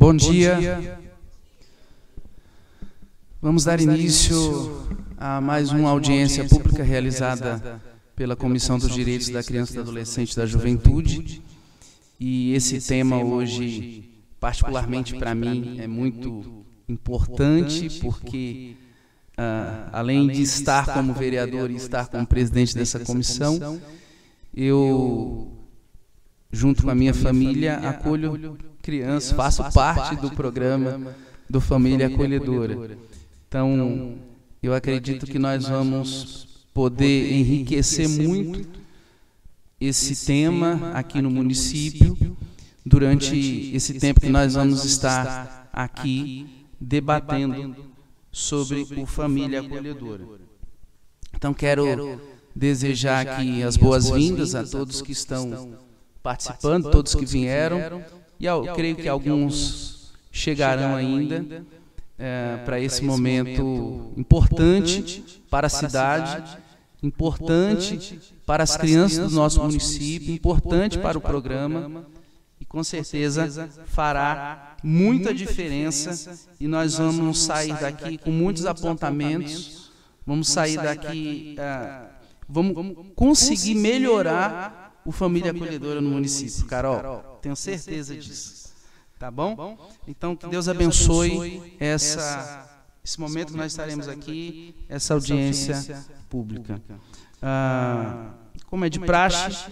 Bom dia. Bom dia. Vamos dar início a mais uma audiência pública realizada pela Comissão dos Direitos da Criança e do Adolescente da Juventude. E esse tema hoje, particularmente para mim, é, é muito importante, porque ah, ah, além de estar como vereador e estar como presidente dessa comissão, eu, junto com a minha família, acolho criança, faço, faço parte, parte, do, programa do, programa do Família, Família Acolhedora. Acolhedora. Então, então, eu acredito, acredito que nós vamos poder enriquecer, enriquecer muito esse, tema, aqui no, município, município durante, esse tempo que nós vamos estar aqui debatendo, sobre, o Família Acolhedora. Então, então, quero, quero desejar aqui as boas-vindas a todos que estão participando, todos que vieram e eu, creio, creio que, que alguns chegarão, chegarão ainda, ainda é, é para esse, esse momento, momento importante, importante para a cidade, cidade importante, para as crianças do nosso município, importante para o programa, e com certeza, com certeza fará muita diferença, e nós, nós vamos sair daqui, daqui com muitos apontamentos, apontamentos vamos, vamos sair daqui, daqui é, é, vamos, vamos conseguir melhorar o Família Acolhedora no município. Carol, tenho certeza disso. Tá, tá bom? Então, que então, Deus abençoe essa, esse momento que nós estaremos aqui, essa audiência pública. Ah, ah, é como é de praxe,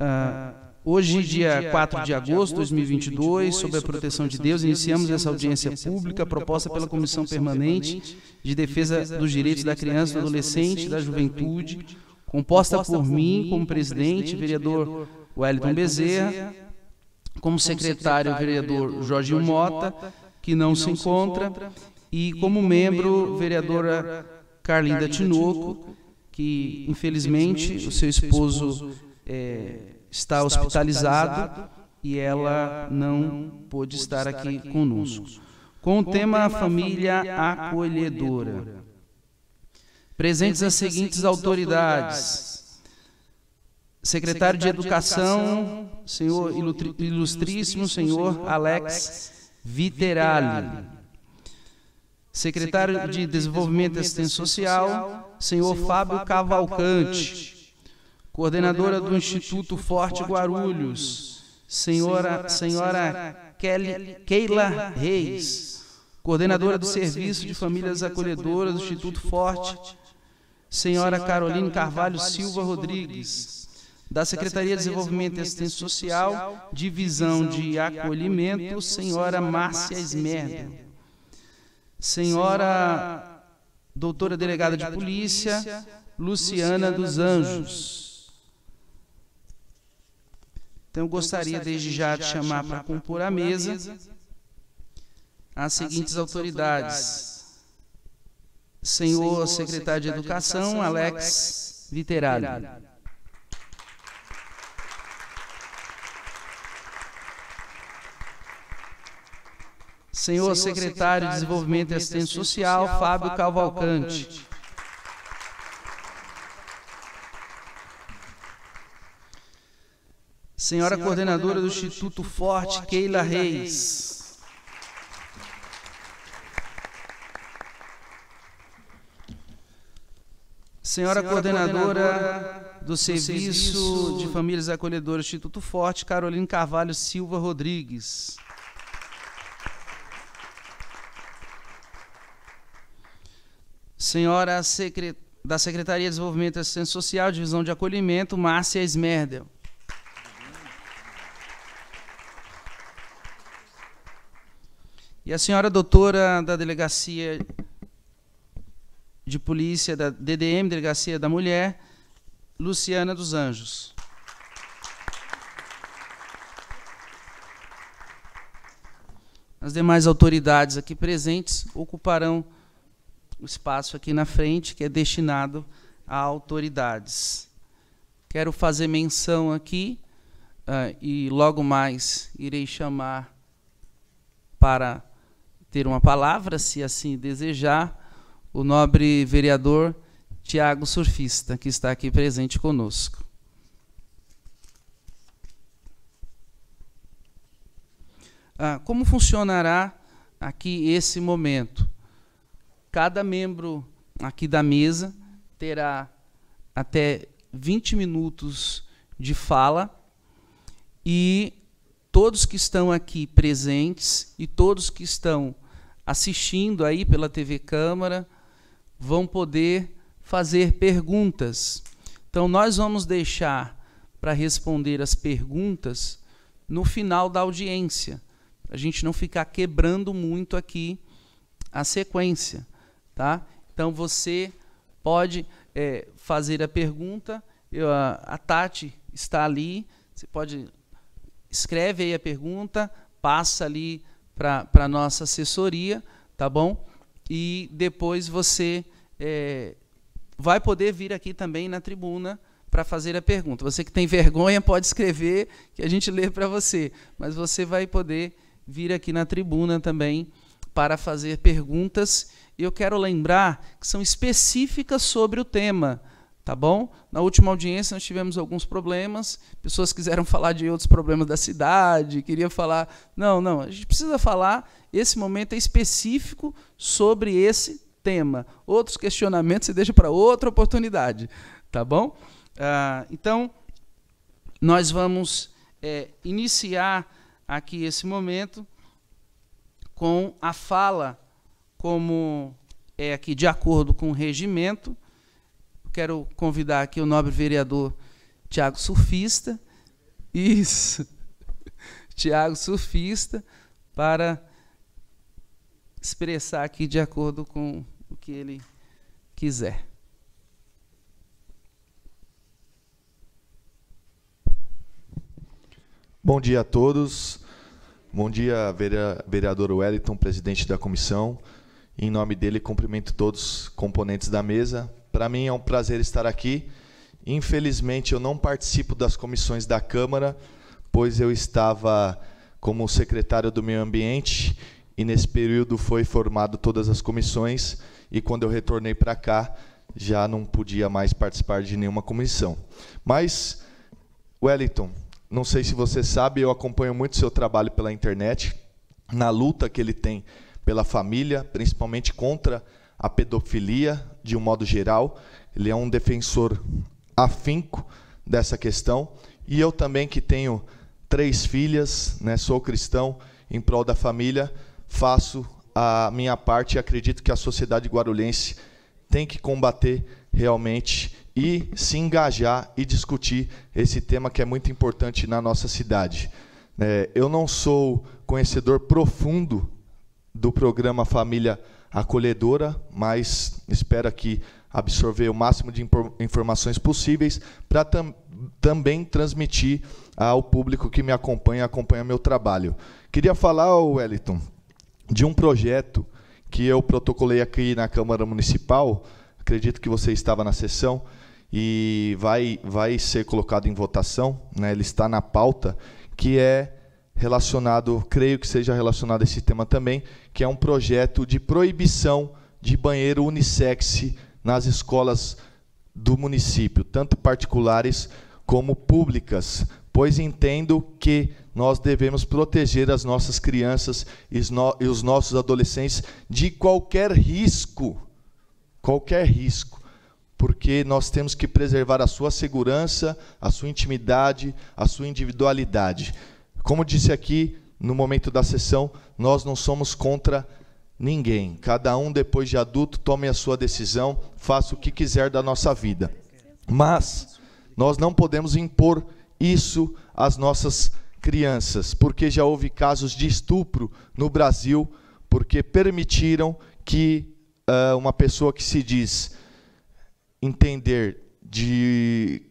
ah, hoje, dia 4 de agosto de 2022, sob a proteção de Deus, iniciamos essa audiência pública proposta pela Comissão Permanente de Defesa dos Direitos da Criança, do Adolescente e da Juventude composta, por, mim, como presidente, vereador Wellington Bezerra, como secretário, vereador Jorge Mota, que não, que não se encontra, e como membro, vereadora Carlinda Tinoco, que infelizmente o seu esposo é, está hospitalizado e ela não pôde estar aqui conosco. Com o tema Família Acolhedora. Presentes as seguintes autoridades: Secretário de Educação, senhor ilustríssimo senhor Alex Viterali. Secretário de Desenvolvimento e Assistência Social, senhor Fábio Cavalcante. Coordenadora do Instituto Forte Guarulhos, senhora senhora Kelly, Keila Reis coordenadora do Serviço de Famílias Acolhedoras do Instituto Forte senhora Carolina Carvalho Silva Rodrigues, da Secretaria de Desenvolvimento e Assistência Social, Divisão de Acolhimento, senhora Márcia Esmerda. Senhora doutora delegada de polícia, Luciana dos Anjos. Então, eu então, gostaria desde já de chamar para compor a mesa as seguintes autoridades senhor secretário de Educação, Alex Viterali. Senhor secretário de Desenvolvimento e Assistência Social, Fábio Cavalcante. Senhora coordenadora do Instituto Forte, Keila Reis. Senhora, coordenadora, do, serviço, de Famílias Acolhedoras Instituto Forte, Carolina Carvalho Silva Rodrigues. Senhora da Secretaria de Desenvolvimento e Assistência Social, Divisão de Acolhimento, Márcia Esmerdel. E a senhora doutora da Delegacia de Polícia da DDM, Delegacia da Mulher, Luciana dos Anjos. As demais autoridades aqui presentes ocuparão o espaço aqui na frente, que é destinado a autoridades. Quero fazer menção aqui, uh, e logo mais irei chamar para ter uma palavra, se assim desejar, o nobre vereador Tiago Surfista, que está aqui presente conosco. Ah, como funcionará aqui esse momento? Cada membro aqui da mesa terá até 20 minutos de fala e todos que estão aqui presentes e todos que estão assistindo aí pela TV Câmara, vão poder fazer perguntas. Então, nós vamos deixar para responder as perguntas no final da audiência, para a gente não ficar quebrando muito aqui a sequência. Tá? Então, você pode é, fazer a pergunta, eu, a, a Tati está ali, você pode escreve aí a pergunta, passa ali para a nossa assessoria, tá bom? e depois você é, vai poder vir aqui também na tribuna para fazer a pergunta. Você que tem vergonha pode escrever, que a gente lê para você, mas você vai poder vir aqui na tribuna também para fazer perguntas. Eu quero lembrar que são específicas sobre o tema tá bom? Na última audiência nós tivemos alguns problemas, pessoas quiseram falar de outros problemas da cidade, queria falar, não, não, a gente precisa falar, esse momento é específico sobre esse tema. Outros questionamentos se deixa para outra oportunidade, tá bom? Ah, então nós vamos é, iniciar aqui esse momento com a fala como é aqui de acordo com o regimento Quero convidar aqui o nobre vereador Tiago Surfista. Isso. Tiago Surfista para expressar aqui de acordo com o que ele quiser. Bom dia a todos. Bom dia, vereador Wellington, presidente da comissão. Em nome dele, cumprimento todos os componentes da mesa, para mim é um prazer estar aqui. Infelizmente, eu não participo das comissões da Câmara, pois eu estava como secretário do Meio Ambiente e nesse período foi formado todas as comissões e quando eu retornei para cá já não podia mais participar de nenhuma comissão. Mas Wellington, não sei se você sabe, eu acompanho muito seu trabalho pela internet, na luta que ele tem pela família, principalmente contra a pedofilia de um modo geral. Ele é um defensor afinco dessa questão. E eu também, que tenho três filhas, né, sou cristão em prol da família, faço a minha parte e acredito que a sociedade guarulhense tem que combater realmente e se engajar e discutir esse tema que é muito importante na nossa cidade. É, eu não sou conhecedor profundo do programa Família acolhedora, mas espero que absorver o máximo de informações possíveis para tam também transmitir ao público que me acompanha, acompanha meu trabalho. Queria falar, Wellington, de um projeto que eu protocolei aqui na Câmara Municipal, acredito que você estava na sessão, e vai, vai ser colocado em votação, né? ele está na pauta, que é relacionado, creio que seja relacionado a esse tema também, que é um projeto de proibição de banheiro unissex nas escolas do município, tanto particulares como públicas, pois entendo que nós devemos proteger as nossas crianças e os nossos adolescentes de qualquer risco, qualquer risco, porque nós temos que preservar a sua segurança, a sua intimidade, a sua individualidade. Como disse aqui no momento da sessão, nós não somos contra ninguém. Cada um, depois de adulto, tome a sua decisão, faça o que quiser da nossa vida. Mas nós não podemos impor isso às nossas crianças, porque já houve casos de estupro no Brasil, porque permitiram que uh, uma pessoa que se diz entender de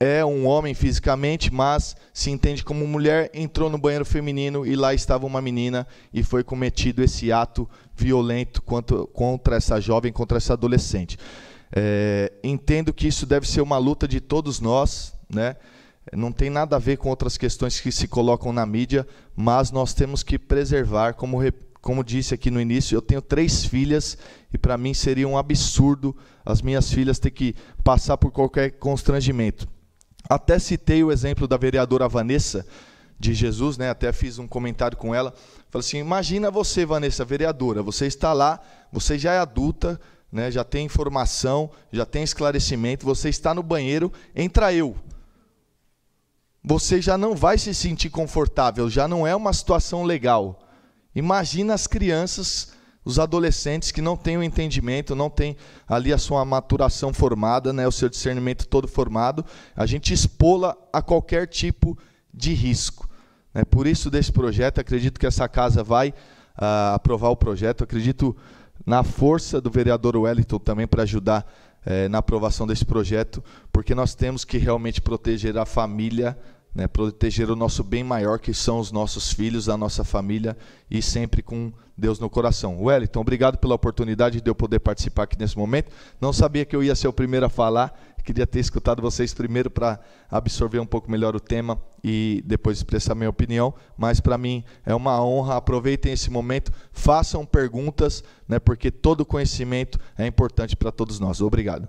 é um homem fisicamente, mas se entende como mulher, entrou no banheiro feminino e lá estava uma menina e foi cometido esse ato violento contra, contra essa jovem, contra essa adolescente. É, entendo que isso deve ser uma luta de todos nós, né? não tem nada a ver com outras questões que se colocam na mídia, mas nós temos que preservar, como, como disse aqui no início, eu tenho três filhas e para mim seria um absurdo as minhas filhas ter que passar por qualquer constrangimento. Até citei o exemplo da vereadora Vanessa de Jesus, né? Até fiz um comentário com ela. Falei assim: imagina você, Vanessa, vereadora, você está lá, você já é adulta, né? já tem informação, já tem esclarecimento, você está no banheiro, entra eu. Você já não vai se sentir confortável, já não é uma situação legal. Imagina as crianças os adolescentes que não têm o entendimento, não têm ali a sua maturação formada, né, o seu discernimento todo formado, a gente expô-la a qualquer tipo de risco. Né? Por isso desse projeto, acredito que essa casa vai uh, aprovar o projeto, acredito na força do vereador Wellington também para ajudar eh, na aprovação desse projeto, porque nós temos que realmente proteger a família né, proteger o nosso bem maior, que são os nossos filhos, a nossa família, e sempre com Deus no coração. Wellington, obrigado pela oportunidade de eu poder participar aqui nesse momento. Não sabia que eu ia ser o primeiro a falar, queria ter escutado vocês primeiro para absorver um pouco melhor o tema e depois expressar minha opinião, mas para mim é uma honra. Aproveitem esse momento, façam perguntas, né, porque todo conhecimento é importante para todos nós. Obrigado.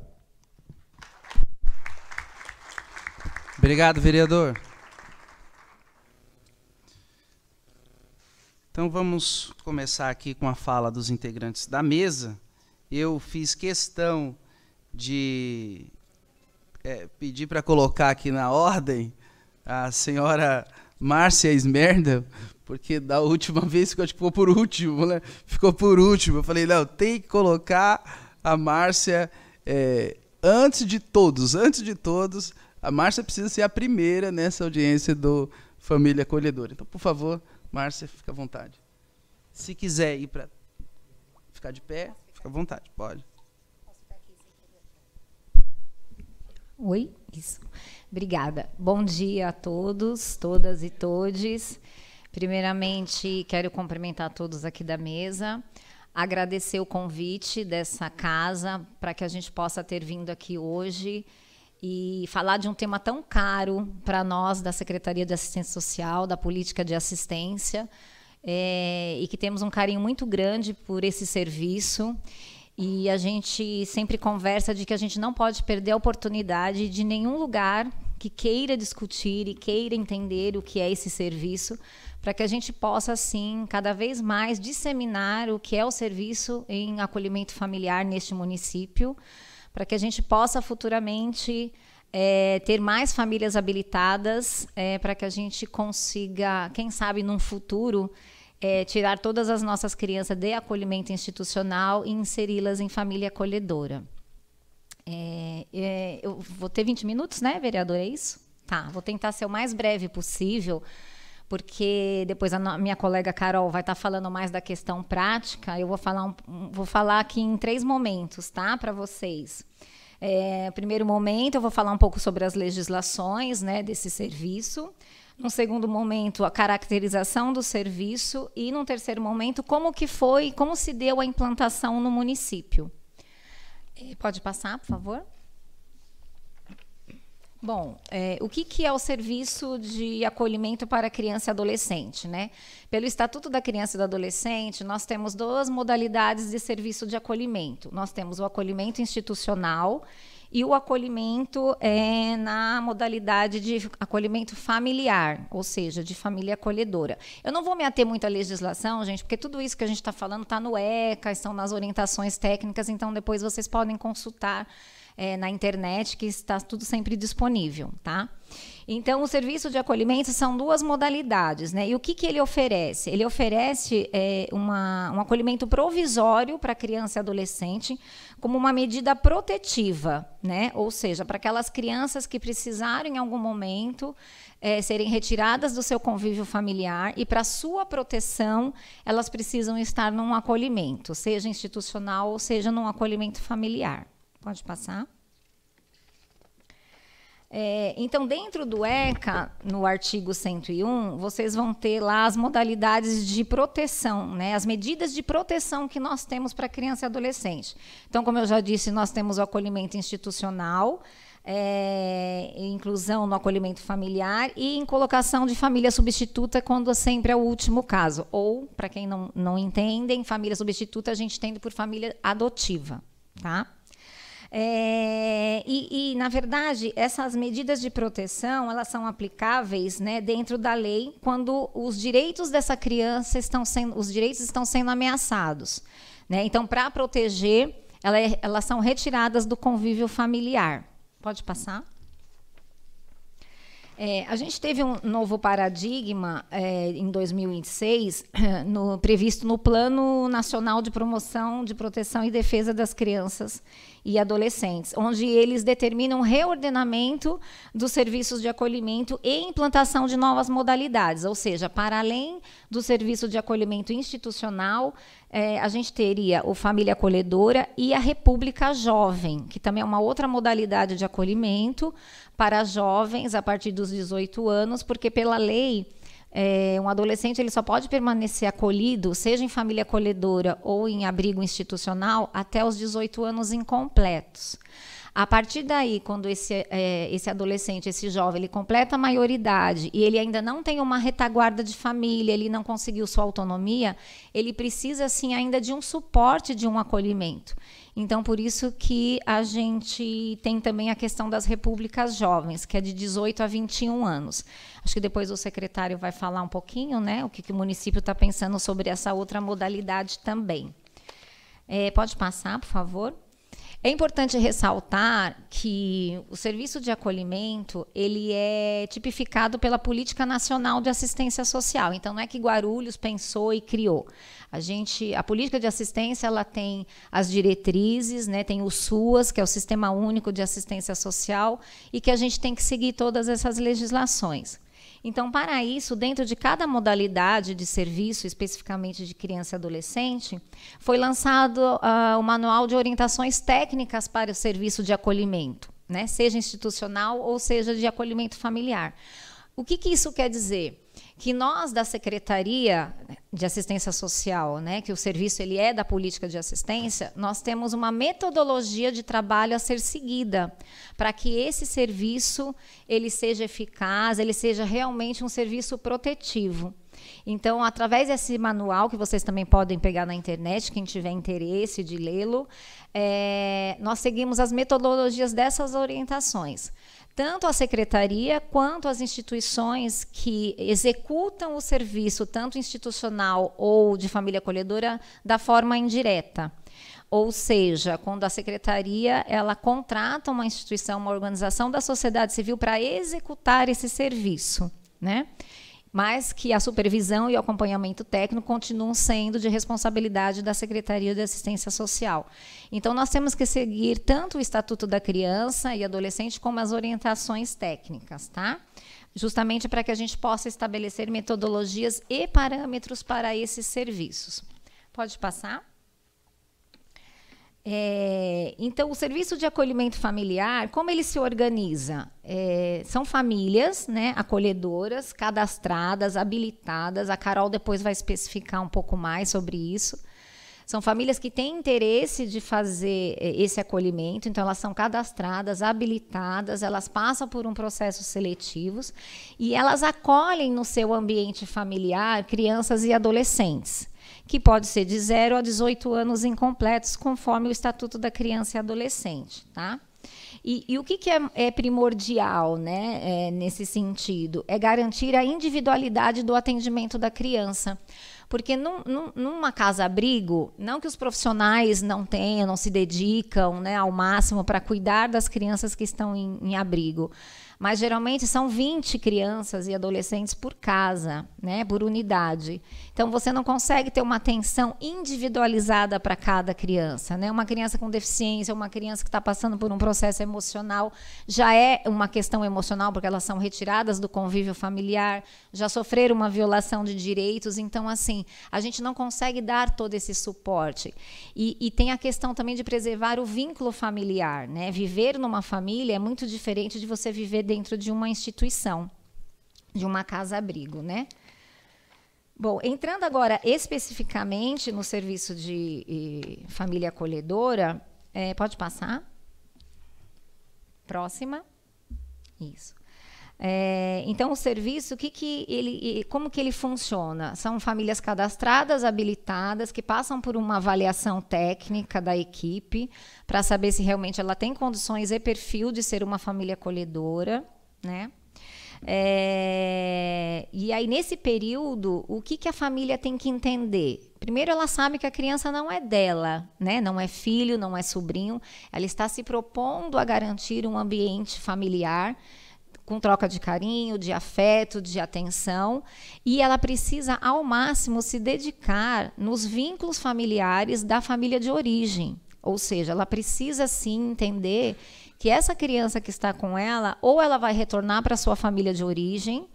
Obrigado, vereador. Então vamos começar aqui com a fala dos integrantes da mesa. Eu fiz questão de é, pedir para colocar aqui na ordem a senhora Márcia Esmerda, porque da última vez que ficou por último, né? Ficou por último. Eu falei, não, tem que colocar a Márcia é, antes de todos, antes de todos. A Márcia precisa ser a primeira nessa audiência do Família Acolhedora. Então, por favor, Márcia, fica à vontade. Se quiser ir para ficar de pé, fica à vontade, pode. Oi, isso. Obrigada. Bom dia a todos, todas e todes. Primeiramente, quero cumprimentar todos aqui da mesa, agradecer o convite dessa casa para que a gente possa ter vindo aqui hoje e falar de um tema tão caro para nós da Secretaria de Assistência Social, da Política de Assistência, é, e que temos um carinho muito grande por esse serviço. E a gente sempre conversa de que a gente não pode perder a oportunidade de nenhum lugar que queira discutir e queira entender o que é esse serviço, para que a gente possa, assim, cada vez mais disseminar o que é o serviço em acolhimento familiar neste município para que a gente possa futuramente é, ter mais famílias habilitadas, é, para que a gente consiga, quem sabe, num futuro, é, tirar todas as nossas crianças de acolhimento institucional e inseri-las em família acolhedora. É, é, eu vou ter 20 minutos, né, vereador? É isso? Tá, vou tentar ser o mais breve possível porque depois a minha colega Carol vai estar tá falando mais da questão prática. Eu vou falar, um, vou falar aqui em três momentos, tá, para vocês. É, primeiro momento, eu vou falar um pouco sobre as legislações, né, desse serviço. No segundo momento, a caracterização do serviço e no terceiro momento, como que foi, como se deu a implantação no município. É, pode passar, por favor. Bom, é, o que, que é o serviço de acolhimento para criança e adolescente, né? Pelo Estatuto da Criança e do Adolescente, nós temos duas modalidades de serviço de acolhimento. Nós temos o acolhimento institucional e o acolhimento é, na modalidade de acolhimento familiar, ou seja, de família acolhedora. Eu não vou me ater muito à legislação, gente, porque tudo isso que a gente está falando está no ECA, estão nas orientações técnicas, então depois vocês podem consultar é, na internet, que está tudo sempre disponível, tá? Então, o serviço de acolhimento são duas modalidades, né? E o que, que ele oferece? Ele oferece é, uma, um acolhimento provisório para criança e adolescente como uma medida protetiva, né? Ou seja, para aquelas crianças que precisarem em algum momento é, serem retiradas do seu convívio familiar e para sua proteção elas precisam estar num acolhimento, seja institucional ou seja num acolhimento familiar. Pode passar. É, então, dentro do ECA, no artigo 101, vocês vão ter lá as modalidades de proteção, né? as medidas de proteção que nós temos para criança e adolescente. Então, como eu já disse, nós temos o acolhimento institucional, é, inclusão no acolhimento familiar e em colocação de família substituta quando sempre é o último caso. Ou, para quem não, não entendem, família substituta a gente tendo por família adotiva. Tá? É, e, e, na verdade, essas medidas de proteção elas são aplicáveis né, dentro da lei quando os direitos dessa criança estão sendo, os direitos estão sendo ameaçados. Né? Então, para proteger, ela é, elas são retiradas do convívio familiar. Pode passar? É, a gente teve um novo paradigma é, em 2006, no, previsto no Plano Nacional de Promoção de Proteção e Defesa das Crianças e Adolescentes, onde eles determinam reordenamento dos serviços de acolhimento e implantação de novas modalidades, ou seja, para além do serviço de acolhimento institucional, é, a gente teria o Família Acolhedora e a República Jovem, que também é uma outra modalidade de acolhimento para jovens a partir dos 18 anos, porque pela lei. É, um adolescente ele só pode permanecer acolhido, seja em família acolhedora ou em abrigo institucional, até os 18 anos incompletos. A partir daí, quando esse, é, esse adolescente, esse jovem, ele completa a maioridade e ele ainda não tem uma retaguarda de família, ele não conseguiu sua autonomia, ele precisa, assim, ainda de um suporte, de um acolhimento. Então, por isso que a gente tem também a questão das repúblicas jovens, que é de 18 a 21 anos. Acho que depois o secretário vai falar um pouquinho, né, o que, que o município está pensando sobre essa outra modalidade também. É, pode passar, por favor. É importante ressaltar que o serviço de acolhimento ele é tipificado pela Política Nacional de Assistência Social. Então não é que Guarulhos pensou e criou. A gente, a política de assistência, ela tem as diretrizes, né? Tem o SUAS, que é o Sistema Único de Assistência Social, e que a gente tem que seguir todas essas legislações. Então, para isso, dentro de cada modalidade de serviço, especificamente de criança e adolescente, foi lançado uh, o Manual de Orientações Técnicas para o Serviço de Acolhimento, né? seja institucional ou seja de acolhimento familiar. O que, que isso quer dizer? que nós da Secretaria de Assistência Social, né, que o serviço ele é da política de assistência, nós temos uma metodologia de trabalho a ser seguida para que esse serviço ele seja eficaz, ele seja realmente um serviço protetivo. Então, através desse manual, que vocês também podem pegar na internet, quem tiver interesse de lê-lo, é, nós seguimos as metodologias dessas orientações tanto a secretaria quanto as instituições que executam o serviço, tanto institucional ou de família acolhedora, da forma indireta. Ou seja, quando a secretaria ela contrata uma instituição, uma organização da sociedade civil para executar esse serviço, né? mas que a supervisão e o acompanhamento técnico continuam sendo de responsabilidade da Secretaria de Assistência Social. Então, nós temos que seguir tanto o Estatuto da Criança e Adolescente como as orientações técnicas, tá? Justamente para que a gente possa estabelecer metodologias e parâmetros para esses serviços. Pode passar? É, então, o serviço de acolhimento familiar, como ele se organiza? É, são famílias né, acolhedoras, cadastradas, habilitadas. A Carol depois vai especificar um pouco mais sobre isso. São famílias que têm interesse de fazer é, esse acolhimento, então elas são cadastradas, habilitadas, elas passam por um processo seletivo e elas acolhem no seu ambiente familiar crianças e adolescentes que pode ser de 0 a 18 anos incompletos, conforme o Estatuto da Criança e Adolescente. Tá? E, e o que, que é, é, primordial né, é, nesse sentido? É garantir a individualidade do atendimento da criança. Porque num, num, numa casa-abrigo, não que os profissionais não tenham, não se dedicam né, ao máximo para cuidar das crianças que estão em, em abrigo, mas geralmente são 20 crianças e adolescentes por casa, né, por unidade. Então você não consegue ter uma atenção individualizada para cada criança, né? Uma criança com deficiência, uma criança que está passando por um processo emocional, já é uma questão emocional porque elas são retiradas do convívio familiar, já sofreram uma violação de direitos, então assim a gente não consegue dar todo esse suporte. E, e tem a questão também de preservar o vínculo familiar, né? Viver numa família é muito diferente de você viver dentro de uma instituição, de uma casa-abrigo, né? Bom, entrando agora especificamente no serviço de família acolhedora, é, pode passar? Próxima. Isso. É, então, o serviço, o que que ele, como que ele funciona? São famílias cadastradas, habilitadas, que passam por uma avaliação técnica da equipe para saber se realmente ela tem condições e perfil de ser uma família acolhedora, né? É, e aí, nesse período, o que, que a família tem que entender? Primeiro, ela sabe que a criança não é dela, né? não é filho, não é sobrinho. Ela está se propondo a garantir um ambiente familiar com troca de carinho, de afeto, de atenção, e ela precisa ao máximo se dedicar nos vínculos familiares da família de origem. Ou seja, ela precisa sim entender que essa criança que está com ela, ou ela vai retornar para sua família de origem,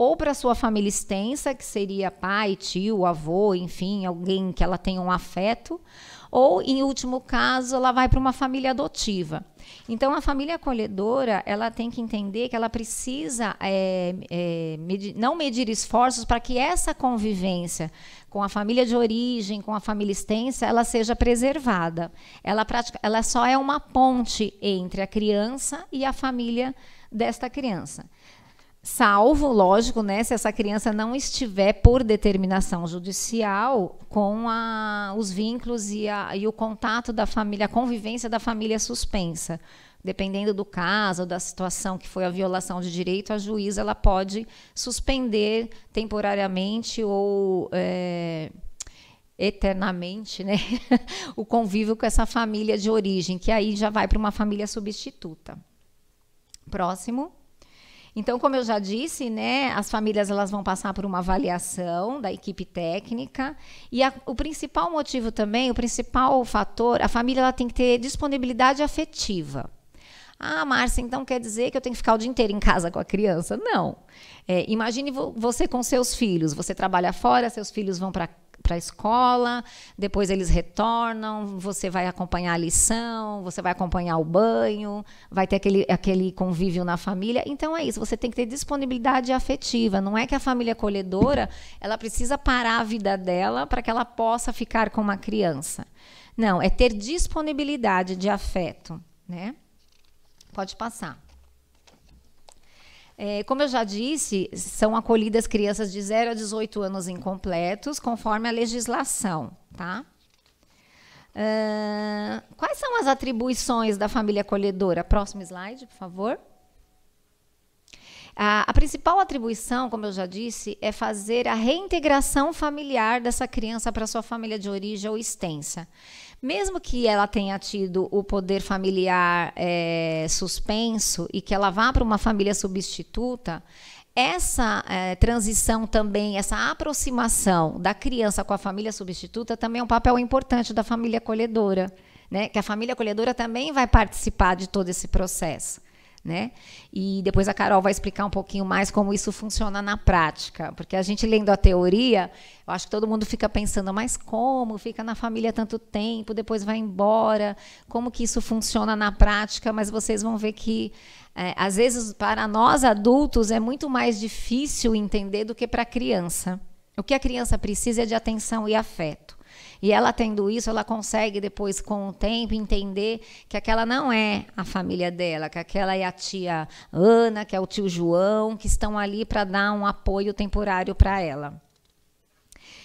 ou para sua família extensa, que seria pai, tio, avô, enfim, alguém que ela tenha um afeto, ou em último caso, ela vai para uma família adotiva. Então, a família acolhedora ela tem que entender que ela precisa é, eh, é, eh, medir, não medir esforços para que essa convivência com a família de origem, com a família extensa, ela seja preservada. Ela, pratica, ela só é uma ponte entre a criança e a família desta criança. Salvo, lógico, né, se essa criança não estiver por determinação judicial com a, os vínculos e, a, e o contato da família, a convivência da família é suspensa. Dependendo do caso, da situação que foi a violação de direito, a juíza ela pode suspender temporariamente ou é, eternamente né, o convívio com essa família de origem, que aí já vai para uma família substituta. Próximo. Então, como eu já disse, né, as famílias elas vão passar por uma avaliação da equipe técnica e a, o principal motivo também, o principal fator, a família ela tem que ter disponibilidade afetiva. Ah, Márcia, então quer dizer que eu tenho que ficar o dia inteiro em casa com a criança? Não. É, imagine vo você com seus filhos. Você trabalha fora, seus filhos vão para para a escola, depois eles retornam, você vai acompanhar a lição, você vai acompanhar o banho, vai ter aquele, aquele convívio na família. Então é isso, você tem que ter disponibilidade afetiva. Não é que a família acolhedora, ela precisa parar a vida dela para que ela possa ficar com uma criança. Não, é ter disponibilidade de afeto, né? Pode passar. É, como eu já disse, são acolhidas crianças de 0 a 18 anos incompletos, conforme a legislação, tá? Uh, quais são as atribuições da família acolhedora? Próximo slide, por favor. A, a, principal atribuição, como eu já disse, é fazer a reintegração familiar dessa criança para sua família de origem ou extensa mesmo que ela tenha tido o poder familiar é, suspenso e que ela vá para uma família substituta, essa é, transição também, essa aproximação da criança com a família substituta também é um papel importante da família acolhedora, né? Que a família acolhedora também vai participar de todo esse processo né? E depois a Carol vai explicar um pouquinho mais como isso funciona na prática, porque a gente lendo a teoria, eu acho que todo mundo fica pensando, mas como fica na família tanto tempo, depois vai embora, como que isso funciona na prática? Mas vocês vão ver que é, às vezes para nós adultos é muito mais difícil entender do que para a criança. O que a criança precisa é de atenção e afeto. E ela tendo isso, ela consegue depois, com o tempo, entender que aquela não é a família dela, que aquela é a tia Ana, que é o tio João, que estão ali para dar um apoio temporário para ela.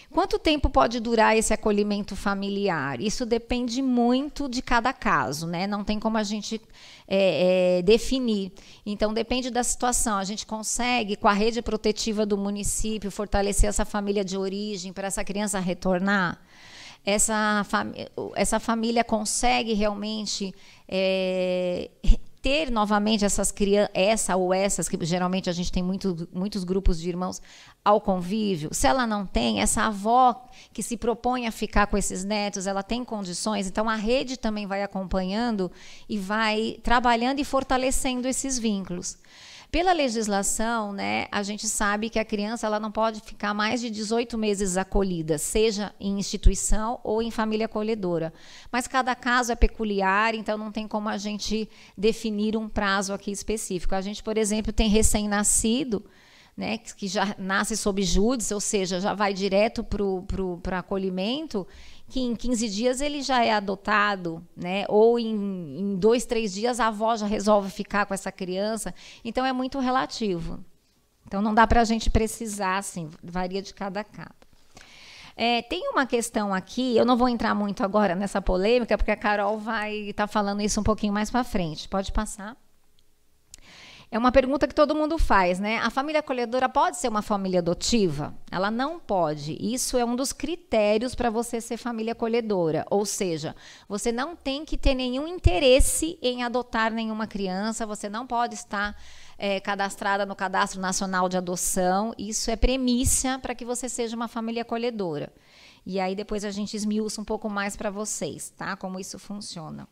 Quanto tempo pode durar esse acolhimento familiar? Isso depende muito de cada caso, né? Não tem como a gente é, é, definir. Então, depende da situação. A gente consegue, com a rede protetiva do município, fortalecer essa família de origem para essa criança retornar? essa, essa família consegue realmente é, ter novamente essas crianças, essa ou essas, que geralmente a gente tem muito, muitos grupos de irmãos, ao convívio. Se ela não tem, essa avó que se propõe a ficar com esses netos, ela tem condições, então a rede também vai acompanhando e vai trabalhando e fortalecendo esses vínculos. Pela legislação, né, a gente sabe que a criança ela não pode ficar mais de 18 meses acolhida, seja em instituição ou em família acolhedora. Mas cada caso é peculiar, então não tem como a gente definir um prazo aqui específico. A gente, por exemplo, tem recém-nascido, né, que já nasce sob júdice, ou seja, já vai direto para o acolhimento, que em 15 dias ele já é adotado, né? Ou em, em dois, três dias a avó já resolve ficar com essa criança. Então é muito relativo. Então não dá para a gente precisar, assim, varia de cada caso. É, tem uma questão aqui, eu não vou entrar muito agora nessa polêmica, porque a Carol vai estar tá falando isso um pouquinho mais para frente. Pode passar. É uma pergunta que todo mundo faz, né? A família acolhedora pode ser uma família adotiva? Ela não pode. Isso é um dos critérios para você ser família acolhedora. Ou seja, você não tem que ter nenhum interesse em adotar nenhuma criança, você não pode estar é, cadastrada no Cadastro Nacional de Adoção. Isso é premissa para que você seja uma família acolhedora. E aí depois a gente esmiuça um pouco mais para vocês, tá? Como isso funciona.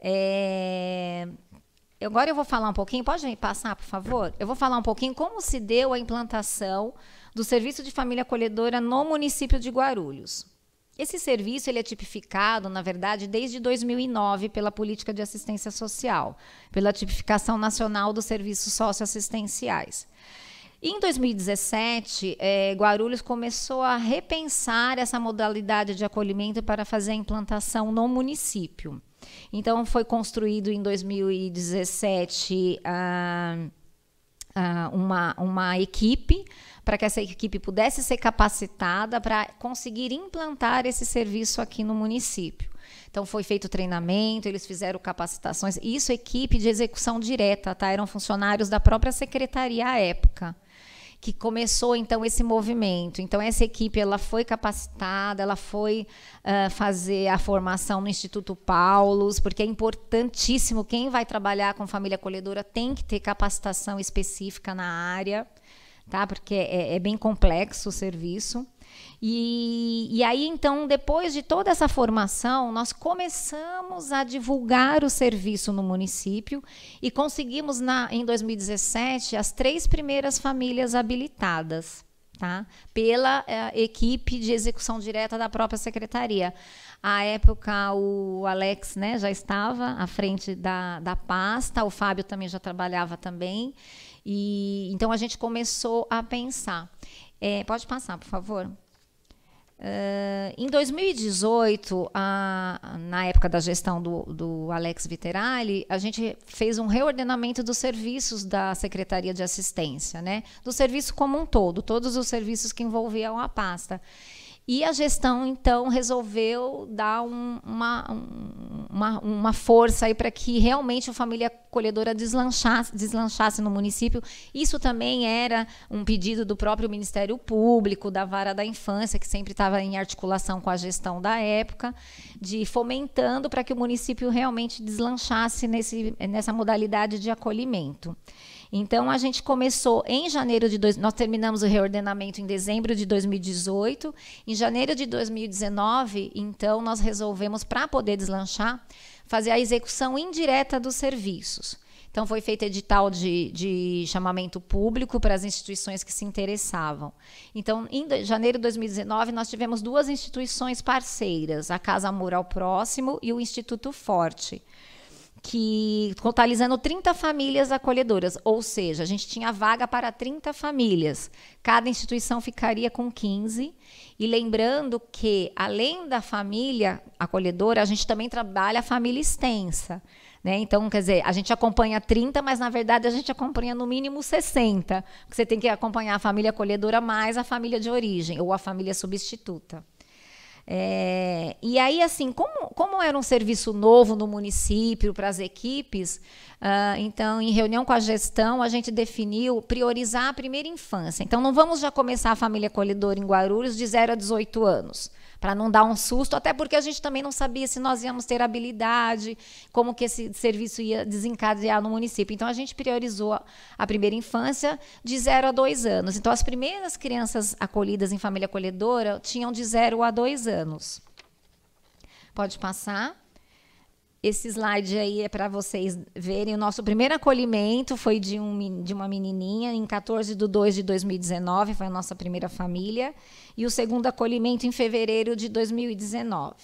É, Agora eu vou falar um pouquinho, pode me passar, por favor? Eu vou falar um pouquinho como se deu a implantação do Serviço de Família Acolhedora no município de Guarulhos. Esse serviço ele é tipificado, na verdade, desde 2009 pela Política de Assistência Social, pela tipificação nacional dos serviços socioassistenciais. Em 2017, eh, Guarulhos começou a repensar essa modalidade de acolhimento para fazer a implantação no município. Então, foi construído em 2017 uh, uh, uma, uma equipe para que essa equipe pudesse ser capacitada para conseguir implantar esse serviço aqui no município. Então foi feito treinamento, eles fizeram capacitações. Isso equipe de execução direta, tá? Eram funcionários da própria secretaria à época que começou então esse movimento. Então essa equipe ela foi capacitada, ela foi uh, fazer a formação no Instituto Paulos, porque é importantíssimo quem vai trabalhar com família acolhedora tem que ter capacitação específica na área, tá? Porque é, é bem complexo o serviço. E, e aí, então, depois de toda essa formação, nós começamos a divulgar o serviço no município e conseguimos, na, em 2017, as três primeiras famílias habilitadas. Tá? Pela eh, equipe de execução direta da própria secretaria. À época, o Alex né, já estava à frente da, da pasta, o Fábio também já trabalhava também. E então a gente começou a pensar. É, pode passar, por favor. Uh, em 2018, a, na época da gestão do, do, Alex Viterali, a gente fez um reordenamento dos serviços da Secretaria de Assistência, né? Do serviço como um todo, todos os serviços que envolviam a pasta. E a gestão, então, resolveu dar um, uma, uma, uma, força aí para que realmente a família acolhedora deslanchasse, deslanchasse no município. Isso também era um pedido do próprio Ministério Público, da Vara da Infância, que sempre estava em articulação com a gestão da época, de fomentando para que o município realmente deslanchasse nesse, nessa modalidade de acolhimento. Então a gente começou em janeiro de dois, nós terminamos o reordenamento em dezembro de 2018. Em janeiro de 2019, então nós resolvemos para poder deslanchar fazer a execução indireta dos serviços. Então, foi feito edital de, de, chamamento público para as instituições que se interessavam. Então, em janeiro de 2019, nós tivemos duas instituições parceiras, a Casa Amor ao Próximo e o Instituto Forte que totalizando 30 famílias acolhedoras, ou seja, a gente tinha vaga para 30 famílias. Cada instituição ficaria com 15. E lembrando que além da família acolhedora, a gente também trabalha a família extensa. Né? Então, quer dizer, a gente acompanha 30, mas na verdade a gente acompanha no mínimo 60. Porque você tem que acompanhar a família acolhedora mais a família de origem ou a família substituta. É, e aí, assim, como, como era um serviço novo no município para as equipes, uh, então, em reunião com a gestão, a gente definiu priorizar a primeira infância. Então, não vamos já começar a família acolhedora em Guarulhos de 0 a 18 anos para não dar um susto, até porque a gente também não sabia se nós íamos ter habilidade, como que esse serviço ia desencadear no município. Então a gente priorizou a primeira infância de 0 a 2 anos. Então as primeiras crianças acolhidas em família acolhedora tinham de 0 a 2 anos. Pode passar. Esse slide aí é para vocês verem. O nosso primeiro acolhimento foi de, um, de uma menininha em 14 de 2 de 2019, foi a nossa primeira família. E o segundo acolhimento em fevereiro de 2019.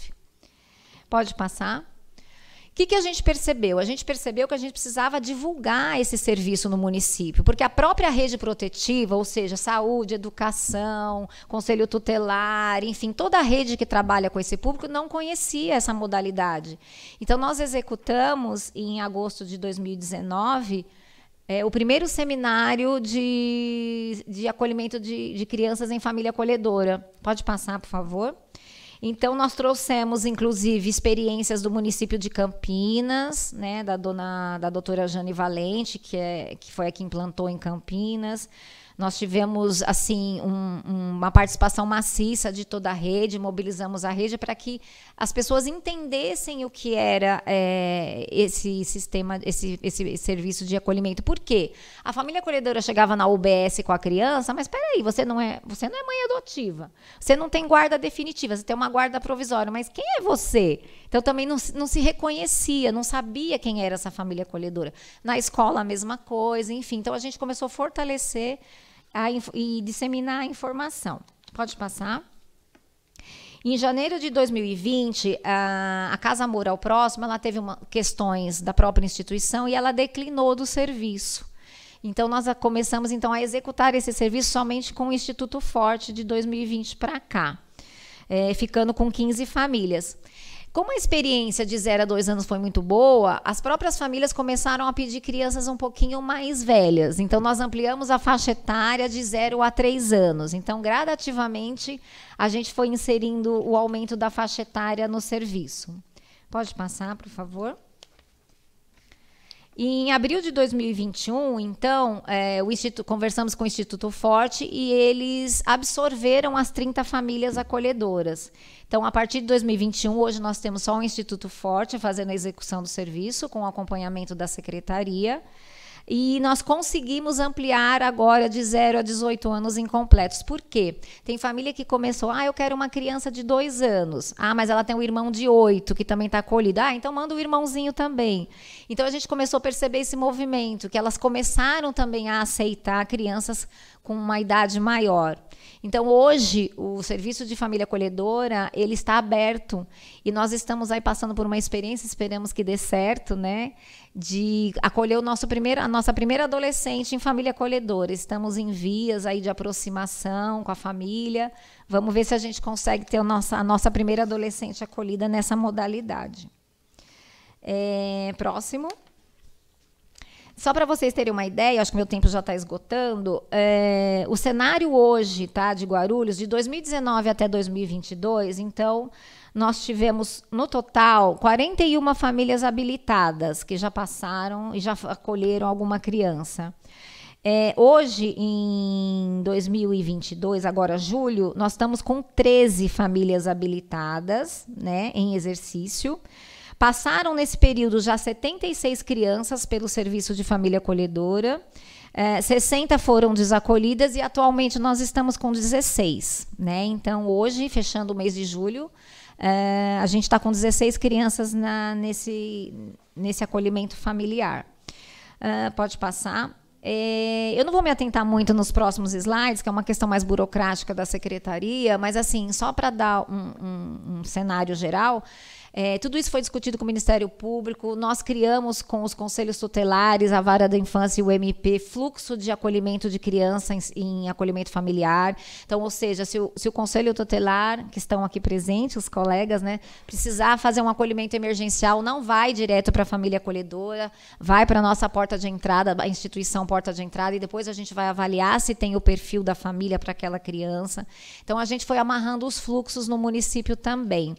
Pode passar? que, que a gente percebeu? A gente percebeu que a gente precisava divulgar esse serviço no município, porque a própria rede protetiva, ou seja, saúde, educação, conselho tutelar, enfim, toda a rede que trabalha com esse público não conhecia essa modalidade. Então, nós executamos em agosto de 2019. É, o primeiro seminário de, de acolhimento de, de crianças em família acolhedora. Pode passar, por favor? Então, nós trouxemos, inclusive, experiências do município de Campinas, né, da dona, da doutora Jane Valente, que, é, que foi a que implantou em Campinas. Nós tivemos assim um, uma participação maciça de toda a rede, mobilizamos a rede para que as pessoas entendessem o que era é, esse sistema, esse, esse serviço de acolhimento. Por quê? A família acolhedora chegava na UBS com a criança, mas peraí, você não é, você não é mãe adotiva, você não tem guarda definitiva, você tem uma guarda provisória, mas quem é você? Então também não, não se reconhecia, não sabia quem era essa família acolhedora. Na escola a mesma coisa, enfim. Então a gente começou a fortalecer a, e disseminar a informação. Pode passar. Em janeiro de 2020, a, a Casa Amor ao Próximo ela teve uma, questões da própria instituição e ela declinou do serviço. Então nós começamos então a executar esse serviço somente com o Instituto Forte de 2020 para cá, é, ficando com 15 famílias. Como a experiência de 0 a 2 anos foi muito boa, as próprias famílias começaram a pedir crianças um pouquinho mais velhas. Então, nós ampliamos a faixa etária de 0 a 3 anos. Então, gradativamente, a gente foi inserindo o aumento da faixa etária no serviço. Pode passar, por favor. Em abril de 2021, então, é, conversamos com o Instituto Forte e eles absorveram as 30 famílias acolhedoras. Então, a partir de 2021, hoje nós temos só o Instituto Forte fazendo a execução do serviço, com o acompanhamento da secretaria. E nós conseguimos ampliar agora de 0 a 18 anos incompletos. Por quê? Tem família que começou, ah, eu quero uma criança de 2 anos. Ah, mas ela tem um irmão de 8 que também está acolhido. Ah, então manda o um irmãozinho também. Então a gente começou a perceber esse movimento, que elas começaram também a aceitar crianças com uma idade maior. Então, hoje, o serviço de família acolhedora, ele está aberto e nós estamos aí passando por uma experiência, esperamos que dê certo, né? De acolher o nosso primeiro, a nossa primeira adolescente em família acolhedora. Estamos em vias aí de aproximação com a família. Vamos ver se a gente consegue ter a nossa, a nossa primeira adolescente acolhida nessa modalidade. É, próximo. Só para vocês terem uma ideia, acho que meu tempo já está esgotando. É, o cenário hoje, tá, de Guarulhos, de 2019 até 2022, então nós tivemos no total 41 famílias habilitadas que já passaram e já acolheram alguma criança. É, hoje, em 2022, agora julho, nós estamos com 13 famílias habilitadas, né, em exercício. Passaram nesse período já 76 crianças pelo serviço de família acolhedora. É, 60 foram desacolhidas e atualmente nós estamos com 16. Né? Então, hoje, fechando o mês de julho, é, a gente está com 16 crianças na, nesse, nesse acolhimento familiar. É, pode passar. É, eu não vou me atentar muito nos próximos slides, que é uma questão mais burocrática da secretaria, mas assim, só para dar um, um, um cenário geral, é, tudo isso foi discutido com o Ministério Público. Nós criamos com os conselhos tutelares, a vara da infância e o MP, fluxo de acolhimento de crianças em, em acolhimento familiar. Então, ou seja, se o, se o conselho tutelar, que estão aqui presentes, os colegas, né, precisar fazer um acolhimento emergencial, não vai direto para a família acolhedora, vai para a nossa porta de entrada, a instituição porta de entrada, e depois a gente vai avaliar se tem o perfil da família para aquela criança. Então, a gente foi amarrando os fluxos no município também.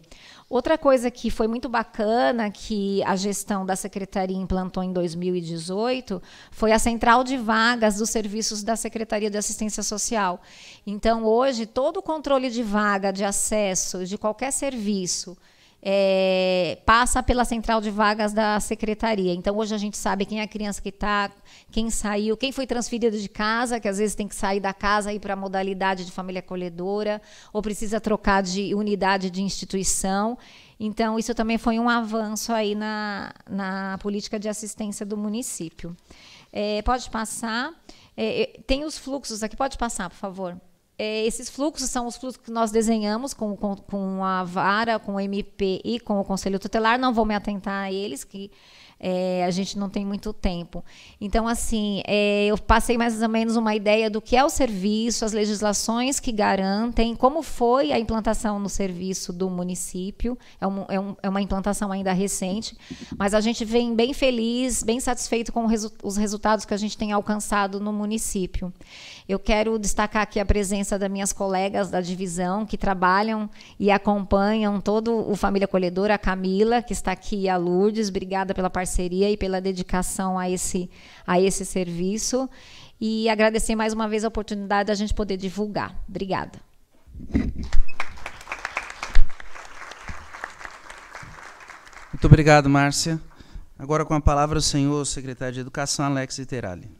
Outra coisa que foi muito bacana que a gestão da secretaria implantou em 2018 foi a central de vagas dos serviços da Secretaria de Assistência Social. Então, hoje, todo o controle de vaga, de acesso, de qualquer serviço é, passa pela central de vagas da secretaria. Então, hoje a gente sabe quem é a criança que está, quem saiu, quem foi transferido de casa, que às vezes tem que sair da casa e ir para a modalidade de família acolhedora, ou precisa trocar de unidade de instituição. Então, isso também foi um avanço aí na, na política de assistência do município. É, pode passar. É, tem os fluxos aqui, pode passar, por favor. É, esses fluxos são os fluxos que nós desenhamos com, com, com, a vara, com o MP e com o Conselho Tutelar. Não vou me atentar a eles, que é, a gente não tem muito tempo. Então, assim, é, eu passei mais ou menos uma ideia do que é o serviço, as legislações que garantem, como foi a implantação no serviço do município. É, um, é um, é uma implantação ainda recente, mas a gente vem bem feliz, bem satisfeito com resu os resultados que a gente tem alcançado no município. Eu quero destacar aqui a presença das minhas colegas da divisão que trabalham e acompanham todo o Família Colhedora, a Camila, que está aqui, a Lourdes, obrigada pela parceria e pela dedicação a esse, a esse serviço. E agradecer mais uma vez a oportunidade da gente poder divulgar. Obrigada. Muito obrigado, Márcia. Agora com a palavra o senhor secretário de Educação, Alex Iterali.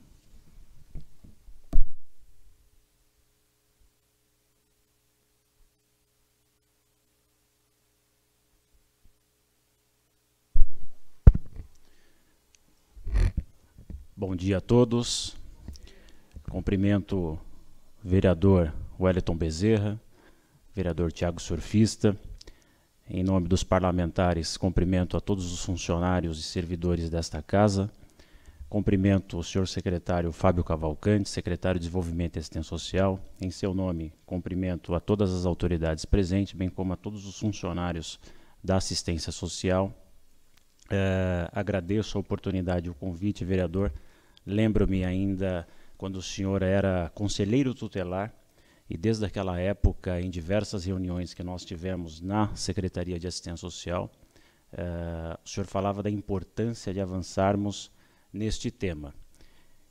Bom dia a todos. Cumprimento o vereador Wellington Bezerra, vereador Tiago Surfista. Em nome dos parlamentares, cumprimento a todos os funcionários e servidores desta casa. Cumprimento o senhor secretário Fábio Cavalcante, secretário de Desenvolvimento e Assistência Social. Em seu nome, cumprimento a todas as autoridades presentes, bem como a todos os funcionários da assistência social eh, agradeço a oportunidade, o convite, vereador. Lembro-me ainda quando o senhor era conselheiro tutelar e desde aquela época, em diversas reuniões que nós tivemos na Secretaria de Assistência Social, eh, o senhor falava da importância de avançarmos neste tema.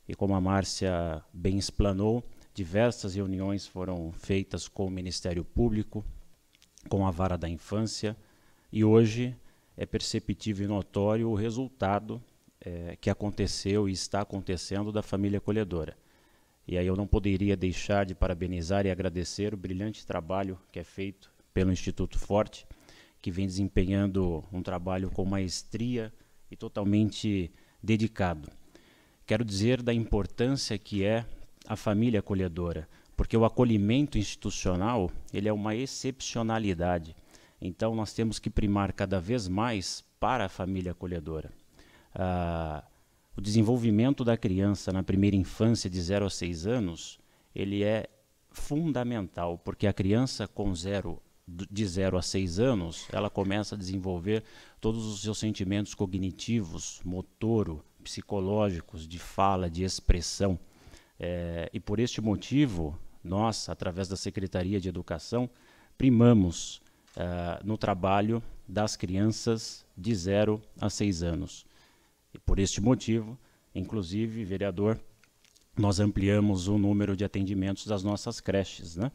E como a Márcia bem explanou, diversas reuniões foram feitas com o Ministério Público, com a Vara da Infância, e hoje é perceptível e notório o resultado é, que aconteceu e está acontecendo da família acolhedora. E aí eu não poderia deixar de parabenizar e agradecer o brilhante trabalho que é feito pelo Instituto Forte, que vem desempenhando um trabalho com maestria e totalmente dedicado. Quero dizer da importância que é a família acolhedora, porque o acolhimento institucional ele é uma excepcionalidade então, nós temos que primar cada vez mais para a família acolhedora. Ah, o desenvolvimento da criança na primeira infância, de 0 a 6 anos, ele é fundamental, porque a criança com zero, de 0 a 6 anos, ela começa a desenvolver todos os seus sentimentos cognitivos, motoro, psicológicos, de fala, de expressão. É, e por este motivo, nós, através da Secretaria de Educação, primamos uh, no trabalho das crianças de 0 a 6 anos. E por este motivo, inclusive, vereador, nós ampliamos o número de atendimentos das nossas creches, né?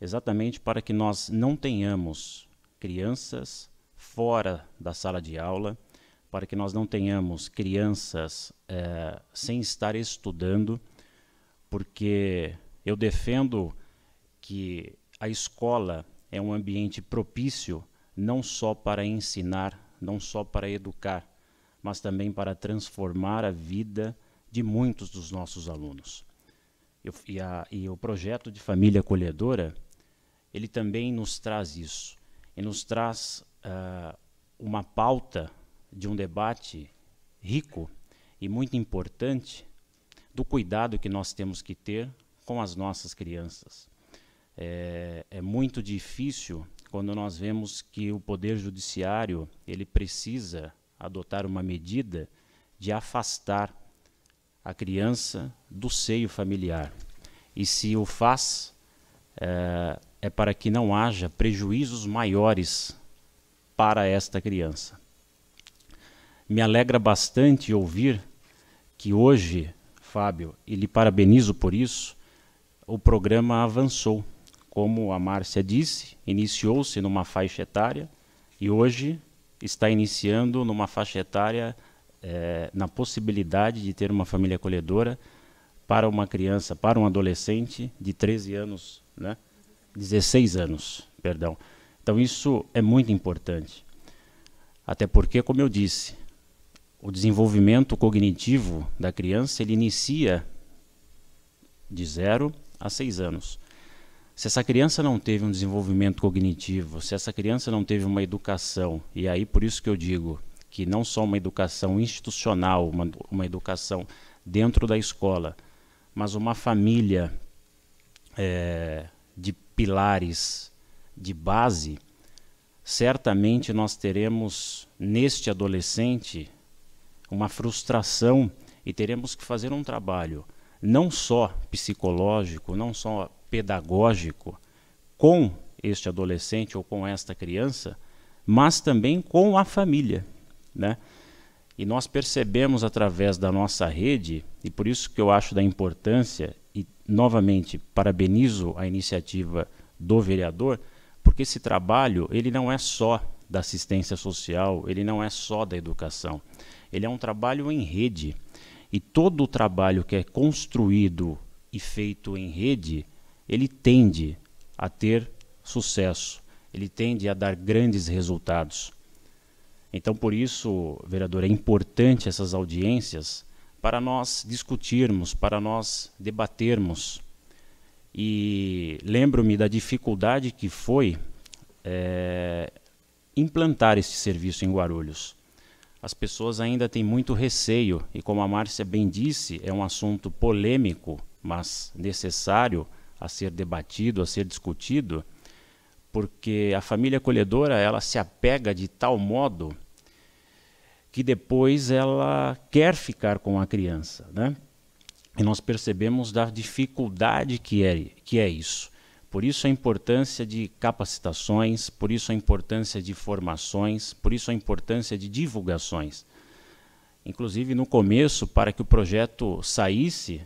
exatamente para que nós não tenhamos crianças fora da sala de aula, para que nós não tenhamos crianças eh, sem estar estudando, porque eu defendo que a escola é um ambiente propício não só para ensinar, não só para educar, mas também para transformar a vida de muitos dos nossos alunos. Eu, e, a, e, o projeto de família acolhedora, ele também nos traz isso. e nos traz uh, uma pauta de um debate rico e muito importante do cuidado que nós temos que ter com as nossas crianças é, é muito difícil quando nós vemos que o poder judiciário ele precisa adotar uma medida de afastar a criança do seio familiar. E se o faz, é, é, para que não haja prejuízos maiores para esta criança. Me alegra bastante ouvir que hoje, Fábio, e lhe parabenizo por isso, o programa avançou como a Márcia disse, iniciou-se numa faixa etária e hoje está iniciando numa faixa etária é, na possibilidade de ter uma família acolhedora para uma criança, para um adolescente de 13 anos, né? 16 anos, perdão. Então isso é muito importante. Até porque, como eu disse, o desenvolvimento cognitivo da criança ele inicia de 0 a 6 anos se essa criança não teve um desenvolvimento cognitivo, se essa criança não teve uma educação, e aí por isso que eu digo que não só uma educação institucional, uma, uma educação dentro da escola, mas uma família é, de pilares de base, certamente nós teremos neste adolescente uma frustração e teremos que fazer um trabalho não só psicológico, não só pedagógico com este adolescente ou com esta criança, mas também com a família, né? E nós percebemos através da nossa rede, e por isso que eu acho da importância, e novamente parabenizo a iniciativa do vereador, porque esse trabalho ele não é só da assistência social, ele não é só da educação, ele é um trabalho em rede. E todo o trabalho que é construído e feito em rede, ele tende a ter sucesso, ele tende a dar grandes resultados. Então, por isso, vereador, é importante essas audiências para nós discutirmos, para nós debatermos. E lembro-me da dificuldade que foi é, implantar esse serviço em Guarulhos. As pessoas ainda têm muito receio, e como a Márcia bem disse, é um assunto polêmico, mas necessário a ser debatido, a ser discutido, porque a família acolhedora ela se apega de tal modo que depois ela quer ficar com a criança, né? E nós percebemos da dificuldade que é, que é isso. Por isso a importância de capacitações, por isso a importância de formações, por isso a importância de divulgações. Inclusive, no começo, para que o projeto saísse,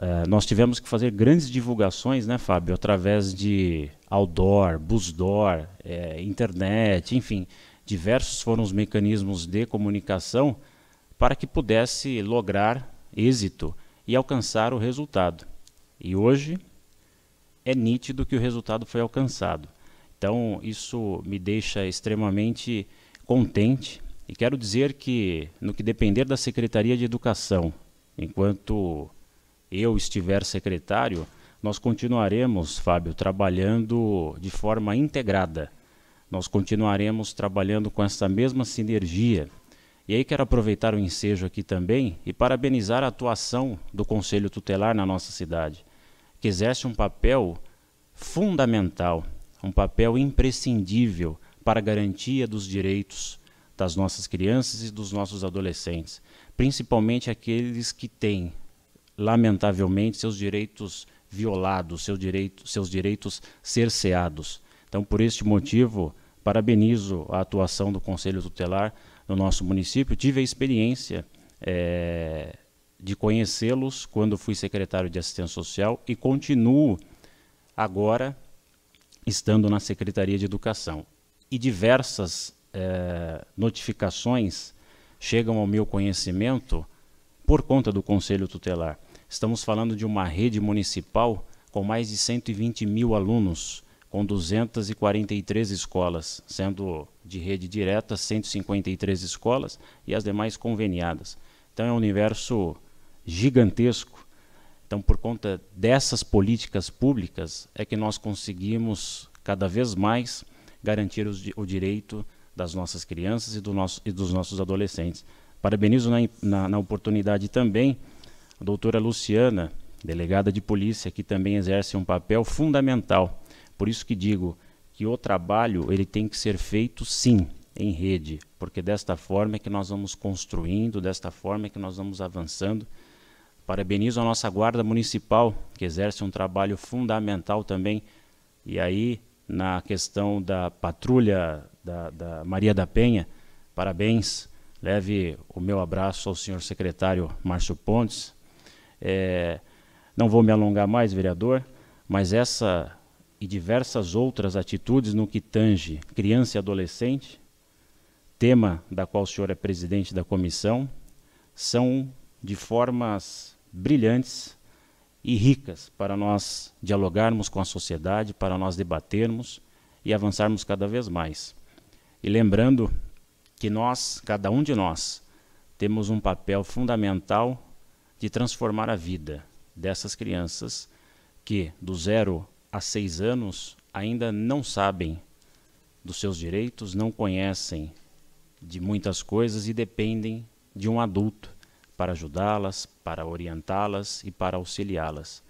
eh, nós tivemos que fazer grandes divulgações, né, Fábio, através de outdoor, busdoor, é, internet, enfim, diversos foram os mecanismos de comunicação para que pudesse lograr êxito e alcançar o resultado. E hoje é nítido que o resultado foi alcançado. Então, isso me deixa extremamente contente e quero dizer que, no que depender da Secretaria de Educação, enquanto eu estiver secretário, nós continuaremos, Fábio, trabalhando de forma integrada. Nós continuaremos trabalhando com essa mesma sinergia. E aí quero aproveitar o ensejo aqui também e parabenizar a atuação do Conselho Tutelar na nossa cidade, que exerce um papel fundamental, um papel imprescindível para a garantia dos direitos das nossas crianças e dos nossos adolescentes, principalmente aqueles que têm lamentavelmente, seus direitos violados, seu direito, seus direitos cerceados. Então, por este motivo, parabenizo a atuação do Conselho Tutelar no nosso município. Tive a experiência é, de conhecê-los quando fui secretário de Assistência Social e continuo agora estando na Secretaria de Educação. E diversas é, notificações chegam ao meu conhecimento por conta do Conselho Tutelar. Estamos falando de uma rede municipal com mais de 120 mil alunos, com 243 escolas, sendo de rede direta 153 escolas e as demais conveniadas. Então é um universo gigantesco. Então, por conta dessas políticas públicas, é que nós conseguimos cada vez mais garantir o direito das nossas crianças e, do nosso, e dos nossos adolescentes. Parabenizo na, na, na oportunidade também a doutora Luciana, delegada de polícia, que também exerce um papel fundamental. Por isso que digo que o trabalho ele tem que ser feito sim em rede, porque desta forma é que nós vamos construindo, desta forma é que nós vamos avançando. Parabenizo a nossa guarda municipal, que exerce um trabalho fundamental também. E aí, na questão da patrulha da, da Maria da Penha, parabéns. Leve o meu abraço ao senhor secretário Márcio Pontes, é, não vou me alongar mais, vereador, mas essa e diversas outras atitudes no que tange criança e adolescente, tema da qual o senhor é presidente da comissão, são de formas brilhantes e ricas para nós dialogarmos com a sociedade, para nós debatermos e avançarmos cada vez mais. E lembrando que nós, cada um de nós, temos um papel fundamental de transformar a vida dessas crianças que, do zero a seis anos, ainda não sabem dos seus direitos, não conhecem de muitas coisas e dependem de um adulto para ajudá-las, para orientá-las e para auxiliá-las.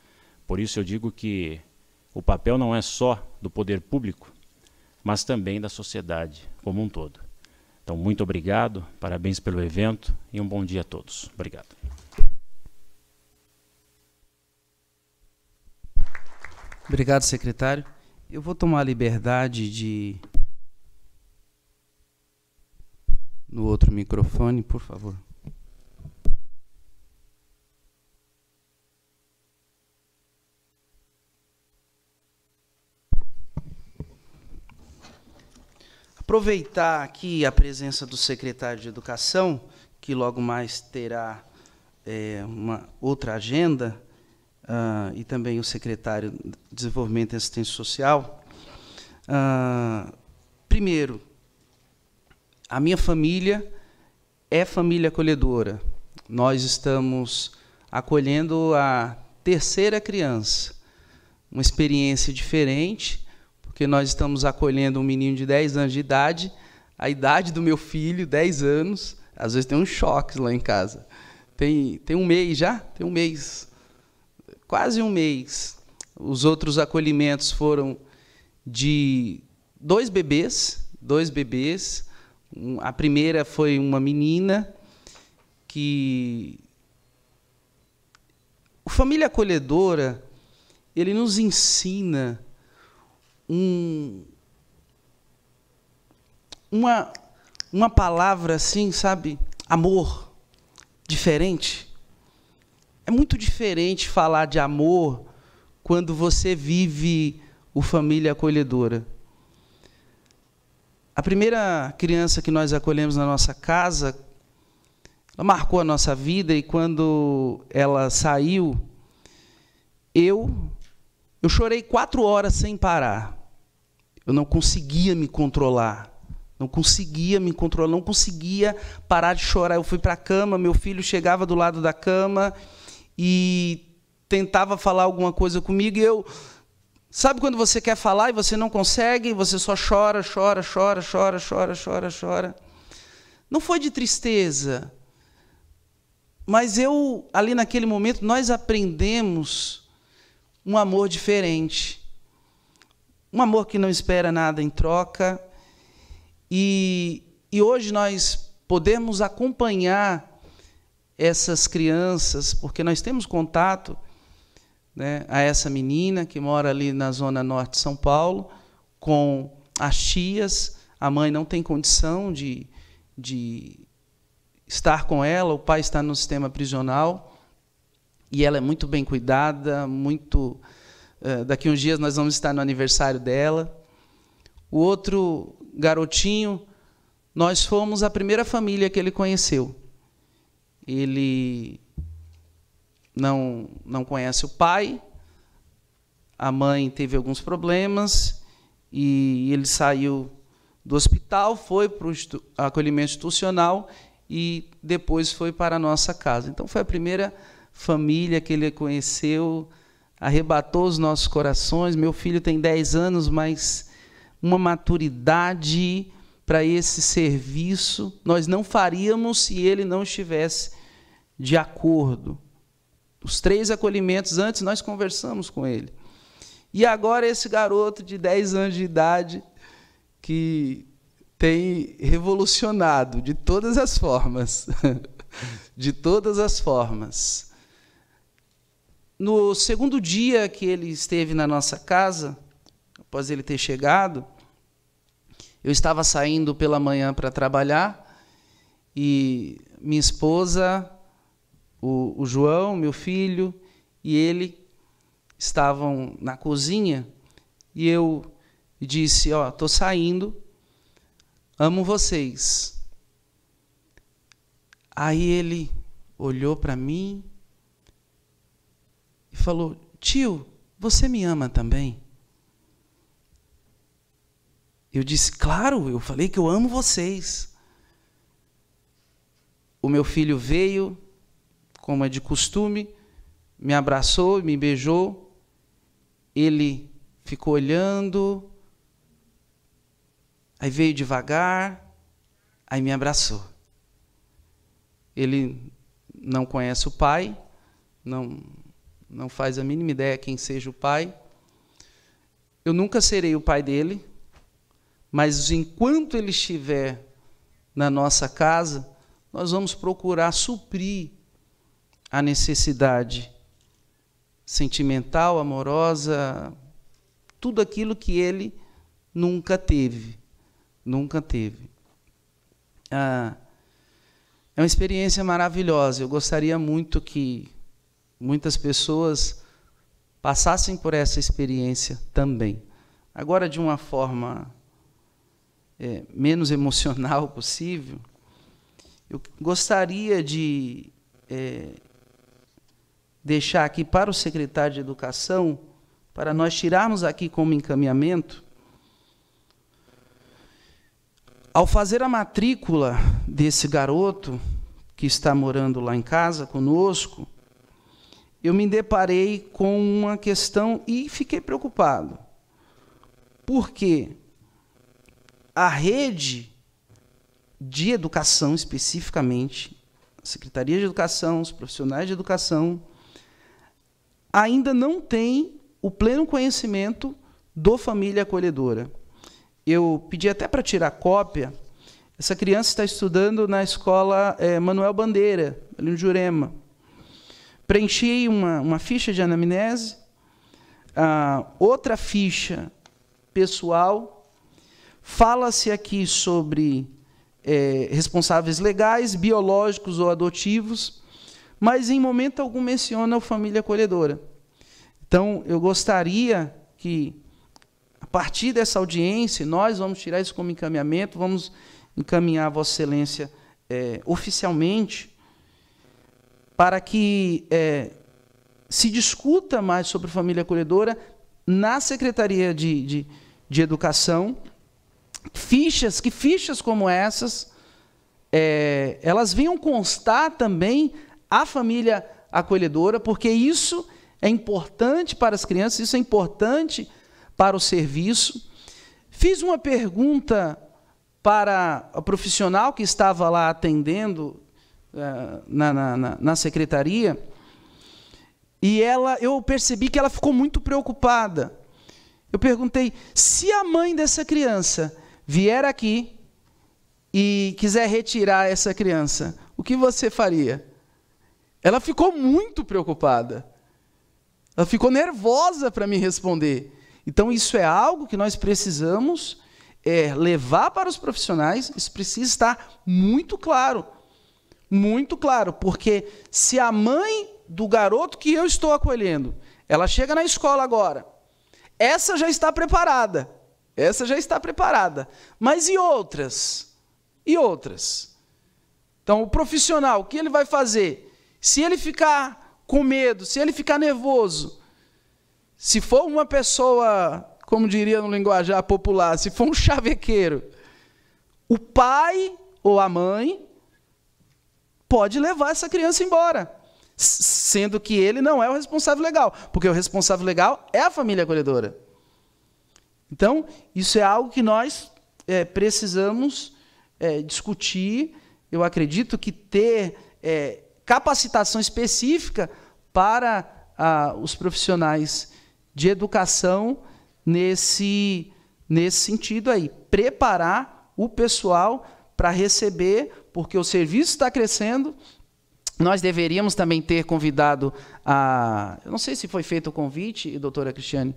Por isso eu digo que o papel não é só do poder público, mas também da sociedade como um todo. Então, muito obrigado, parabéns pelo evento e um bom dia a todos. Obrigado. Obrigado, secretário. Eu vou tomar a liberdade de. No outro microfone, por favor. Aproveitar aqui a presença do secretário de Educação, que logo mais terá é, uma outra agenda uh, e também o secretário de Desenvolvimento e Assistência Social. Uh, primeiro, a minha família é família acolhedora. Nós estamos acolhendo a terceira criança. Uma experiência diferente, porque nós estamos acolhendo um menino de 10 anos de idade, a idade do meu filho, 10 anos. Às vezes tem uns choques lá em casa. Tem, tem um mês já? Tem um mês quase um mês. Os outros acolhimentos foram de dois bebês, dois bebês. A primeira foi uma menina que o família acolhedora ele nos ensina um, uma uma palavra assim, sabe? Amor diferente. É muito diferente falar de amor quando você vive o família acolhedora. A primeira criança que nós acolhemos na nossa casa, ela marcou a nossa vida e quando ela saiu, eu eu chorei quatro horas sem parar. Eu não conseguia me controlar. Não conseguia me controlar, não conseguia parar de chorar. Eu fui para a cama, meu filho chegava do lado da cama e tentava falar alguma coisa comigo e eu. Sabe quando você quer falar e você não consegue, e você só chora, chora, chora, chora, chora, chora, chora. Não foi de tristeza, mas eu, ali naquele momento, nós aprendemos um amor diferente. Um amor que não espera nada em troca. E, e hoje nós podemos acompanhar essas crianças, porque nós temos contato né, a essa menina que mora ali na zona norte de São Paulo, com as tias, a mãe não tem condição de, de estar com ela, o pai está no sistema prisional e ela é muito bem cuidada, muito. Uh, daqui uns dias nós vamos estar no aniversário dela. O outro garotinho, nós fomos a primeira família que ele conheceu ele não, não conhece o pai, a mãe teve alguns problemas e ele saiu do hospital, foi para o acolhimento institucional e depois foi para a nossa casa. Então foi a primeira família que ele conheceu, arrebatou os nossos corações. Meu filho tem 10 anos, mas uma maturidade para esse serviço nós não faríamos se ele não estivesse de acordo. Os três acolhimentos antes nós conversamos com ele. E agora esse garoto de 10 anos de idade que tem revolucionado de todas as formas. de todas as formas. No segundo dia que ele esteve na nossa casa, após ele ter chegado, eu estava saindo pela manhã para trabalhar e minha esposa o, o João, meu filho, e ele estavam na cozinha e eu disse: Ó, tô saindo, amo vocês. Aí ele olhou para mim e falou: Tio, você me ama também? Eu disse: Claro, eu falei que eu amo vocês. O meu filho veio, como é de costume, me abraçou, me beijou. Ele ficou olhando, aí veio devagar, aí me abraçou. Ele não conhece o pai, não, não faz a mínima ideia quem seja o pai. Eu nunca serei o pai dele, mas enquanto ele estiver na nossa casa, nós vamos procurar suprir a necessidade sentimental, amorosa, tudo aquilo que ele nunca teve. Nunca teve. Ah, é uma experiência maravilhosa. Eu gostaria muito que muitas pessoas passassem por essa experiência também. Agora, de uma forma é, menos emocional possível, eu gostaria de é, deixar aqui para o secretário de Educação, para nós tirarmos aqui como encaminhamento, ao fazer a matrícula desse garoto que está morando lá em casa conosco, eu me deparei com uma questão e fiquei preocupado. Porque a rede de educação especificamente, a Secretaria de Educação, os profissionais de educação, ainda não tem o pleno conhecimento do família acolhedora. Eu pedi até para tirar cópia. Essa criança está estudando na escola é, Manuel Bandeira, ali no Jurema. Preenchi uma, uma ficha de anamnese, ah, outra ficha pessoal. Fala-se aqui sobre é, responsáveis legais, biológicos ou adotivos mas em momento algum menciona a família acolhedora. Então, eu gostaria que, a partir dessa audiência, nós vamos tirar isso como encaminhamento, vamos encaminhar Vossa Excelência é, oficialmente, para que é, se discuta mais sobre família acolhedora na Secretaria de, de, de Educação, fichas, que fichas como essas, é, elas venham constar também a família acolhedora, porque isso é importante para as crianças, isso é importante para o serviço. Fiz uma pergunta para a profissional que estava lá atendendo uh, na, na, na, na secretaria, e ela, eu percebi que ela ficou muito preocupada. Eu perguntei: se a mãe dessa criança vier aqui e quiser retirar essa criança, o que você faria? Ela ficou muito preocupada. Ela ficou nervosa para me responder. Então, isso é algo que nós precisamos é, levar para os profissionais. Isso precisa estar muito claro. Muito claro. Porque se a mãe do garoto que eu estou acolhendo, ela chega na escola agora, essa já está preparada. Essa já está preparada. Mas e outras? E outras? Então, o profissional, o que ele vai fazer? Se ele ficar com medo, se ele ficar nervoso, se for uma pessoa, como diria no linguajar popular, se for um chavequeiro, o pai ou a mãe pode levar essa criança embora, sendo que ele não é o responsável legal, porque o responsável legal é a família acolhedora. Então, isso é algo que nós é, precisamos é, discutir. Eu acredito que ter é, capacitação específica para ah, os profissionais de educação nesse, nesse sentido aí. Preparar o pessoal para receber, porque o serviço está crescendo. Nós deveríamos também ter convidado a. Eu não sei se foi feito o convite, doutora Cristiane,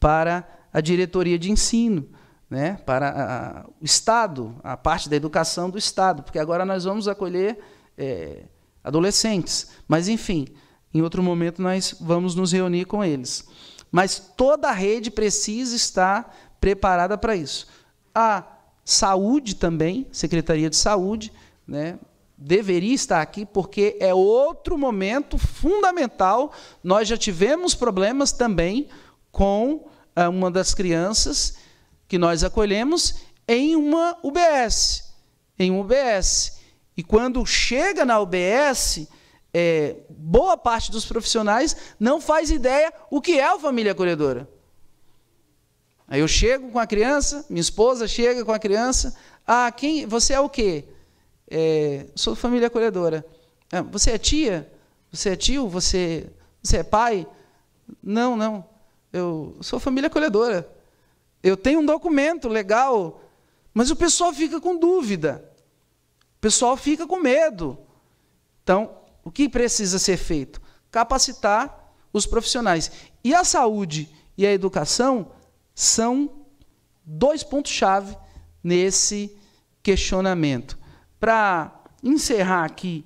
para a diretoria de ensino, né? para a, ah, o Estado, a parte da educação do Estado, porque agora nós vamos acolher. É, adolescentes. Mas, enfim, em outro momento nós vamos nos reunir com eles. Mas toda a rede precisa estar preparada para isso. A saúde também, Secretaria de Saúde, né, deveria estar aqui, porque é outro momento fundamental. Nós já tivemos problemas também com eh, uma das crianças que nós acolhemos em uma UBS. Em uma UBS. E quando chega na UBS, é, boa parte dos profissionais não faz ideia o que é a família acolhedora. Aí eu chego com a criança, minha esposa chega com a criança. Ah, quem? Você é o quê? É, sou família acolhedora. Ah, você é tia? Você é tio? Você, você é pai? Não, não. Eu sou família acolhedora. Eu tenho um documento legal, mas o pessoal fica com dúvida. O pessoal fica com medo. Então, o que precisa ser feito? Capacitar os profissionais. E a saúde e a educação são dois pontos-chave nesse questionamento. Para encerrar aqui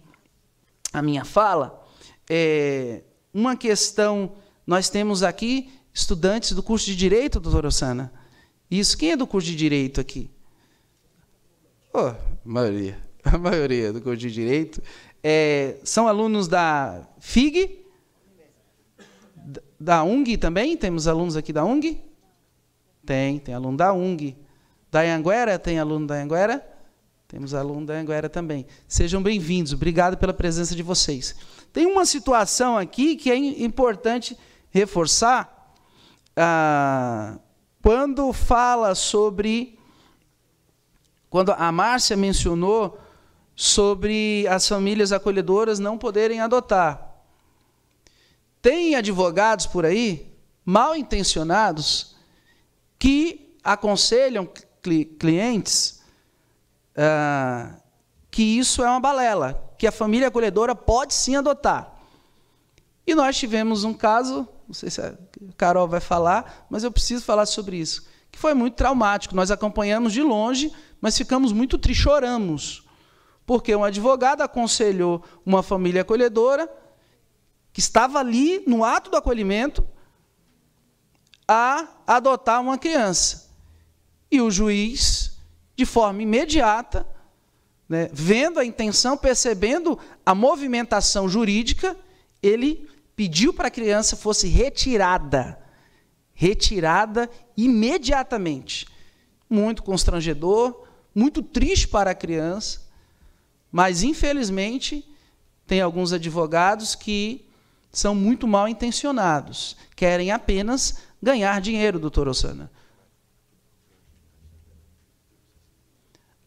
a minha fala, é, uma questão: nós temos aqui estudantes do curso de Direito, doutora Osana. Isso, quem é do curso de Direito aqui? Oh, Maria. a maioria do curso de Direito, é, são alunos da FIG, da UNG também? Temos alunos aqui da UNG? Tem, tem aluno da UNG. Da Anguera, tem aluno da Anguera? Temos aluno da Anguera também. Sejam bem-vindos, obrigado pela presença de vocês. Tem uma situação aqui que é importante reforçar. Ah, quando fala sobre. Quando a Márcia mencionou sobre as famílias acolhedoras não poderem adotar. Tem advogados por aí, mal intencionados, que aconselham clientes ah, que isso é uma balela, que a família acolhedora pode sim adotar. E nós tivemos um caso, não sei se a Carol vai falar, mas eu preciso falar sobre isso, que foi muito traumático. Nós acompanhamos de longe, mas ficamos muito tristes, choramos porque um advogado aconselhou uma família acolhedora, que estava ali no ato do acolhimento, a adotar uma criança. E o juiz, de forma imediata, né, vendo a intenção, percebendo a movimentação jurídica, ele pediu para a criança fosse retirada. Retirada imediatamente. Muito constrangedor, muito triste para a criança, mas, infelizmente, tem alguns advogados que são muito mal intencionados, querem apenas ganhar dinheiro, doutor Osana.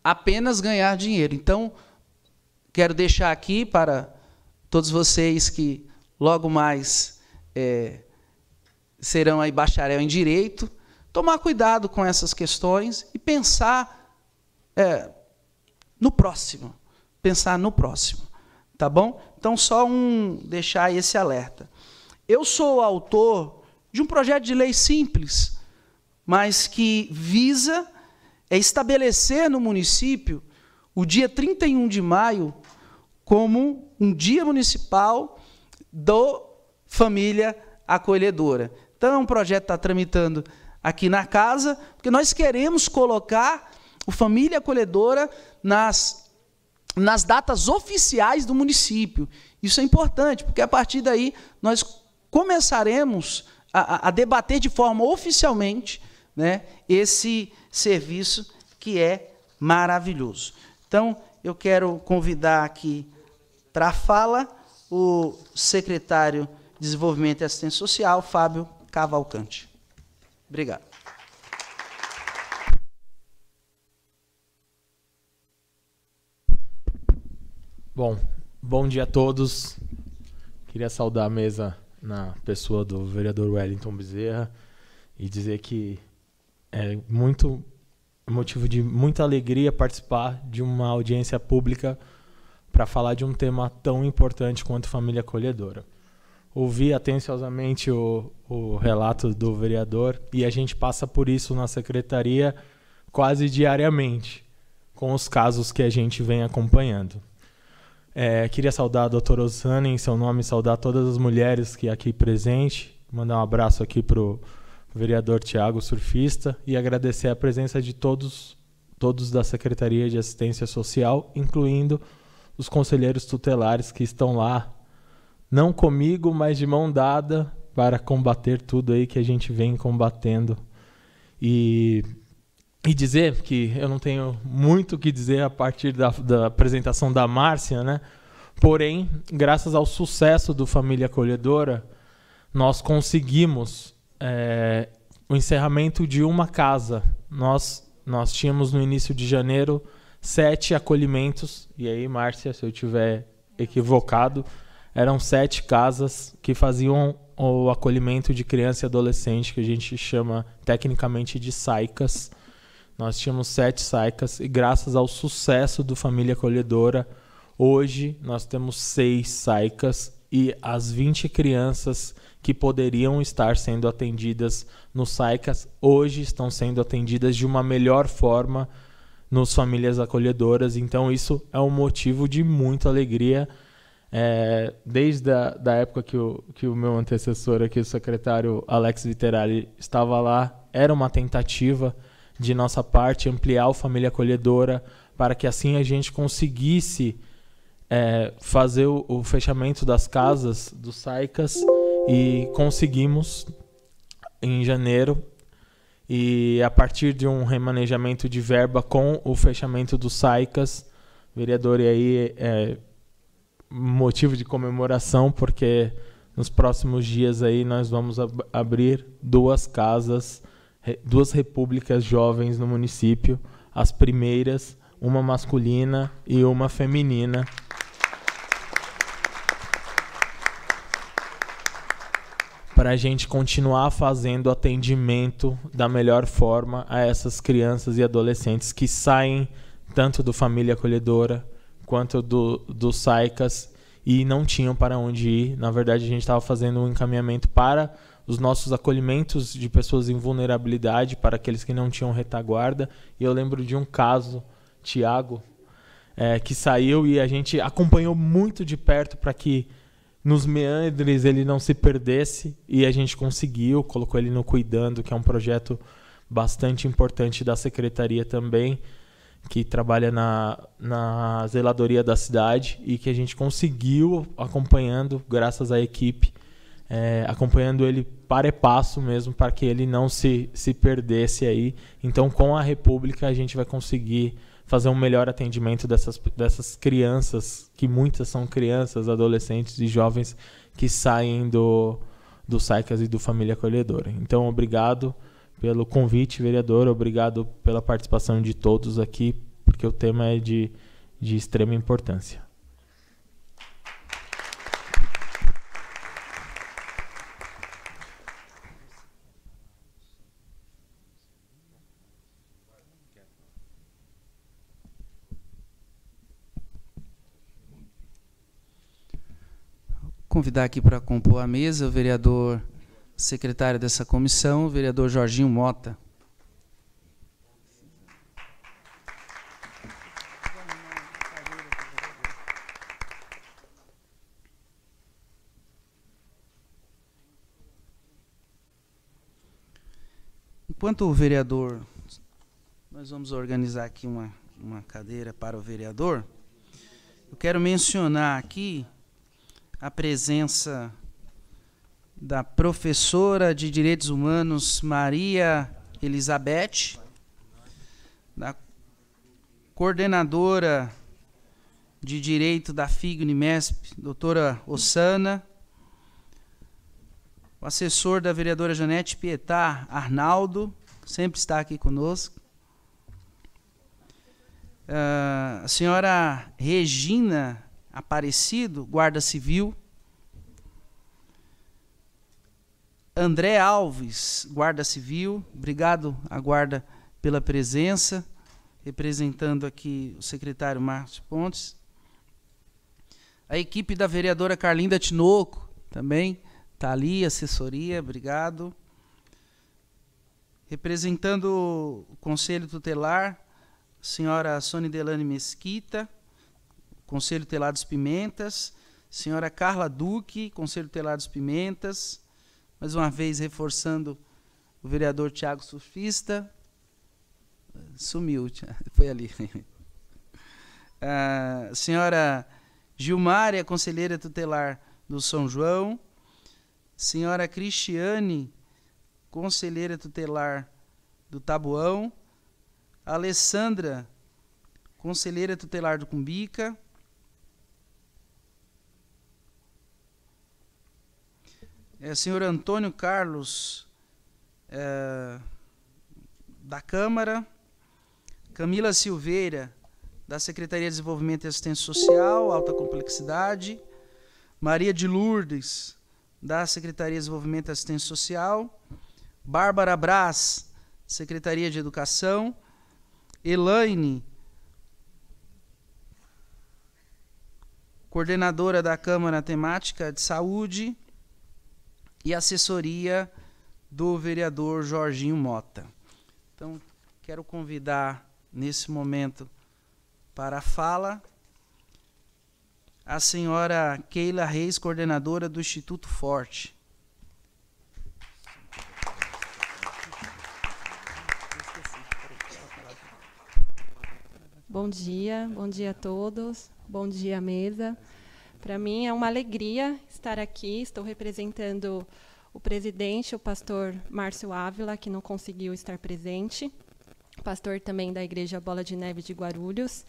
Apenas ganhar dinheiro. Então, quero deixar aqui para todos vocês que logo mais é, serão aí bacharel em direito, tomar cuidado com essas questões e pensar é, no próximo pensar no próximo, tá bom? Então só um deixar esse alerta. Eu sou autor de um projeto de lei simples, mas que visa é estabelecer no município o dia 31 de maio como um dia municipal do família acolhedora. Então, é um projeto está tramitando aqui na casa, porque nós queremos colocar o família acolhedora nas nas datas oficiais do município. Isso é importante, porque a partir daí nós começaremos a, a debater de forma oficialmente né, esse serviço que é maravilhoso. Então, eu quero convidar aqui para a fala o secretário de Desenvolvimento e Assistência Social, Fábio Cavalcante. Obrigado. Bom, bom dia a todos. Queria saudar a mesa na pessoa do vereador Wellington Bezerra e dizer que é muito motivo de muita alegria participar de uma audiência pública para falar de um tema tão importante quanto família acolhedora. Ouvi atenciosamente o, o relato do vereador e a gente passa por isso na secretaria quase diariamente com os casos que a gente vem acompanhando. É, queria saudar a doutora Osana em seu nome, saudar todas as mulheres que aqui presente. Mandar um abraço aqui pro vereador Tiago Surfista e agradecer a presença de todos, todos da Secretaria de Assistência Social, incluindo os conselheiros tutelares que estão lá, não comigo, mas de mão dada para combater tudo aí que a gente vem combatendo. E e dizer que eu não tenho muito o que dizer a partir da, da apresentação da Márcia, né? Porém, graças ao sucesso do Família Acolhedora, nós conseguimos é, o encerramento de uma casa. Nós, nós tínhamos no início de janeiro sete acolhimentos, e aí, Márcia, se eu tiver equivocado, eram sete casas que faziam o acolhimento de criança e adolescente, que a gente chama tecnicamente de saicas. Nós tínhamos sete saicas e graças ao sucesso do Família Acolhedora, hoje nós temos seis saicas e as 20 crianças que poderiam estar sendo atendidas no saicas hoje estão sendo atendidas de uma melhor forma nos famílias acolhedoras. Então isso é um motivo de muita alegria. É, desde a da época que o, que o meu antecessor aqui, o secretário Alex Viterali, estava lá, era uma tentativa de nossa parte ampliar o Família Acolhedora para que assim a gente conseguisse é, fazer o, o, fechamento das casas dos SAICAS e conseguimos em janeiro. E a partir de um remanejamento de verba com o fechamento dos SAICAS, vereador, e aí é motivo de comemoração, porque nos próximos dias aí nós vamos ab abrir duas casas duas repúblicas jovens no município, as primeiras, uma masculina e uma feminina. para a gente continuar fazendo atendimento da melhor forma a essas crianças e adolescentes que saem tanto do Família Acolhedora quanto do, do SAICAS e não tinham para onde ir. Na verdade, a gente estava fazendo um encaminhamento para os nossos acolhimentos de pessoas em vulnerabilidade para aqueles que não tinham retaguarda. E eu lembro de um caso, Tiago, é, que saiu e a gente acompanhou muito de perto para que nos meandres ele não se perdesse e a gente conseguiu, colocou ele no Cuidando, que é um projeto bastante importante da secretaria também, que trabalha na, na zeladoria da cidade e que a gente conseguiu acompanhando, graças à equipe, é, acompanhando ele para e passo mesmo, para que ele não se, se perdesse aí. Então, com a República, a gente vai conseguir fazer um melhor atendimento dessas, dessas crianças, que muitas são crianças, adolescentes e jovens que saem do, do SAICAS e do Família Acolhedora. Então, obrigado pelo convite, vereador, obrigado pela participação de todos aqui, porque o tema é de, de extrema importância. convidar aqui para compor a mesa o vereador secretário dessa comissão, o vereador Jorginho Mota. Enquanto o vereador, nós vamos organizar aqui uma, uma cadeira para o vereador, eu quero mencionar aqui a presença da professora de Direitos Humanos Maria Elizabeth, da coordenadora de Direito da FIG-UNIMESP, doutora Ossana, o assessor da vereadora Janete Pietá, Arnaldo, sempre está aqui conosco, uh, a senhora Regina Aparecido, guarda civil. André Alves, guarda civil. Obrigado à guarda pela presença, representando aqui o secretário Marcos Pontes. A equipe da vereadora Carlinda Tinoco também está ali, assessoria, obrigado. Representando o Conselho Tutelar, a senhora Sônia Delane Mesquita. Conselho Telados Pimentas, senhora Carla Duque, Conselho Telados Pimentas, mais uma vez reforçando o vereador Tiago Surfista. Sumiu, foi ali. A ah, senhora Gilmária, conselheira tutelar do São João. Senhora Cristiane, conselheira tutelar do Tabuão. Alessandra, conselheira tutelar do Cumbica. é, senhor Antônio Carlos é, da Câmara, Camila Silveira, da Secretaria de Desenvolvimento e Assistência Social, Alta Complexidade, Maria de Lourdes, da Secretaria de Desenvolvimento e Assistência Social, Bárbara Braz, Secretaria de Educação, Elaine, coordenadora da Câmara Temática de Saúde, e assessoria do vereador Jorginho Mota. Então, quero convidar nesse momento para a fala a senhora Keila Reis, coordenadora do Instituto Forte. Bom dia, bom dia a todos, bom dia mesa. Para mim é uma alegria estar aqui. Estou representando o presidente, o pastor Márcio Ávila, que não conseguiu estar presente, pastor também da Igreja Bola de Neve de Guarulhos.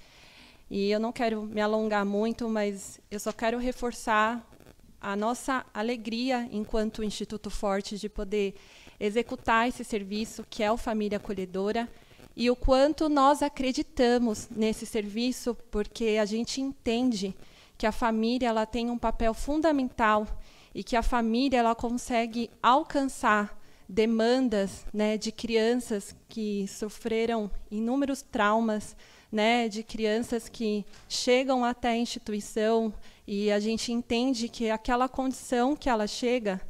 E eu não quero me alongar muito, mas eu só quero reforçar a nossa alegria enquanto Instituto Forte de poder executar esse serviço que é o Família Acolhedora e o quanto nós acreditamos nesse serviço, porque a gente entende que a família ela tem um papel fundamental e que a família ela consegue alcançar demandas né, de crianças que sofreram inúmeros traumas, né, de crianças que chegam até a instituição e a gente entende que aquela condição que ela chega,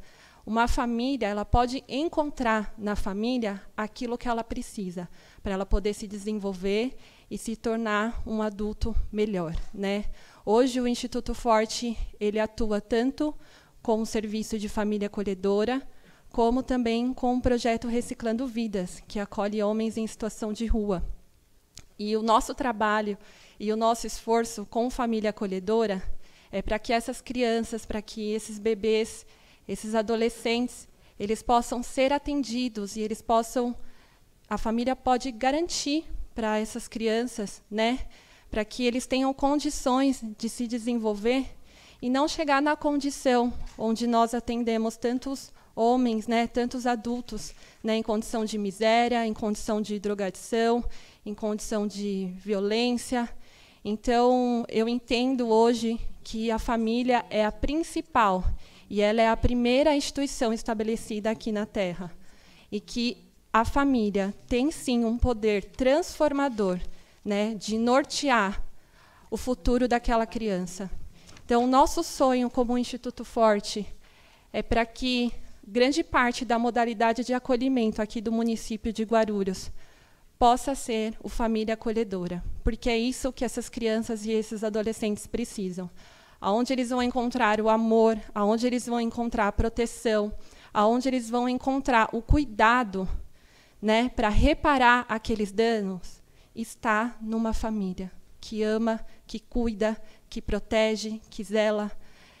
uma família ela pode encontrar na família aquilo que ela precisa para ela poder se desenvolver e se tornar um adulto melhor, né? Hoje o Instituto Forte ele atua tanto com o serviço de família acolhedora, como também com o projeto Reciclando Vidas, que acolhe homens em situação de rua. E o nosso trabalho e o nosso esforço com família acolhedora é para que essas crianças, para que esses bebês, esses adolescentes, eles possam ser atendidos e eles possam a família pode garantir para essas crianças, né, para que eles tenham condições de se desenvolver e não chegar na condição onde nós atendemos tantos homens, né, tantos adultos, né, em condição de miséria, em condição de drogadição, em condição de violência. Então, eu entendo hoje que a família é a principal e ela é a primeira instituição estabelecida aqui na Terra. E que a família tem sim um poder transformador né, de nortear o futuro daquela criança. Então, nosso sonho como Instituto Forte é para que grande parte da modalidade de acolhimento aqui do município de Guarulhos possa ser o família acolhedora, porque é isso que essas crianças e esses adolescentes precisam. Aonde eles vão encontrar o amor, aonde eles vão encontrar a proteção, aonde eles vão encontrar o cuidado, né, para reparar aqueles danos está numa família que ama, que cuida, que protege, que zela.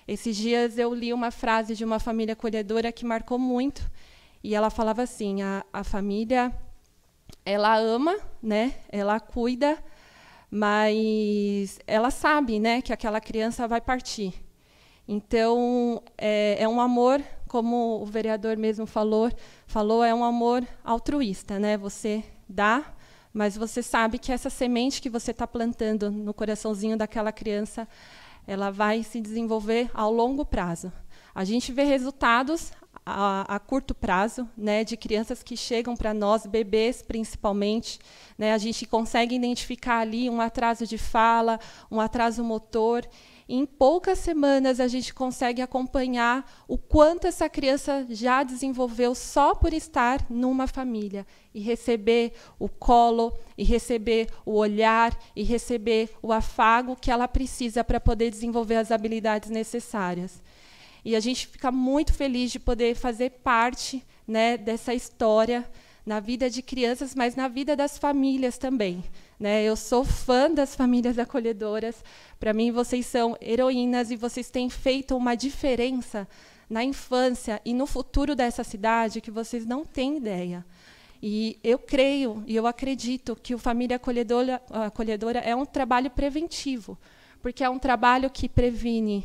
Esses dias eu li uma frase de uma família acolhedora que marcou muito, e ela falava assim: a, a família ela ama, né? Ela cuida, mas ela sabe, né, que aquela criança vai partir. Então é, é um amor, como o vereador mesmo falou, falou é um amor altruísta, né? Você dá mas você sabe que essa semente que você está plantando no coraçãozinho daquela criança, ela vai se desenvolver ao longo prazo. A gente vê resultados a, a curto prazo, né, de crianças que chegam para nós, bebês principalmente, né, a gente consegue identificar ali um atraso de fala, um atraso motor. Em poucas semanas, a gente consegue acompanhar o quanto essa criança já desenvolveu só por estar numa família e receber o colo, e receber o olhar, e receber o afago que ela precisa para poder desenvolver as habilidades necessárias. E a gente fica muito feliz de poder fazer parte né, dessa história na vida de crianças, mas na vida das famílias também. Né? Eu sou fã das famílias acolhedoras. Para mim, vocês são heroínas e vocês têm feito uma diferença na infância e no futuro dessa cidade que vocês não têm ideia. E eu creio e eu acredito que o Família Acolhedora, acolhedora é um trabalho preventivo, porque é um trabalho que previne,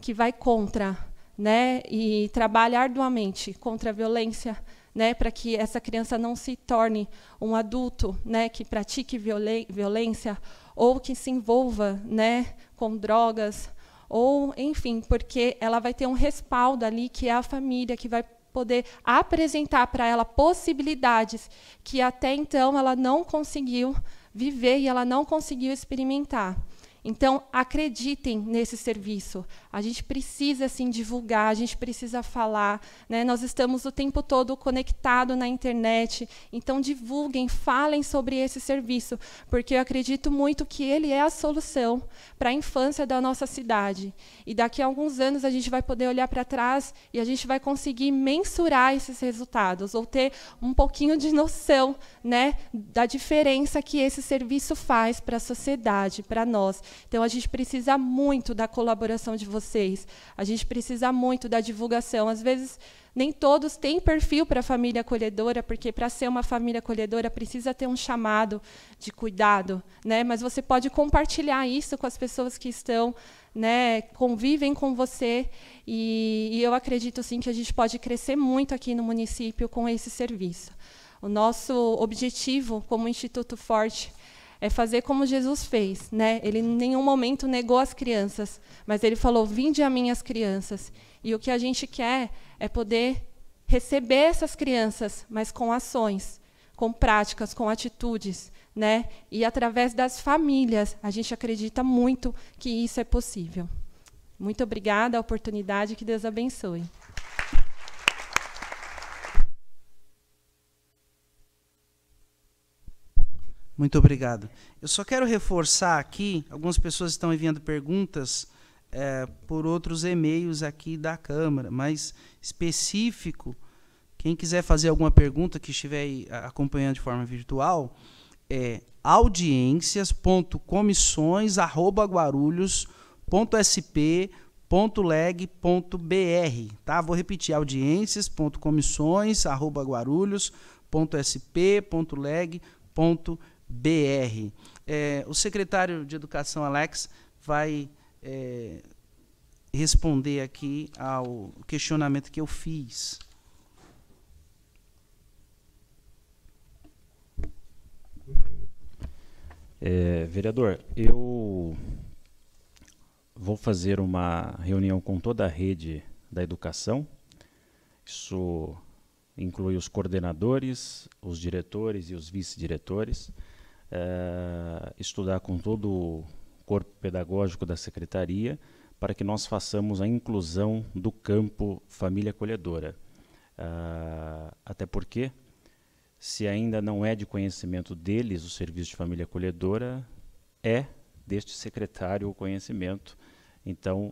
que vai contra, né? e trabalha arduamente contra a violência, né, para que essa criança não se torne um adulto né, que pratique violência ou que se envolva né, com drogas, ou, enfim, porque ela vai ter um respaldo ali que é a família, que vai poder apresentar para ela possibilidades que até então ela não conseguiu viver e ela não conseguiu experimentar. Então, acreditem nesse serviço. A gente precisa assim divulgar, a gente precisa falar, né? Nós estamos o tempo todo conectado na internet. Então, divulguem, falem sobre esse serviço, porque eu acredito muito que ele é a solução para a infância da nossa cidade. E daqui a alguns anos a gente vai poder olhar para trás e a gente vai conseguir mensurar esses resultados ou ter um pouquinho de noção, né, da diferença que esse serviço faz para a sociedade, para nós. Então, a gente precisa muito da colaboração de vocês, a gente precisa muito da divulgação. Às vezes, nem todos têm perfil para a família acolhedora, porque para ser uma família acolhedora precisa ter um chamado de cuidado. Né? Mas você pode compartilhar isso com as pessoas que estão né, convivem com você e, e, eu acredito sim que a gente pode crescer muito aqui no município com esse serviço. O nosso objetivo como Instituto Forte é fazer como Jesus fez, né? Ele em nenhum momento negou as crianças, mas ele falou: "Vinde a mim as crianças". E o que a gente quer é poder receber essas crianças, mas com ações, com práticas, com atitudes, né? E através das famílias, a gente acredita muito que isso é possível. Muito obrigada a oportunidade, que Deus abençoe. Muito obrigado. Eu só quero reforçar aqui, algumas pessoas estão enviando perguntas é, por outros e-mails aqui da Câmara, mas específico, quem quiser fazer alguma pergunta que estiver acompanhando de forma virtual, é audiências.comissões@guarulhos.sp.leg.br, tá? Vou repetir audiências.comissões@guarulhos.sp.leg.br BR. É, o secretário de Educação, Alex, vai é, responder aqui ao questionamento que eu fiz. É, vereador, eu vou fazer uma reunião com toda a rede da educação. Isso inclui os coordenadores, os diretores e os vice-diretores é, estudar com todo o corpo pedagógico da secretaria para que nós façamos a inclusão do campo família acolhedora. Eh, até porque, se ainda não é de conhecimento deles o serviço de família acolhedora, é deste secretário o conhecimento, então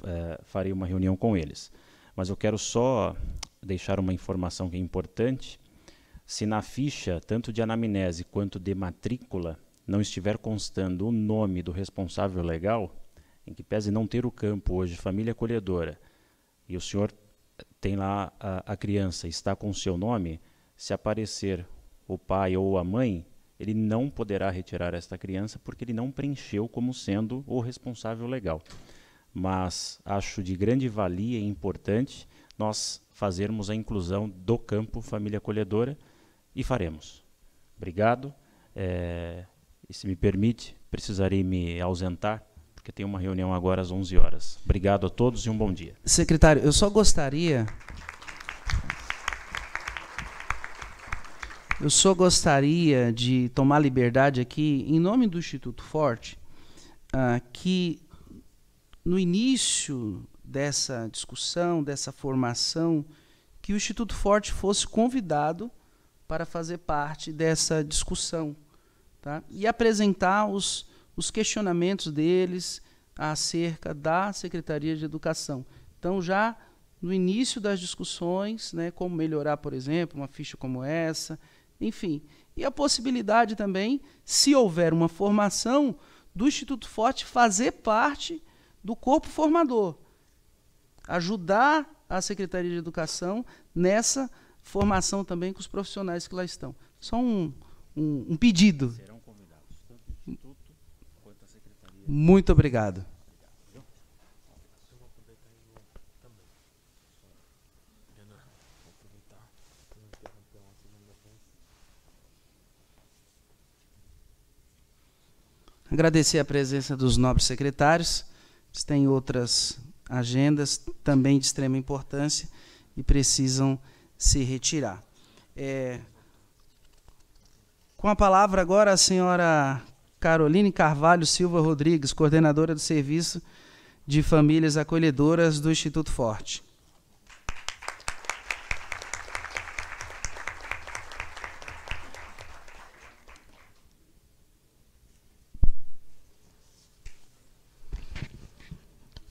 uh, farei uma reunião com eles. Mas eu quero só deixar uma informação que é importante, se na ficha, tanto de anamnese quanto de matrícula, não estiver constando o nome do responsável legal, em que pese não ter o campo hoje família acolhedora, e o senhor tem lá a, a criança, está com o seu nome, se aparecer o pai ou a mãe, ele não poderá retirar esta criança porque ele não preencheu como sendo o responsável legal. Mas acho de grande valia e importante nós fazermos a inclusão do campo família acolhedora e faremos. Obrigado. É, e se me permite, precisarei me ausentar, porque tenho uma reunião agora às 11 horas. Obrigado a todos e um bom dia. Secretário, eu só gostaria. Eu só gostaria de tomar liberdade aqui, em nome do Instituto Forte, ah, que no início dessa discussão, dessa formação, que o Instituto Forte fosse convidado para fazer parte dessa discussão tá? e apresentar os, os questionamentos deles acerca da Secretaria de Educação. Então, já no início das discussões, né, como melhorar, por exemplo, uma ficha como essa, enfim. E a possibilidade também, se houver uma formação, do Instituto Forte fazer parte do corpo formador, ajudar a Secretaria de Educação nessa formação também com os profissionais que lá estão. Só um, um, um pedido. Serão convidados, tanto o Instituto quanto a Secretaria. Muito obrigado. Agradecer a presença dos nobres secretários. Eles têm outras agendas também de extrema importância e precisam se retirar. É, com a palavra agora a senhora Caroline Carvalho Silva Rodrigues, coordenadora do Serviço de Famílias Acolhedoras do Instituto Forte.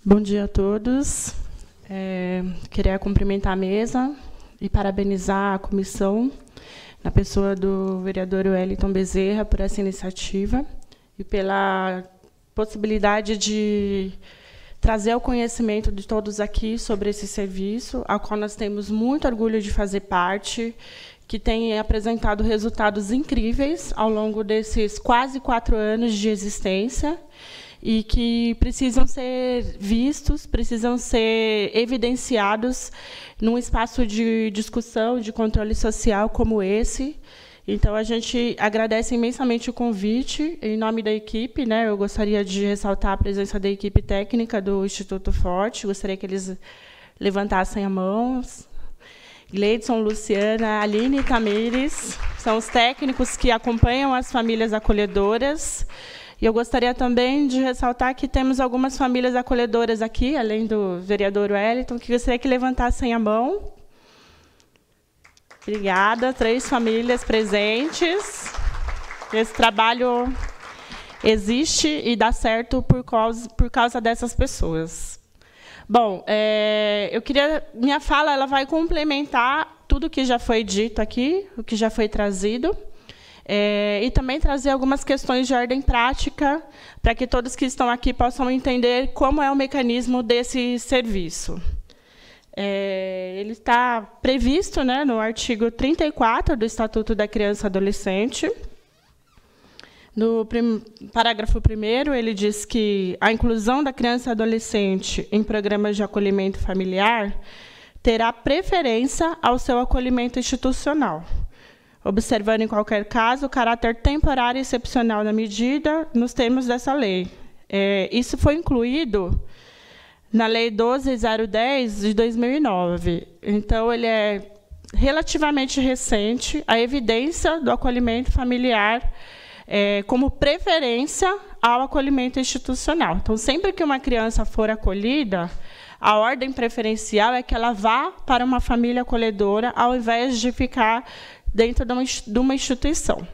Bom dia a todos. É, queria cumprimentar a mesa, e parabenizar a comissão, na pessoa do vereador Wellington Bezerra, por essa iniciativa e pela possibilidade de trazer o conhecimento de todos aqui sobre esse serviço, ao qual nós temos muito orgulho de fazer parte, que tem apresentado resultados incríveis ao longo desses quase quatro anos de existência e que precisam ser vistos, precisam ser evidenciados num espaço de discussão, de controle social como esse. Então, a gente agradece imensamente o convite. Em nome da equipe, né, eu gostaria de ressaltar a presença da equipe técnica do Instituto Forte. Gostaria que eles levantassem a mão. Gleidson, Luciana, Aline e Tamires são os técnicos que acompanham as famílias acolhedoras. E eu gostaria também de ressaltar que temos algumas famílias acolhedoras aqui, além do vereador Wellington, que gostaria que levantassem a mão. Obrigada, três famílias presentes. Esse trabalho existe e dá certo por causa, por causa dessas pessoas. Bom, é, eu queria minha fala ela vai complementar tudo o que já foi dito aqui, o que já foi trazido. É, e também trazer algumas questões de ordem prática, para que todos que estão aqui possam entender como é o mecanismo desse serviço. É, ele está previsto né, no artigo 34 do Estatuto da Criança e Adolescente. No parágrafo 1, ele diz que a inclusão da criança e adolescente em programas de acolhimento familiar terá preferência ao seu acolhimento institucional observando em qualquer caso o caráter temporário e excepcional da medida nos termos dessa lei. É, isso foi incluído na Lei 12.010 de 2009. Então, ele é relativamente recente, a evidência do acolhimento familiar é, como preferência ao acolhimento institucional. Então, sempre que uma criança for acolhida, a ordem preferencial é que ela vá para uma família acolhedora, ao invés de ficar dentro de uma instituição.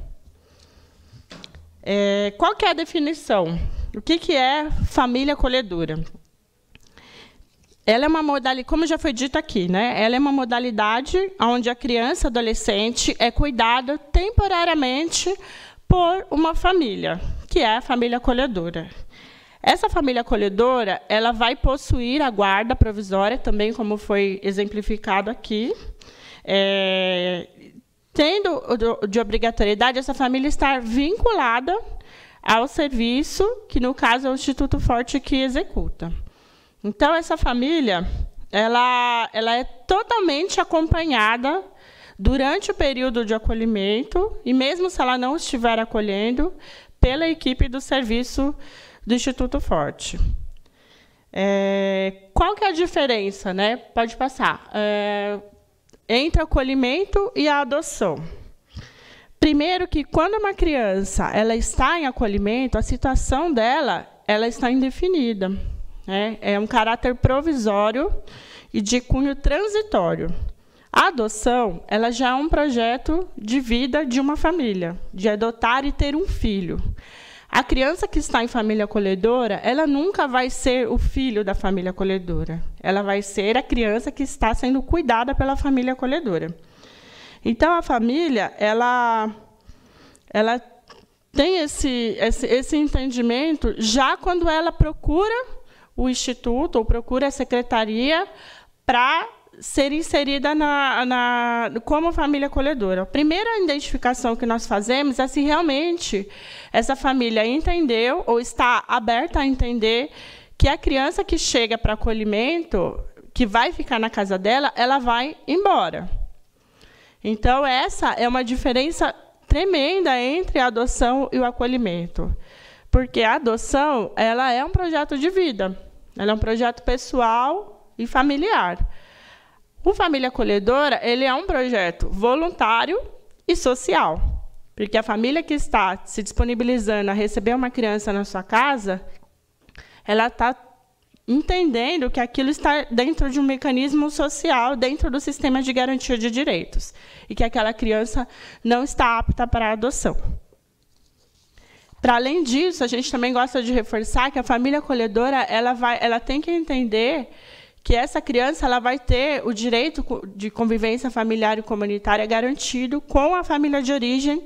É, qual que é a definição? O que, que é família acolhedora? Ela é uma modalidade, como já foi dito aqui, né? Ela é uma modalidade onde a criança, adolescente, é cuidada temporariamente por uma família, que é a família acolhedora. Essa família acolhedora, ela vai possuir a guarda provisória, também como foi exemplificado aqui, é, Sendo de obrigatoriedade essa família estar vinculada ao serviço, que no caso é o Instituto Forte que executa. Então, essa família ela, ela é totalmente acompanhada durante o período de acolhimento, e mesmo se ela não estiver acolhendo, pela equipe do serviço do Instituto Forte. É, qual que é a diferença? Né? Pode passar. É, entre o acolhimento e a adoção. Primeiro que quando uma criança ela está em acolhimento, a situação dela ela está indefinida. Né? É um caráter provisório e de cunho transitório. A adoção ela já é um projeto de vida de uma família, de adotar e ter um filho. A criança que está em família acolhedora, ela nunca vai ser o filho da família acolhedora. Ela vai ser a criança que está sendo cuidada pela família acolhedora. Então a família, ela ela tem esse, esse, esse entendimento já quando ela procura o instituto ou procura a secretaria para ser inserida na, na, como família acolhedora. A primeira identificação que nós fazemos é se realmente essa família entendeu ou está aberta a entender que a criança que chega para acolhimento, que vai ficar na casa dela, ela vai embora. Então, essa é uma diferença tremenda entre a adoção e o acolhimento. Porque a adoção ela é um projeto de vida, ela é um projeto pessoal e familiar. O Família Acolhedora, ele é um projeto voluntário e social. Porque a família que está se disponibilizando a receber uma criança na sua casa, ela está entendendo que aquilo está dentro de um mecanismo social, dentro do sistema de garantia de direitos, e que aquela criança não está apta para adoção. Para além disso, a gente também gosta de reforçar que a família acolhedora ela vai, ela tem que entender que essa criança ela vai ter o direito de convivência familiar e comunitária garantido com a família de origem,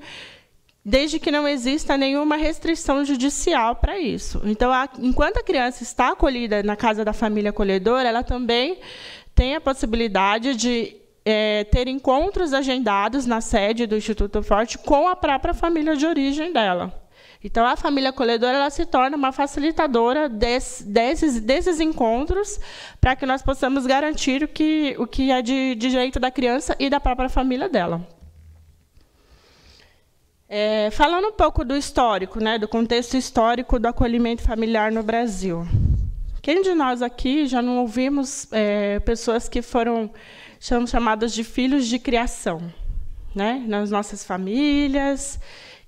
desde que não exista nenhuma restrição judicial para isso. Então, a, enquanto a criança está acolhida na casa da família acolhedora, ela também tem a possibilidade de é, ter encontros agendados na sede do Instituto Forte com a própria família de origem dela. Então, a família acolhedora ela se torna uma facilitadora desses, desses encontros para que nós possamos garantir o que, o que é de, de direito da criança e da própria família dela. É, falando um pouco do histórico, né, do contexto histórico do acolhimento familiar no Brasil. Quem de nós aqui já não ouvimos é, pessoas que foram chamadas de filhos de criação, né, nas nossas famílias?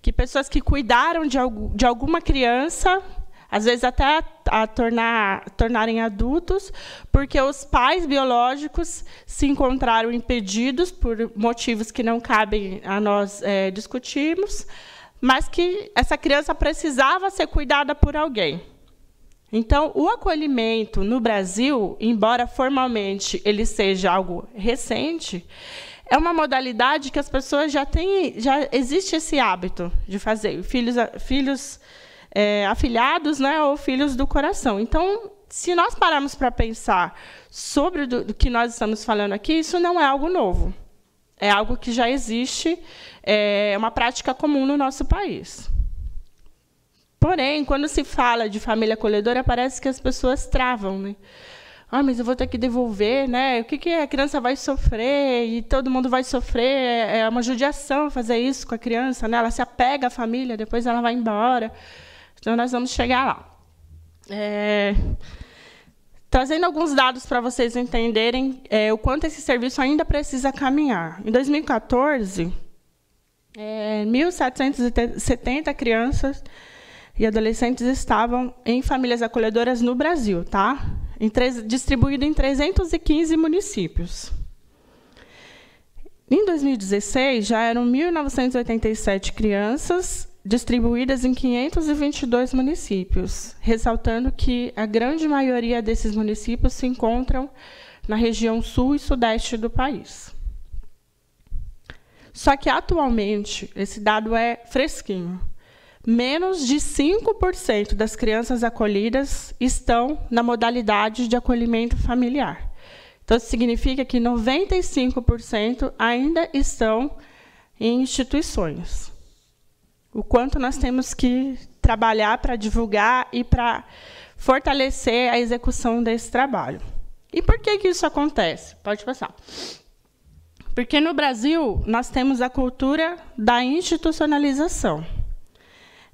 que pessoas que cuidaram de, de alguma criança, às vezes até a, a tornar, tornarem adultos, porque os pais biológicos se encontraram impedidos por motivos que não cabem a nós é, discutirmos, mas que essa criança precisava ser cuidada por alguém. Então, o acolhimento no Brasil, embora formalmente ele seja algo recente, é uma modalidade que as pessoas já têm, já existe esse hábito de fazer, filhos, filhos é, afilhados, né, ou filhos do coração. Então, se nós pararmos para pensar sobre do, do, que nós estamos falando aqui, isso não é algo novo. É algo que já existe, é uma prática comum no nosso país. Porém, quando se fala de família acolhedora, parece que as pessoas travam, né? ah, mas eu vou ter que devolver, né? O que, que a criança vai sofrer e todo mundo vai sofrer? É, é uma judiação fazer isso com a criança, né? Ela se apega à família, depois ela vai embora. Então, nós vamos chegar lá. É... Trazendo alguns dados para vocês entenderem é, o quanto esse serviço ainda precisa caminhar. Em 2014, é, 1.770 crianças e adolescentes estavam em famílias acolhedoras no Brasil, tá? em três, distribuído em 315 municípios. Em 2016, já eram 1.987 crianças distribuídas em 522 municípios, ressaltando que a grande maioria desses municípios se encontram na região sul e sudeste do país. Só que, atualmente, esse dado é fresquinho menos de 5% das crianças acolhidas estão na modalidade de acolhimento familiar. Então, isso significa que 95% ainda estão em instituições. O quanto nós temos que trabalhar para divulgar e para fortalecer a execução desse trabalho. E por que, que isso acontece? Pode passar. Porque no Brasil nós temos a cultura da institucionalização.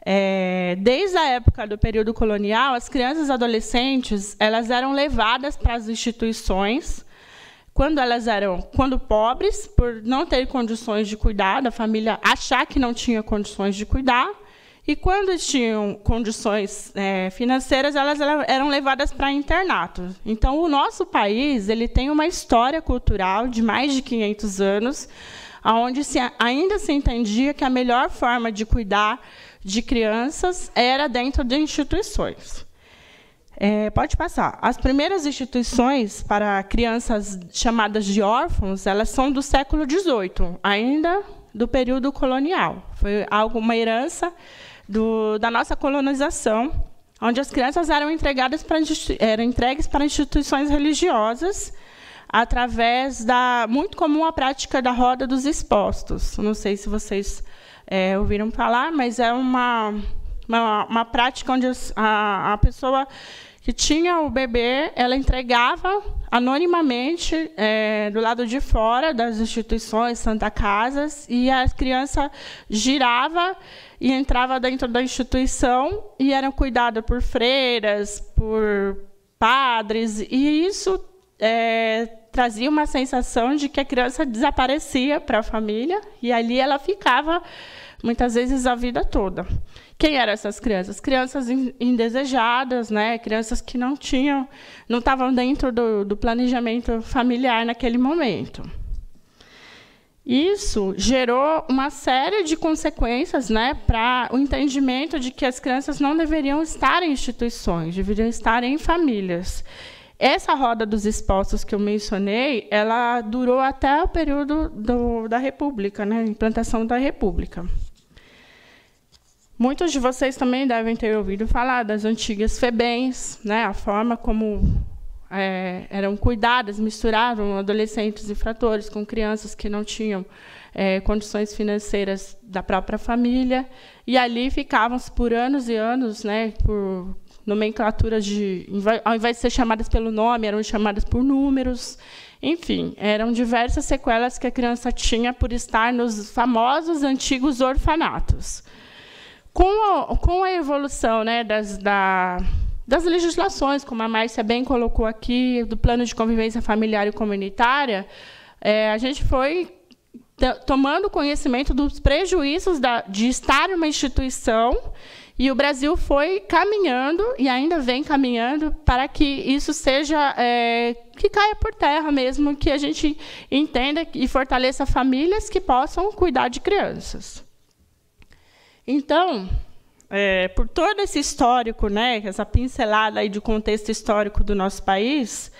É, desde a época do período colonial, as crianças e adolescentes elas eram levadas para as instituições quando elas eram quando pobres por não ter condições de cuidar da família achar que não tinha condições de cuidar e quando tinham condições é, financeiras elas eram levadas para internatos então o nosso país ele tem uma história cultural de mais de 500 anos onde se, ainda se entendia que a melhor forma de cuidar de crianças era dentro de instituições. É, pode passar. As primeiras instituições para crianças chamadas de órfãos, elas são do século XVIII, ainda do período colonial. Foi algo, uma herança do, da nossa colonização, onde as crianças eram, entregadas para, eram entregues para instituições religiosas, através da muito comum a prática da roda dos expostos. Não sei se vocês é, ouviram falar, mas é uma, uma, uma prática onde a, a pessoa que tinha o bebê, ela entregava anonimamente é, do lado de fora das instituições, Santa Casas, e a criança girava e entrava dentro da instituição e era cuidada por freiras, por padres, e isso é, trazia uma sensação de que a criança desaparecia para a família e ali ela ficava muitas vezes a vida toda. Quem eram essas crianças? Crianças indesejadas, né? crianças que não tinham, não estavam dentro do, do planejamento familiar naquele momento. Isso gerou uma série de consequências né, para o entendimento de que as crianças não deveriam estar em instituições, deveriam estar em famílias. Essa roda dos expostos que eu mencionei, ela durou até o período do, da República, né, implantação da República. Muitos de vocês também devem ter ouvido falar das antigas FEBENs, né? a forma como é, eram cuidadas, misturavam adolescentes infratores com crianças que não tinham é, condições financeiras da própria família. E ali ficavam por anos e anos, né, por nomenclaturas de. Ao invés de ser chamadas pelo nome, eram chamadas por números. Enfim, eram diversas sequelas que a criança tinha por estar nos famosos antigos orfanatos. Com a, com a evolução né, das, da, das legislações, como a Márcia bem colocou aqui, do plano de convivência familiar e comunitária, é, a gente foi tomando conhecimento dos prejuízos da, de estar em uma instituição e o Brasil foi caminhando e ainda vem caminhando para que isso seja é, que caia por terra mesmo, que a gente entenda e fortaleça famílias que possam cuidar de crianças. Então, é, por todo esse histórico, né, essa pincelada aí de contexto histórico do nosso país,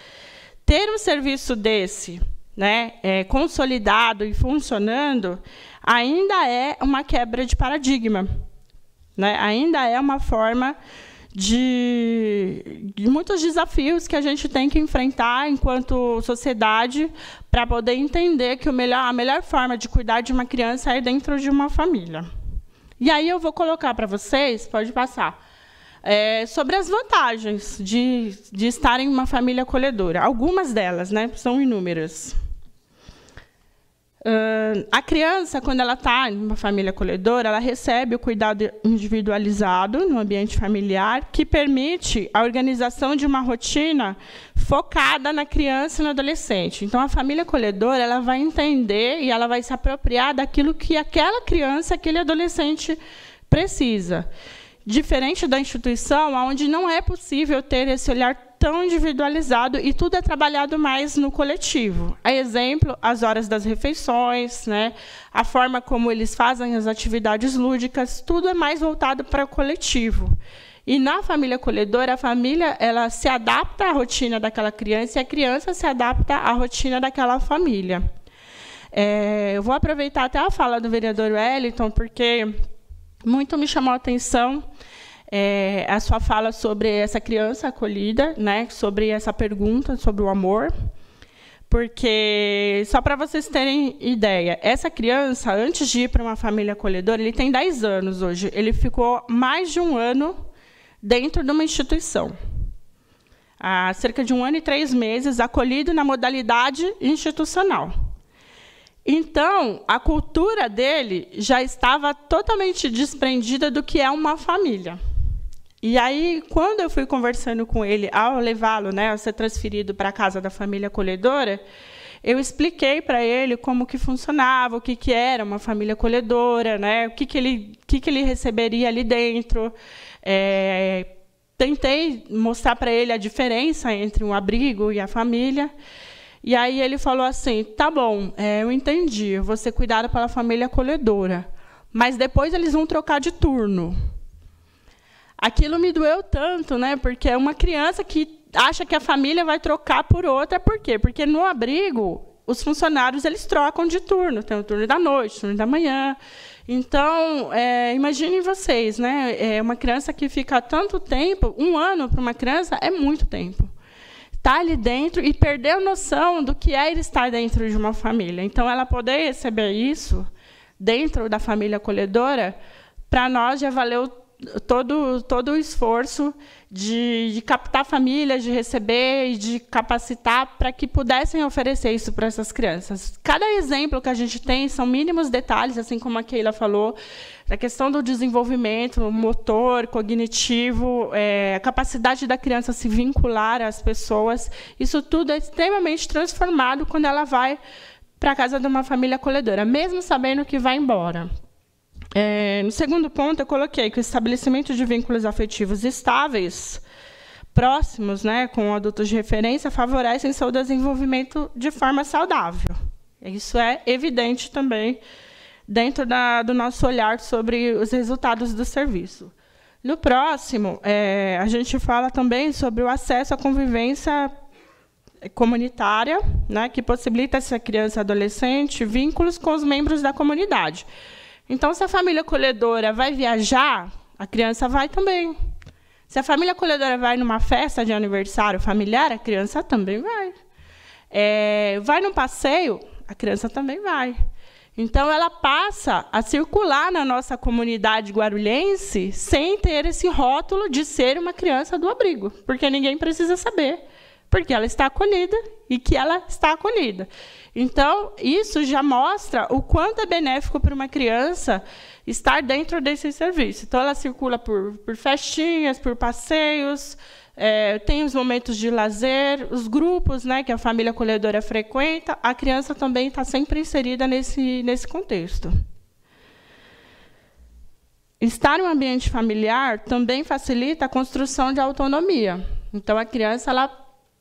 ter um serviço desse né, é, consolidado e funcionando ainda é uma quebra de paradigma. Né? Ainda é uma forma de, de, muitos desafios que a gente tem que enfrentar enquanto sociedade para poder entender que melhor, a melhor forma de cuidar de uma criança é dentro de uma família. E aí eu vou colocar para vocês, pode passar, é, sobre as vantagens de, de estar em uma família acolhedora. Algumas delas, né? São inúmeras. Uh, a criança, quando ela está em uma família acolhedora, ela recebe o cuidado individualizado no ambiente familiar, que permite a organização de uma rotina focada na criança e no adolescente. Então, a família acolhedora ela vai entender e ela vai se apropriar daquilo que aquela criança, aquele adolescente precisa. Diferente da instituição, onde não é possível ter esse olhar tão individualizado e tudo é trabalhado mais no coletivo. A é exemplo, as horas das refeições, né? a forma como eles fazem as atividades lúdicas, tudo é mais voltado para o coletivo. E na família acolhedora, a família ela se adapta à rotina daquela criança e a criança se adapta à rotina daquela família. É, eu vou aproveitar até a fala do vereador Wellington, porque muito me chamou a atenção é, a sua fala sobre essa criança acolhida, né? Sobre essa pergunta sobre o amor. Porque, só para vocês terem ideia, essa criança, antes de ir para uma família acolhedora, ele tem 10 anos hoje. Ele ficou mais de um ano dentro de uma instituição. Há cerca de um ano e três meses, acolhido na modalidade institucional. Então, a cultura dele já estava totalmente desprendida do que é uma família. E aí, quando eu fui conversando com ele, ao levá-lo, né, a ser transferido para a casa da família acolhedora, eu expliquei para ele como que funcionava, o que, que era uma família acolhedora, né, o que, que, ele, o que, que ele receberia ali dentro. É, tentei mostrar para ele a diferença entre um abrigo e a família. E aí ele falou assim: tá bom, é, eu entendi, Você vou ser cuidado pela família acolhedora. Mas depois eles vão trocar de turno. Aquilo me doeu tanto, né? Porque é uma criança que acha que a família vai trocar por outra, por quê? Porque no abrigo os funcionários eles trocam de turno, tem o turno da noite, turno da manhã. Então, é, imaginem vocês, né? É uma criança que fica tanto tempo, um ano para uma criança é muito tempo. Está ali dentro e perdeu noção do que é estar dentro de uma família. Então, ela poder receber isso dentro da família acolhedora, para nós já valeu todo, todo o esforço de, de captar famílias, de receber e de capacitar para que pudessem oferecer isso para essas crianças. Cada exemplo que a gente tem são mínimos detalhes, assim como a Keila falou, a questão do desenvolvimento motor, cognitivo, é, a capacidade da criança se vincular às pessoas. Isso tudo é extremamente transformado quando ela vai para a casa de uma família acolhedora, mesmo sabendo que vai embora. É, no segundo ponto, eu coloquei que o estabelecimento de vínculos afetivos estáveis, próximos, né, com adultos de referência, favorecem seu desenvolvimento de forma saudável. Isso é evidente também dentro da, do nosso olhar sobre os resultados do serviço. No próximo, é, a gente fala também sobre o acesso à convivência comunitária, né, que possibilita essa criança e adolescente vínculos com os membros da comunidade. Então, se a família acolhedora vai viajar, a criança vai também. Se a família acolhedora vai numa festa de aniversário familiar, a criança também vai. É, vai num passeio, a criança também vai. Então, ela passa a circular na nossa comunidade guarulhense sem ter esse rótulo de ser uma criança do abrigo, porque ninguém precisa saber, porque ela está acolhida e que ela está acolhida. Então, isso já mostra o quanto é benéfico para uma criança estar dentro desse serviço. Então, ela circula por, por festinhas, por passeios, é, tem os momentos de lazer, os grupos né, que a família acolhedora frequenta, a criança também está sempre inserida nesse, nesse contexto. Estar em um ambiente familiar também facilita a construção de autonomia. Então, a criança ela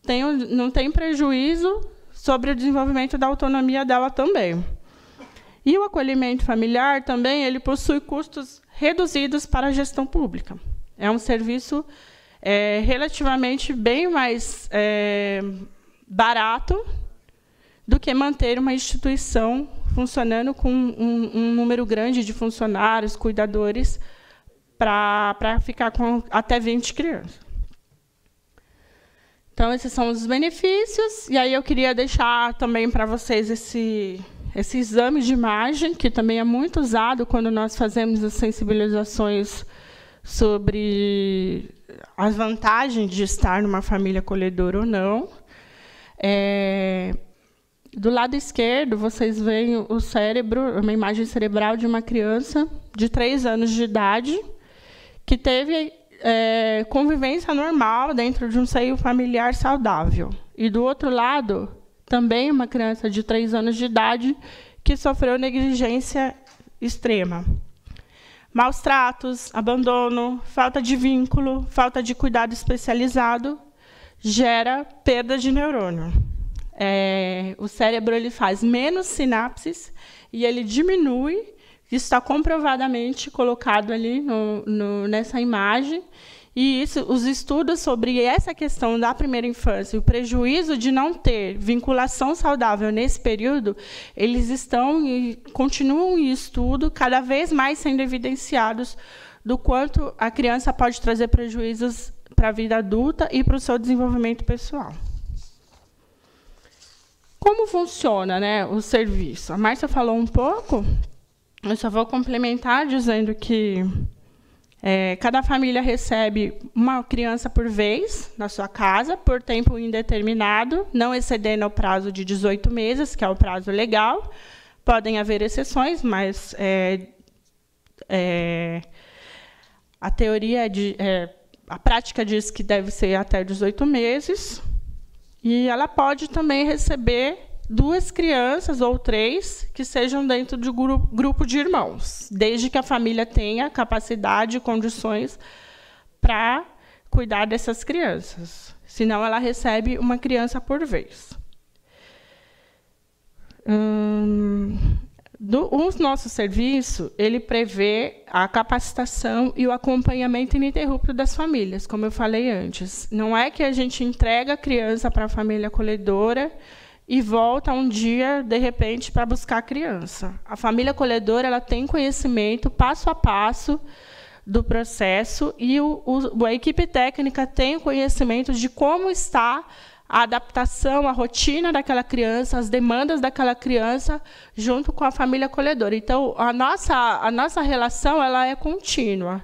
tem, não tem prejuízo sobre o desenvolvimento da autonomia dela também. E o acolhimento familiar também ele possui custos reduzidos para a gestão pública. É um serviço é, relativamente bem mais é, barato do que manter uma instituição funcionando com um, um número grande de funcionários, cuidadores, para ficar com até 20 crianças. Então, esses são os benefícios. E aí eu queria deixar também para vocês esse, esse exame de imagem, que também é muito usado quando nós fazemos as sensibilizações sobre as vantagens de estar numa família acolhedora ou não. É, do lado esquerdo, vocês veem o cérebro, uma imagem cerebral de uma criança de três anos de idade, que teve é, convivência normal dentro de um seio familiar saudável. E do outro lado, também uma criança de 3 anos de idade que sofreu negligência extrema. Maus tratos, abandono, falta de vínculo, falta de cuidado especializado gera perda de neurônio. É, o cérebro ele faz menos sinapses e ele diminui isso está comprovadamente colocado ali no, no, nessa imagem. E isso, os estudos sobre essa questão da primeira infância, o prejuízo de não ter vinculação saudável nesse período, eles estão e continuam em estudo, cada vez mais sendo evidenciados do quanto a criança pode trazer prejuízos para a vida adulta e para o seu desenvolvimento pessoal. Como funciona né, o serviço? A Márcia falou um pouco, eu só vou complementar dizendo que é, cada família recebe uma criança por vez na sua casa, por tempo indeterminado, não excedendo o prazo de 18 meses, que é o prazo legal. Podem haver exceções, mas é, é, a teoria de, é, a prática diz que deve ser até 18 meses. E ela pode também receber duas crianças ou três que sejam dentro de grupo de irmãos, desde que a família tenha capacidade e condições para cuidar dessas crianças. Senão, ela recebe uma criança por vez. Hum, do, o nosso serviço ele prevê a capacitação e o acompanhamento ininterrupto das famílias, como eu falei antes. Não é que a gente entrega a criança para a família acolhedora e volta um dia, de repente, para buscar a criança. A família acolhedora ela tem conhecimento passo a passo do processo e o, o, a equipe técnica tem conhecimento de como está a adaptação, a rotina daquela criança, as demandas daquela criança, junto com a família acolhedora. Então, a nossa, a nossa relação ela é contínua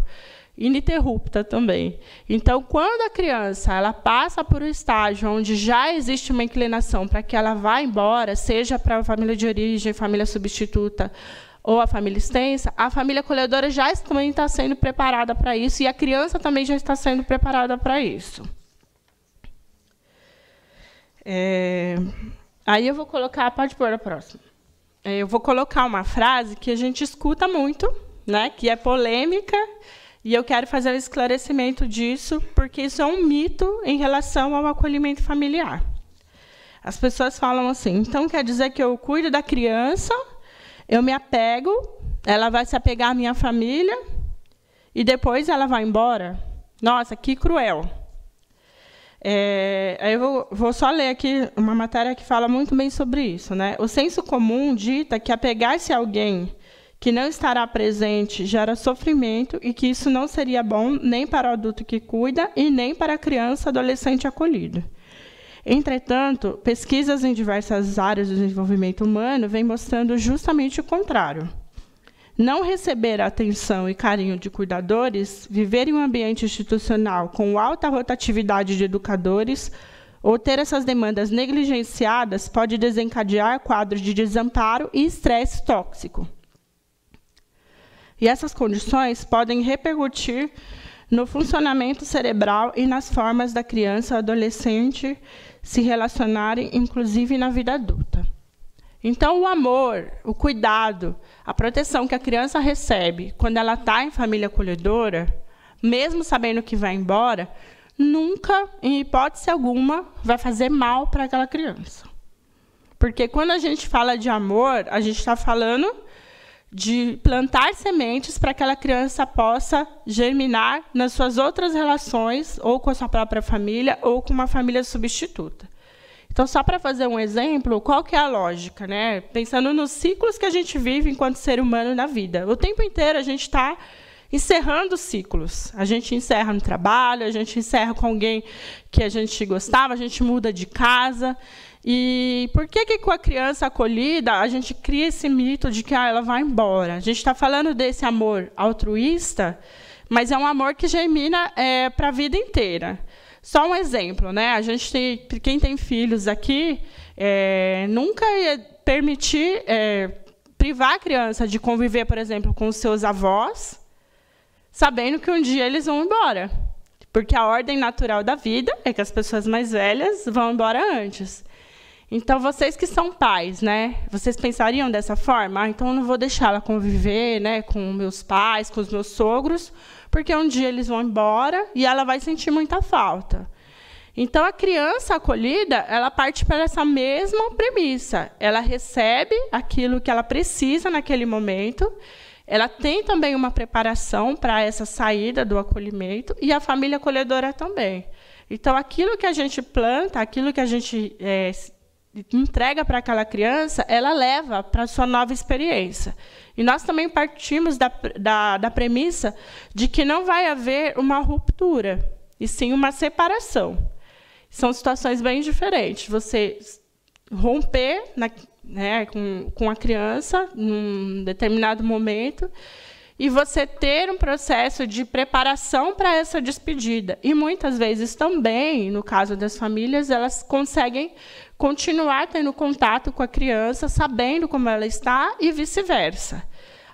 ininterrupta também. Então, quando a criança ela passa por um estágio onde já existe uma inclinação para que ela vá embora, seja para a família de origem, família substituta ou a família extensa, a família acolhedora já também está sendo preparada para isso e a criança também já está sendo preparada para isso. É... Aí eu vou colocar, pode pôr a próxima. É, eu vou colocar uma frase que a gente escuta muito, né, que é polêmica, e eu quero fazer um esclarecimento disso, porque isso é um mito em relação ao acolhimento familiar. As pessoas falam assim: então quer dizer que eu cuido da criança, eu me apego, ela vai se apegar à minha família e depois ela vai embora? Nossa, que cruel. É, eu vou, vou, só ler aqui uma matéria que fala muito bem sobre isso. Né? O senso comum dita que apegar-se a alguém que não estará presente gera sofrimento e que isso não seria bom nem para o adulto que cuida e nem para a criança adolescente acolhido. Entretanto, pesquisas em diversas áreas do desenvolvimento humano vêm mostrando justamente o contrário. Não receber atenção e carinho de cuidadores, viver em um ambiente institucional com alta rotatividade de educadores, ou ter essas demandas negligenciadas pode desencadear quadros de desamparo e estresse tóxico. E essas condições podem repercutir no funcionamento cerebral e nas formas da criança ou adolescente se relacionarem, inclusive na vida adulta. Então, o amor, o cuidado, a proteção que a criança recebe quando ela está em família acolhedora, mesmo sabendo que vai embora, nunca, em hipótese alguma, vai fazer mal para aquela criança. Porque quando a gente fala de amor, a gente está falando de plantar sementes para que aquela criança possa germinar nas suas outras relações, ou com a sua própria família, ou com uma família substituta. Então, só para fazer um exemplo, qual que é a lógica? Né? Pensando nos ciclos que a gente vive enquanto ser humano na vida. O tempo inteiro a gente está encerrando ciclos. A gente encerra no trabalho, a gente encerra com alguém que a gente gostava, a gente muda de casa. E por que, que com a criança acolhida a gente cria esse mito de que ah, ela vai embora? A gente está falando desse amor altruísta, mas é um amor que germina é, para a vida inteira. Só um exemplo, né? A gente tem, quem tem filhos aqui, é, nunca permitir é, privar a criança de conviver, por exemplo, com os seus avós, sabendo que um dia eles vão embora. Porque a ordem natural da vida é que as pessoas mais velhas vão embora antes. Então, vocês que são pais, né? Vocês pensariam dessa forma? Ah, então, eu não vou deixá-la conviver né, com meus pais, com os meus sogros, porque um dia eles vão embora e ela vai sentir muita falta. Então, a criança acolhida, ela parte para essa mesma premissa. Ela recebe aquilo que ela precisa naquele momento, ela tem também uma preparação para essa saída do acolhimento e a família acolhedora também. Então, aquilo que a gente planta, aquilo que a gente é, entrega para aquela criança, ela leva para a sua nova experiência. E nós também partimos da, da, da premissa de que não vai haver uma ruptura, e sim uma separação. São situações bem diferentes. Você romper na, né, com, com a criança num determinado momento e você ter um processo de preparação para essa despedida. E muitas vezes também, no caso das famílias, elas conseguem continuar tendo contato com a criança, sabendo como ela está e vice-versa.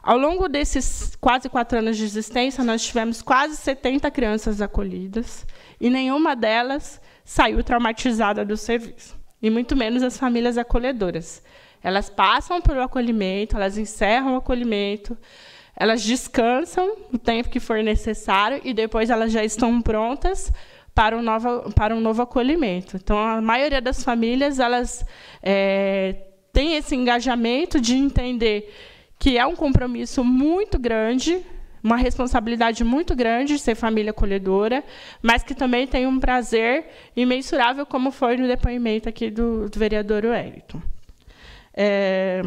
Ao longo desses quase quatro anos de existência, nós tivemos quase 70 crianças acolhidas e nenhuma delas saiu traumatizada do serviço, e muito menos as famílias acolhedoras. Elas passam pelo acolhimento, elas encerram o acolhimento, elas descansam o tempo que for necessário e depois elas já estão prontas para um novo, para um novo acolhimento. Então, a maioria das famílias elas é, tem esse engajamento de entender que é um compromisso muito grande, uma responsabilidade muito grande ser família acolhedora, mas que também tem um prazer imensurável, como foi no depoimento aqui do, do vereador Wellington. É...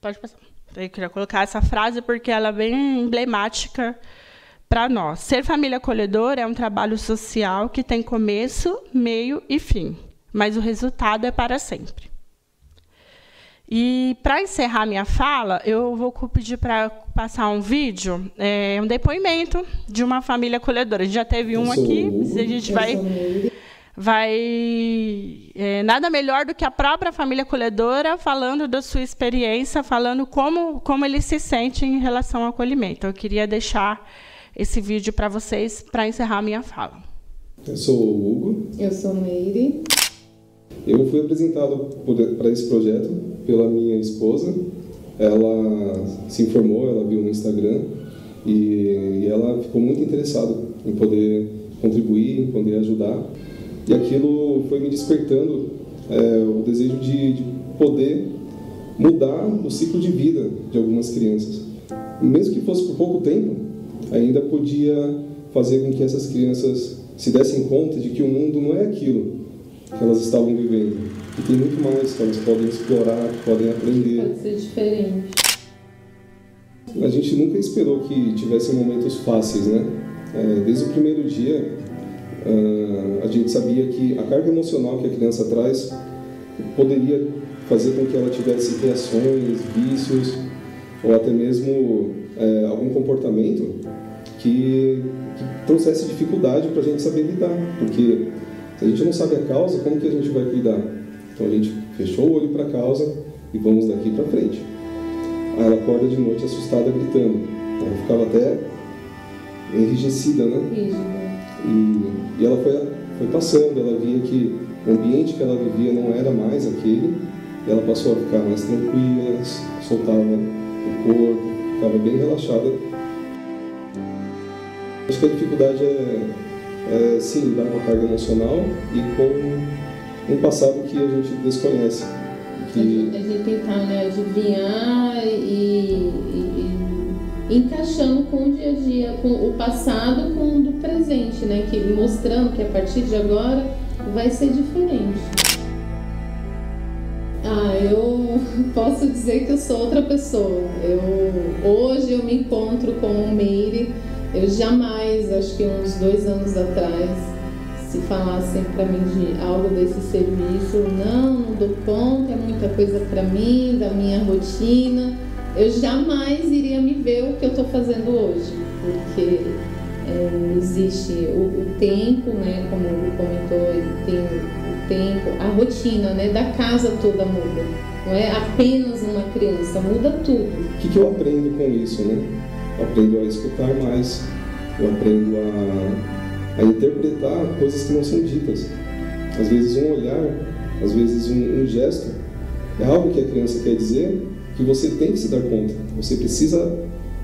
Pode passar. Eu queria colocar essa frase porque ela é bem emblemática para nós. Ser família acolhedora é um trabalho social que tem começo, meio e fim, mas o resultado é para sempre. E para encerrar minha fala, eu vou pedir para passar um vídeo, é, um depoimento de uma família acolhedora. A gente já teve um aqui, a gente vai. Vai. É, nada melhor do que a própria família acolhedora falando da sua experiência, falando como, como ele se sente em relação ao acolhimento. Eu queria deixar esse vídeo para vocês para encerrar a minha fala. Eu sou o Hugo. Eu sou Meire. Eu fui apresentado para esse projeto pela minha esposa. Ela se informou, ela viu no Instagram e, e ela ficou muito interessada em poder contribuir, em poder ajudar. E aquilo foi me despertando é, o desejo de, de poder mudar o ciclo de vida de algumas crianças. Mesmo que fosse por pouco tempo, ainda podia fazer com que essas crianças se dessem conta de que o mundo não é aquilo que elas estavam vivendo. E tem muito mais que elas podem explorar, que podem aprender. Pode ser diferente. A gente nunca esperou que tivessem momentos fáceis, né? É, desde o primeiro dia, é, a gente sabia que a carga emocional que a criança traz poderia fazer com que ela tivesse reações, vícios ou até mesmo é, algum comportamento que, que trouxesse dificuldade para a gente saber lidar, porque se a gente não sabe a causa, como que a gente vai cuidar? Então a gente fechou o olho para a causa e vamos daqui para frente. Aí ela acorda de noite assustada, gritando. Ela ficava até enrijecida, né? E, e ela foi, foi passando, ela via que o ambiente que ela vivia não era mais aquele, e ela passou a ficar mais tranquila, soltava o corpo, ficava bem relaxada Acho que a dificuldade é, é se lidar com a carga emocional e com um passado que a gente desconhece. Que... A, gente, tentar tá, né, adivinhar e, e, e, encaixando com o dia a dia, com o passado com o do presente, né? Que mostrando que a partir de agora vai ser diferente. Ah, eu posso dizer que eu sou outra pessoa. Eu hoje eu me encontro com o Meire eu jamais, acho que uns dois anos atrás, se falassem para mim de algo desse serviço, não, não dou conta, é muita coisa para mim, da minha rotina, eu jamais iria me ver o que eu estou fazendo hoje, porque é, existe o, o, tempo, né, como ele comentou, tem o tempo, a rotina, né, da casa toda muda, não é apenas uma criança, muda tudo. O que, que eu aprendo com isso, né? aprendo a escutar mais, eu aprendo a, a interpretar coisas que não são ditas. Às vezes um olhar, às vezes um, um gesto, é algo que a criança quer dizer que você tem que se dar conta. Você precisa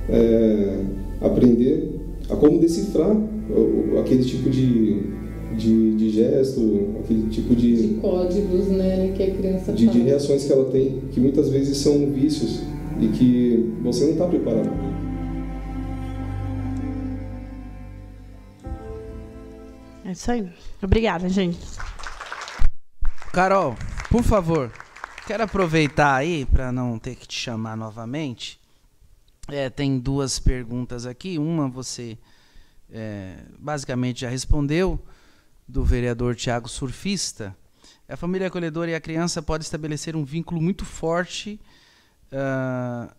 é, aprender a como decifrar aquele tipo de, de, de, gesto, aquele tipo de. De códigos, né? Que a criança de, de reações que ela tem, que muitas vezes são vícios e que você não está preparado. É isso aí. Obrigada, gente. Carol, por favor, quero aproveitar aí para não ter que te chamar novamente. É, tem duas perguntas aqui. Uma você é, basicamente já respondeu do vereador Tiago Surfista. A família acolhedora e a criança pode estabelecer um vínculo muito forte uh,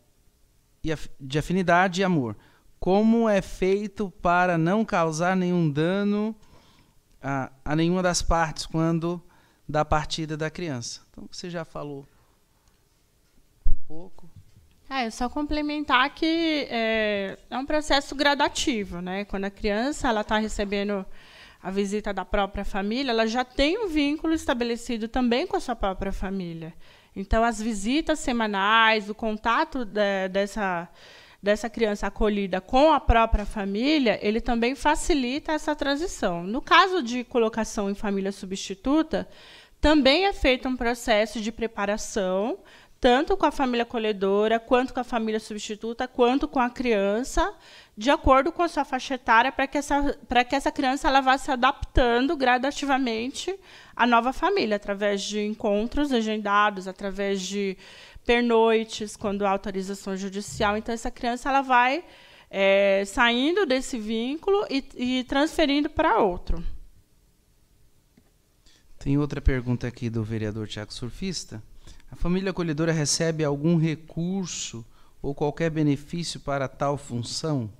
de afinidade e amor. Como é feito para não causar nenhum dano a, a nenhuma das partes quando da partida da criança. Então você já falou um pouco. É, só complementar que é, é um processo gradativo, né? Quando a criança ela está recebendo a visita da própria família, ela já tem um vínculo estabelecido também com a sua própria família. Então, as visitas semanais, o contato de, é, dessa dessa criança acolhida com a própria família, ele também facilita essa transição. No caso de colocação em família substituta, também é feito um processo de preparação, tanto com a família acolhedora, quanto com a família substituta, quanto com a criança, de acordo com a sua faixa etária, para que essa, para que essa criança ela vá se adaptando gradativamente à nova família, através de encontros agendados, através de pernoites, quando há autorização judicial. Então, essa criança ela vai é, saindo desse vínculo e, e transferindo para outro. Tem outra pergunta aqui do vereador Tiago Surfista. A família acolhedora recebe algum recurso ou qualquer benefício para tal função?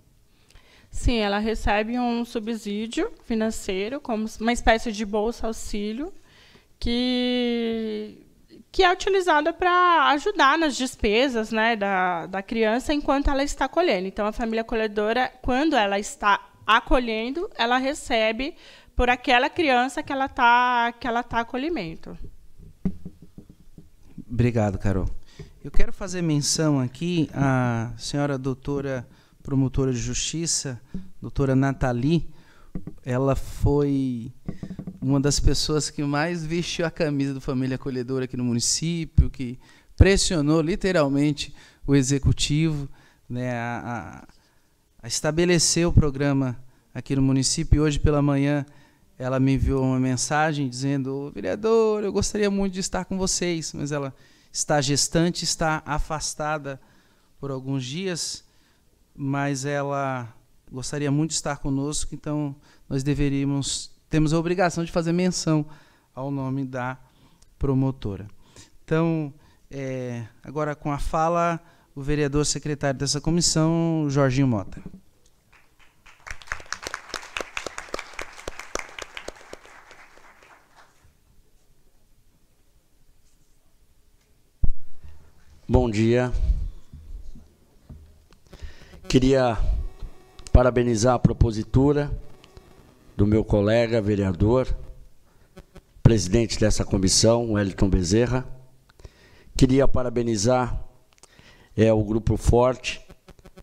Sim, ela recebe um subsídio financeiro, como uma espécie de bolsa auxílio, que que é utilizada para ajudar nas despesas né, da, da criança enquanto ela está colhendo. Então, a família colhedora, quando ela está acolhendo, ela recebe por aquela criança que ela está que ela tá acolhimento. Obrigado, Carol. Eu quero fazer menção aqui à senhora doutora promotora de justiça, doutora Nathalie, ela foi uma das pessoas que mais vestiu a camisa do Família Acolhedora aqui no município, que pressionou literalmente o executivo né, a, a estabelecer o programa aqui no município. E hoje pela manhã ela me enviou uma mensagem dizendo: vereador, eu gostaria muito de estar com vocês, mas ela está gestante, está afastada por alguns dias, mas ela gostaria muito de estar conosco, então nós deveríamos, temos a obrigação de fazer menção ao nome da promotora. Então, é, agora com a fala, o vereador secretário dessa comissão, Jorginho Mota. Bom dia. Queria parabenizar a propositura do meu colega vereador, presidente dessa comissão, Wellington Bezerra. Queria parabenizar é, o Grupo Forte,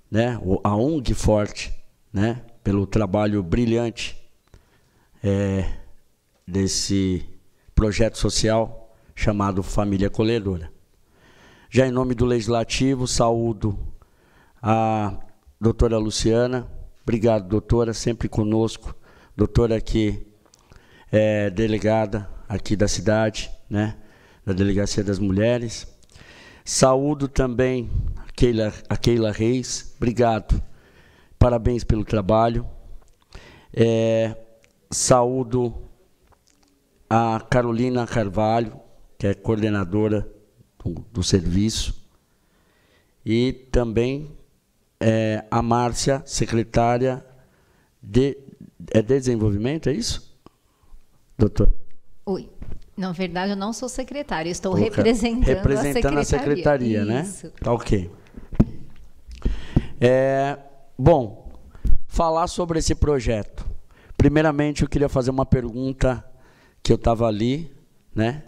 né, a ONG Forte, né, pelo trabalho brilhante é, desse projeto social chamado Família Colhedora. Já em nome do Legislativo, saúdo a doutora Luciana, Obrigado, doutora, sempre conosco. Doutora aqui é delegada aqui da cidade, né? Da Delegacia das Mulheres. Saúdo também a Keila, a Keila Reis. Obrigado. Parabéns pelo trabalho. É, saúdo a Carolina Carvalho, que é coordenadora do, do serviço. E também é, a Márcia, secretária de é desenvolvimento, é isso? Doutor? Oi. Na verdade, eu não sou secretária, estou representando, representando a secretaria. A secretaria né? isso. né? Tá ok. É, bom, falar sobre esse projeto. Primeiramente, eu queria fazer uma pergunta que eu estava ali, né?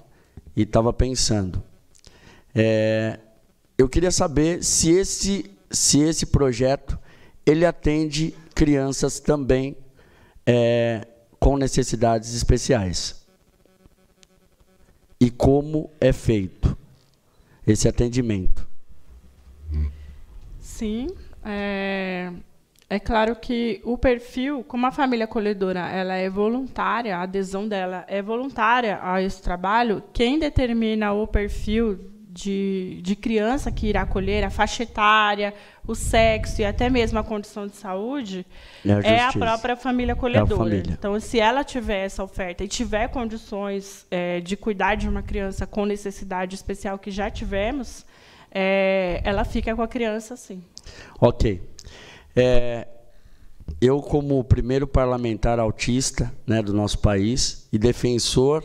E estava pensando. É, eu queria saber se esse se esse projeto ele atende crianças também é, com necessidades especiais. E como é feito esse atendimento? Sim, é, é claro que o perfil, como a família acolhedora ela é voluntária, a adesão dela é voluntária a esse trabalho, quem determina o perfil de, de criança que irá acolher, a faixa etária, o sexo e até mesmo a condição de saúde, é a, é a própria família é acolhedora. É família. Então, se ela tiver essa oferta e tiver condições é, de cuidar de uma criança com necessidade especial que já tivemos, é, ela fica com a criança, sim. Ok. É, eu, como primeiro parlamentar autista né, do nosso país e defensor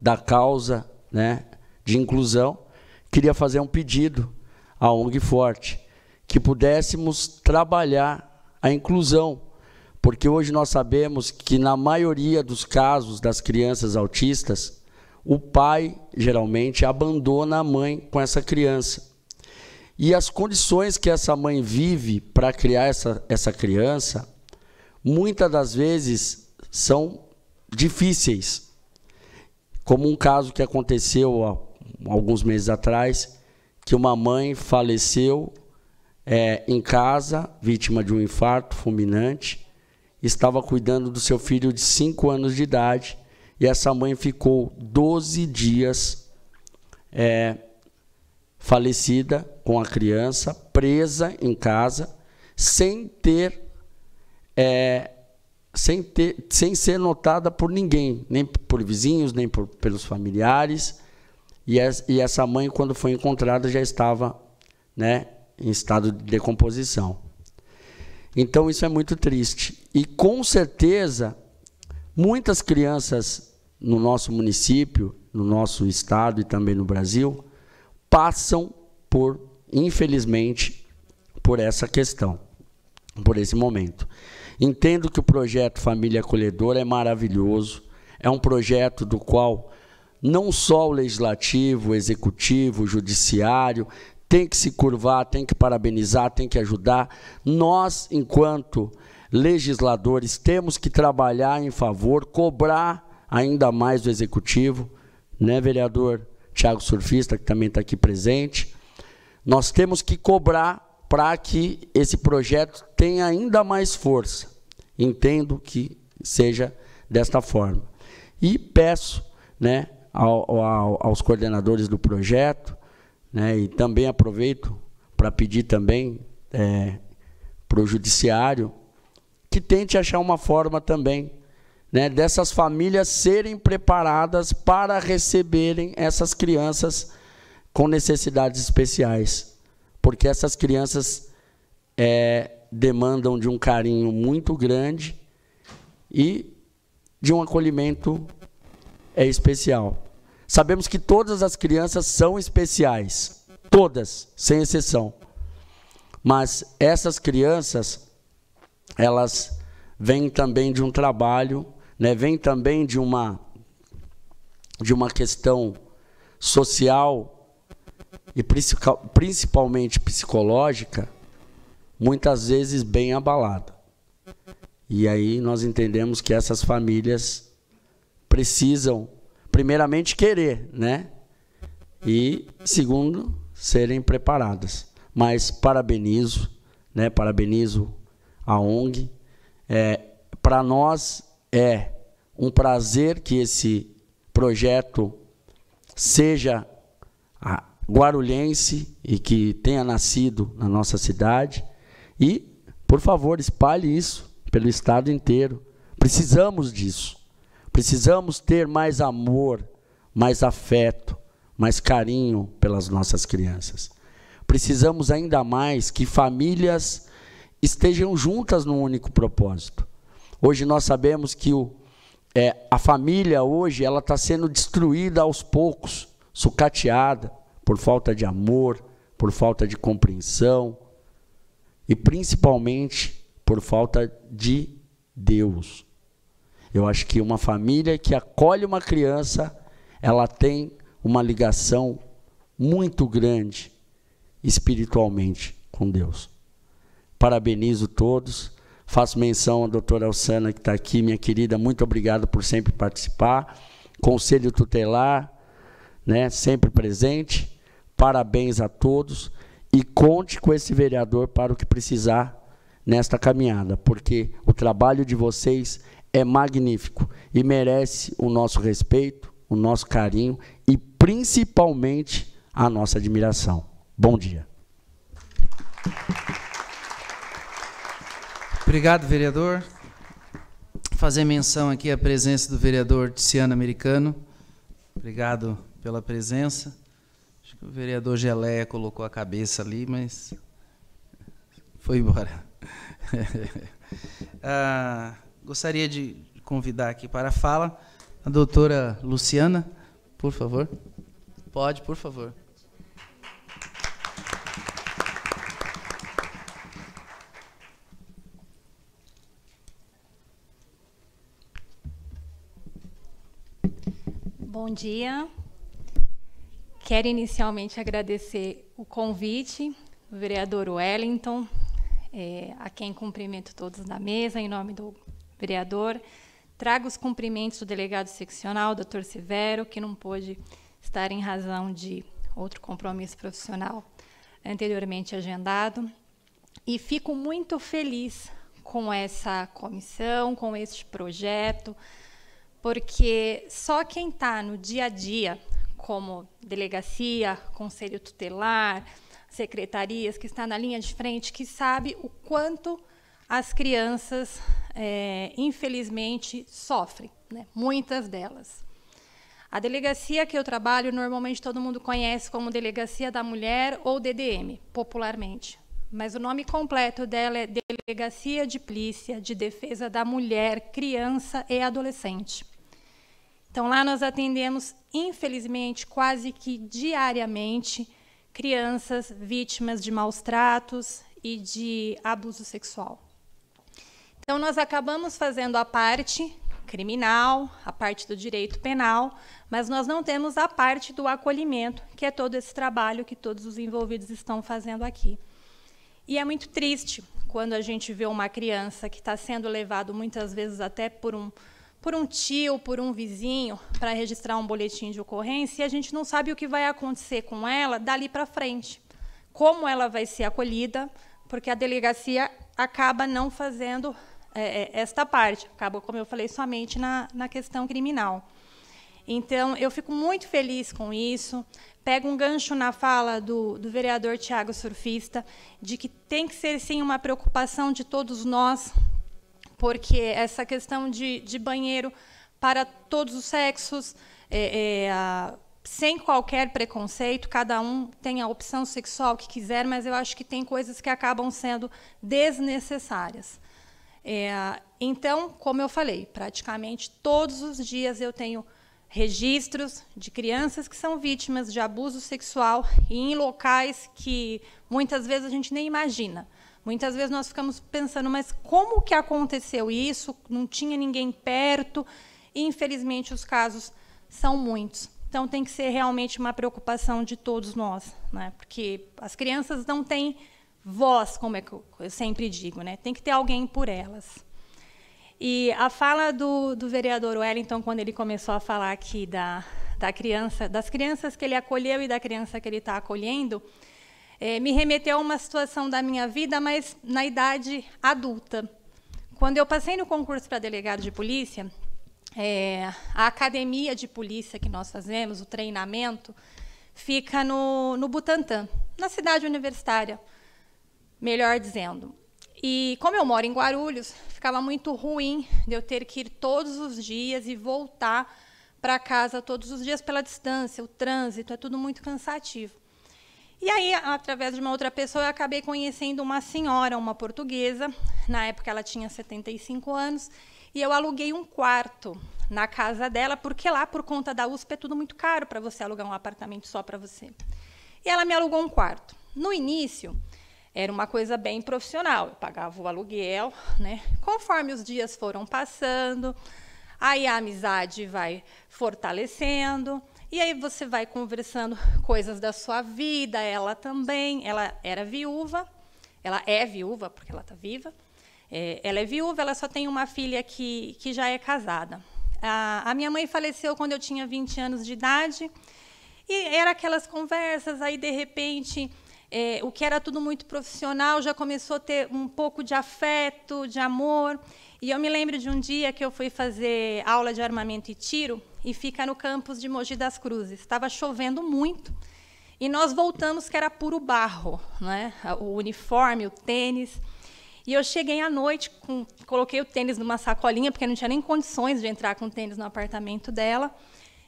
da causa né, de inclusão, queria fazer um pedido à ONG Forte, que pudéssemos trabalhar a inclusão, porque hoje nós sabemos que na maioria dos casos das crianças autistas, o pai geralmente abandona a mãe com essa criança. E as condições que essa mãe vive para criar essa, essa criança, muitas das vezes são difíceis. Como um caso que aconteceu há alguns meses atrás, que uma mãe faleceu é, em casa, vítima de um infarto fulminante, estava cuidando do seu filho de 5 anos de idade, e essa mãe ficou 12 dias é, falecida com a criança, presa em casa, sem ter. É, sem, ter, sem ser notada por ninguém, nem por vizinhos, nem por, pelos familiares. E, essa mãe, quando foi encontrada, já estava né, em estado de decomposição. Então, isso é muito triste. E com certeza, muitas crianças no nosso município, no nosso estado e também no Brasil, passam por, infelizmente, por essa questão, por esse momento. Entendo que o projeto Família Acolhedora é maravilhoso, é um projeto do qual não só o legislativo, o executivo, o judiciário, tem que se curvar, tem que parabenizar, tem que ajudar. Nós, enquanto legisladores, temos que trabalhar em favor, cobrar ainda mais do executivo, né, vereador Tiago Surfista, que também está aqui presente. Nós temos que cobrar para que esse projeto tenha ainda mais força. Entendo que seja desta forma. E peço né, ao, ao, aos coordenadores do projeto, né? E também aproveito para pedir também é, para o judiciário que tente achar uma forma também né, dessas famílias serem preparadas para receberem essas crianças com necessidades especiais, porque essas crianças é, demandam de um carinho muito grande e de um acolhimento é especial. Sabemos que todas as crianças são especiais, todas, sem exceção. Mas essas crianças, elas vêm também de um trabalho, né? Vêm também de uma de uma questão social e principalmente psicológica, muitas vezes bem abalada. E aí nós entendemos que essas famílias precisam, primeiramente, querer, né? E, segundo, serem preparadas. Mas parabenizo, né? Parabenizo a ONG. É, Para nós é um prazer que esse projeto seja ah, guarulhense e que tenha nascido na nossa cidade. E, por favor, espalhe isso pelo estado inteiro. Precisamos disso. Precisamos ter mais amor, mais afeto, mais carinho pelas nossas crianças. Precisamos ainda mais que famílias estejam juntas num único propósito. Hoje nós sabemos que o, é, a família hoje ela está sendo destruída aos poucos, sucateada por falta de amor, por falta de compreensão e principalmente por falta de Deus. Eu acho que uma família que acolhe uma criança, ela tem uma ligação muito grande espiritualmente com Deus. Parabenizo todos. Faço menção à doutora Alsana, que está aqui, minha querida, muito obrigado por sempre participar. Conselho Tutelar, né, sempre presente. Parabéns a todos. E conte com esse vereador para o que precisar nesta caminhada, porque o trabalho de vocês é magnífico e merece o nosso respeito, o nosso carinho e principalmente a nossa admiração. Bom dia. Obrigado, vereador. Fazer menção aqui à presença do vereador Tiziano Americano. Obrigado pela presença. Acho que o vereador Geleia colocou a cabeça ali, mas foi embora. ah, Gostaria de convidar aqui para a fala a doutora Luciana, por favor. Pode, por favor. Bom dia. Quero inicialmente agradecer o convite o vereador Wellington, é, a quem cumprimento todos na mesa, em nome do vereador. Trago os cumprimentos do delegado seccional, doutor Severo, que não pôde estar em razão de outro compromisso profissional anteriormente agendado. E fico muito feliz com essa comissão, com este projeto, porque só quem está no dia a dia, como delegacia, conselho tutelar, secretarias, que está na linha de frente, que sabe o quanto as crianças, é, infelizmente, sofrem, né? muitas delas. A delegacia que eu trabalho, normalmente todo mundo conhece como Delegacia da Mulher ou DDM, popularmente. Mas o nome completo dela é Delegacia de Polícia de Defesa da Mulher, Criança e Adolescente. Então, lá nós atendemos, infelizmente, quase que diariamente, crianças vítimas de maus tratos e de abuso sexual. Então, nós acabamos fazendo a parte criminal, a parte do direito penal, mas nós não temos a parte do acolhimento, que é todo esse trabalho que todos os envolvidos estão fazendo aqui. E é muito triste quando a gente vê uma criança que está sendo levado muitas vezes até por um por um tio, por um vizinho, para registrar um boletim de ocorrência, e a gente não sabe o que vai acontecer com ela dali para frente. Como ela vai ser acolhida, porque a delegacia acaba não fazendo é, é, esta parte. Acaba, como eu falei, somente na, na questão criminal. Então, eu fico muito feliz com isso. Pego um gancho na fala do, do vereador Tiago Surfista, de que tem que ser, sim, uma preocupação de todos nós, porque essa questão de, de banheiro para todos os sexos, é, é, a, sem qualquer preconceito, cada um tem a opção sexual que quiser, mas eu acho que tem coisas que acabam sendo desnecessárias. É, então, como eu falei, praticamente todos os dias eu tenho registros de crianças que são vítimas de abuso sexual e em locais que muitas vezes a gente nem imagina. Muitas vezes nós ficamos pensando, mas como que aconteceu isso? Não tinha ninguém perto. E, infelizmente, os casos são muitos. Então, tem que ser realmente uma preocupação de todos nós, né? porque as crianças não têm voz, como é que eu, sempre digo, né? Tem que ter alguém por elas. E a fala do, do, vereador Wellington, quando ele começou a falar aqui da, da criança, das crianças que ele acolheu e da criança que ele está acolhendo, é, me remeteu a uma situação da minha vida, mas na idade adulta. Quando eu passei no concurso para delegado de polícia, é, a academia de polícia que nós fazemos, o treinamento, fica no, no Butantã, na cidade universitária melhor dizendo. E como eu moro em Guarulhos, ficava muito ruim de eu ter que ir todos os dias e voltar para casa todos os dias pela distância, o trânsito, é tudo muito cansativo. E aí, através de uma outra pessoa, eu acabei conhecendo uma senhora, uma portuguesa. Na época, ela tinha 75 anos. E eu aluguei um quarto na casa dela, porque lá, por conta da USP, é tudo muito caro para você alugar um apartamento só para você. E ela me alugou um quarto. No início, era uma coisa bem profissional. Eu pagava o aluguel, né? Conforme os dias foram passando, aí a amizade vai fortalecendo. E aí você vai conversando coisas da sua vida, ela também, ela era viúva, ela é viúva porque ela está viva. É, ela é viúva, ela só tem uma filha que, que já é casada. A, a minha mãe faleceu quando eu tinha 20 anos de idade. E era aquelas conversas, aí de repente é, o que era tudo muito profissional já começou a ter um pouco de afeto, de amor. E eu me lembro de um dia que eu fui fazer aula de armamento e tiro, e fica no campus de Mogi das Cruzes. Estava chovendo muito, e nós voltamos que era puro barro, né? o uniforme, o tênis. E eu cheguei à noite, com, coloquei o tênis numa sacolinha, porque não tinha nem condições de entrar com o tênis no apartamento dela.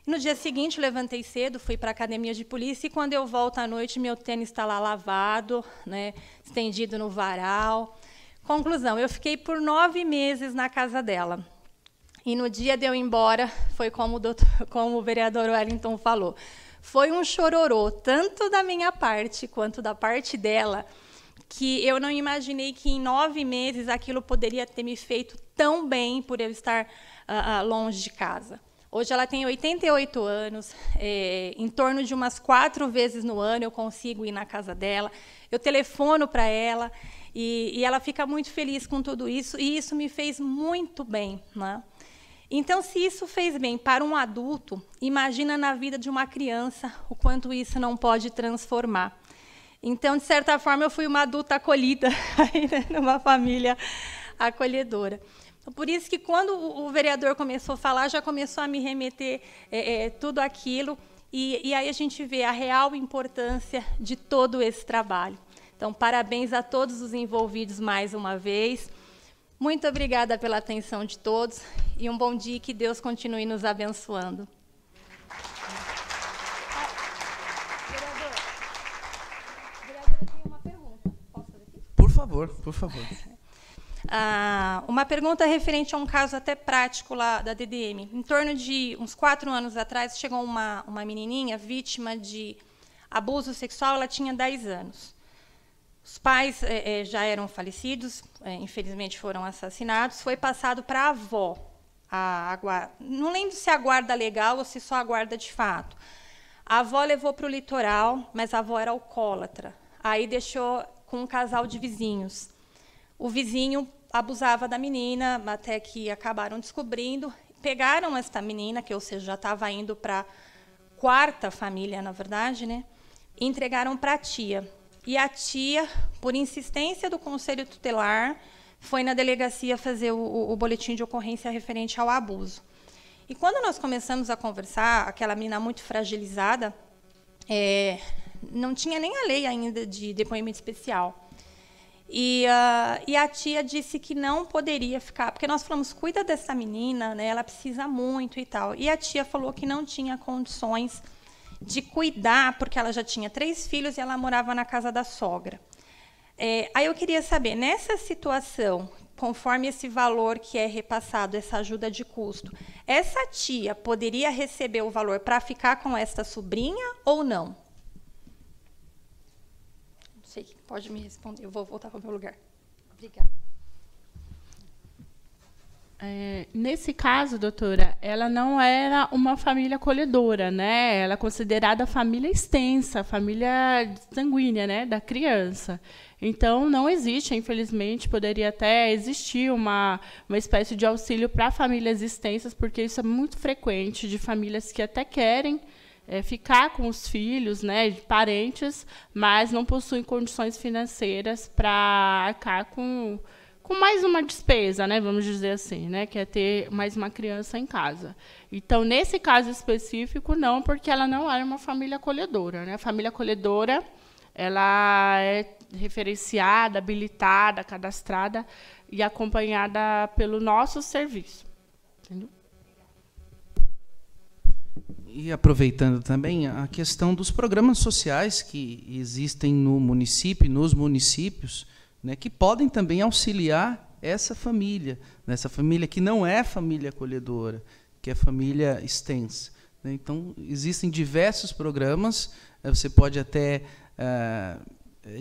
No dia seguinte, levantei cedo, fui para a academia de polícia e quando eu volto à noite, meu tênis está lá lavado, né, estendido no varal. Conclusão, eu fiquei por nove meses na casa dela. E no dia de eu ir embora, foi como o, doutor, como o vereador Wellington falou, foi um chororô, tanto da minha parte quanto da parte dela, que eu não imaginei que em nove meses aquilo poderia ter me feito tão bem por eu estar uh, longe de casa. Hoje ela tem 88 anos, é, em torno de umas quatro vezes no ano eu consigo ir na casa dela, eu telefono para ela e, e, ela fica muito feliz com tudo isso e isso me fez muito bem. Né? Então, se isso fez bem para um adulto, imagina na vida de uma criança o quanto isso não pode transformar. Então, de certa forma, eu fui uma adulta acolhida, né, numa família acolhedora. Então, por isso que quando o, vereador começou a falar, já começou a me remeter é, é, tudo aquilo. E, e aí a gente vê a real importância de todo esse trabalho. Então, parabéns a todos os envolvidos mais uma vez. Muito obrigada pela atenção de todos e um bom dia que Deus continue nos abençoando. eu tenho uma pergunta. Posso fazer aqui? Por favor, por favor. Ah, uma pergunta referente a um caso até prático lá da DDM. Em torno de uns quatro anos atrás, chegou uma, uma menininha vítima de abuso sexual, ela tinha 10 anos. Os pais eh, eh, já eram falecidos, eh, infelizmente foram assassinados. Foi passado para a avó. A, a guarda, não lembro se é a guarda legal ou se só a guarda de fato. A avó levou para o litoral, mas a avó era alcoólatra. Aí deixou com um casal de vizinhos. O vizinho abusava da menina, até que acabaram descobrindo. Pegaram esta menina, que ou seja, já estava indo para quarta família, na verdade, né? E entregaram para a tia. E a tia, por insistência do conselho tutelar, foi na delegacia fazer o, o boletim de ocorrência referente ao abuso. E quando nós começamos a conversar, aquela menina muito fragilizada, é, não tinha nem a lei ainda de depoimento especial. E, uh, e a tia disse que não poderia ficar, porque nós falamos, cuida dessa menina, né? ela precisa muito e tal. E a tia falou que não tinha condições de cuidar, porque ela já tinha três filhos e ela morava na casa da sogra. É, aí eu queria saber, nessa situação, conforme esse valor que é repassado, essa ajuda de custo, essa tia poderia receber o valor para ficar com esta sobrinha ou não? sei pode me responder. Eu vou voltar para o meu lugar. Obrigada. É, nesse caso, doutora, ela não era uma família acolhedora, né? Ela é considerada família extensa, família sanguínea, né, da criança. Então, não existe, infelizmente, poderia até existir uma, uma espécie de auxílio para famílias extensas, porque isso é muito frequente de famílias que até querem é, ficar com os filhos, né, parentes, mas não possuem condições financeiras para arcar com, com mais uma despesa, né, vamos dizer assim, né, que é ter mais uma criança em casa. Então, nesse caso específico, não, porque ela não era é uma família acolhedora. Né? A família acolhedora ela é referenciada, habilitada, cadastrada e acompanhada pelo nosso serviço. Entendeu? e aproveitando também a questão dos programas sociais que existem no município, nos municípios, né, que podem também auxiliar essa família, nessa né, família que não é família acolhedora, que é família extensa. Né. Então, existem diversos programas, né, você pode até eh,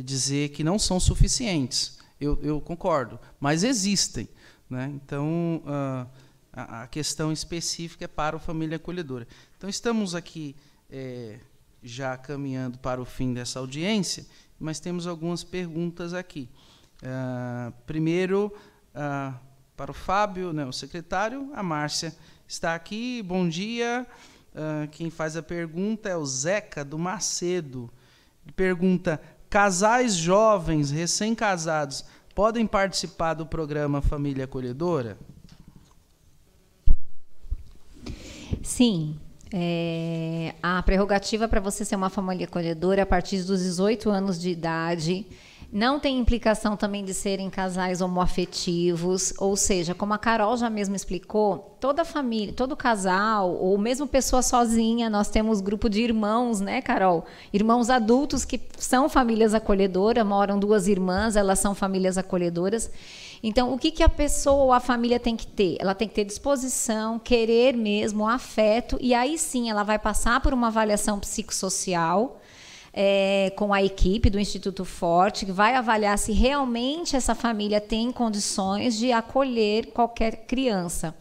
dizer que não são suficientes, eu, eu concordo, mas existem. Né? Então, ah, a, a questão específica é para o família acolhedora. Então, estamos aqui é, já caminhando para o fim dessa audiência, mas temos algumas perguntas aqui. Uh, primeiro, uh, para o Fábio, né, o secretário, a Márcia está aqui. Bom dia. Uh, quem faz a pergunta é o Zeca do Macedo. Ele pergunta: casais jovens recém-casados podem participar do programa Família Acolhedora? Sim. É, a prerrogativa para você ser uma família acolhedora a partir dos 18 anos de idade. Não tem implicação também de serem casais homoafetivos, ou seja, como a Carol já mesmo explicou, toda família, todo casal, ou mesmo pessoa sozinha, nós temos grupo de irmãos, né, Carol? Irmãos adultos que são famílias acolhedoras, moram duas irmãs, elas são famílias acolhedoras. Então, o que, que a pessoa ou a família tem que ter? Ela tem que ter disposição, querer mesmo, afeto, e aí sim ela vai passar por uma avaliação psicossocial. É, com a equipe do Instituto Forte, que vai avaliar se realmente essa família tem condições de acolher qualquer criança.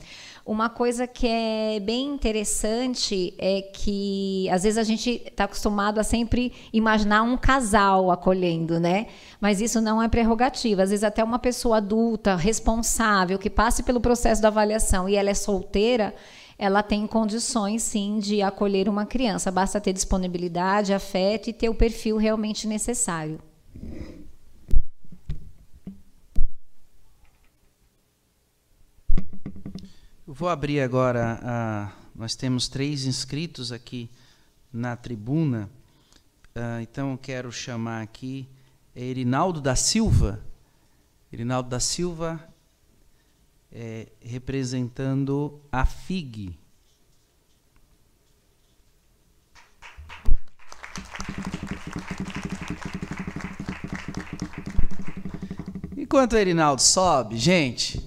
Uma coisa que é bem interessante é que às vezes a gente está acostumado a sempre imaginar um casal acolhendo, né? Mas isso não é prerrogativa. Às vezes até uma pessoa adulta, responsável, que passe pelo processo da avaliação e ela é solteira, ela tem condições sim de acolher uma criança. Basta ter disponibilidade, afeto e ter o perfil realmente necessário. vou abrir agora. Ah, nós temos três inscritos aqui na tribuna. Uh, então quero chamar aqui Erinaldo da Silva. Erinaldo da Silva é, representando a FIG. Enquanto o Erinaldo sobe, gente,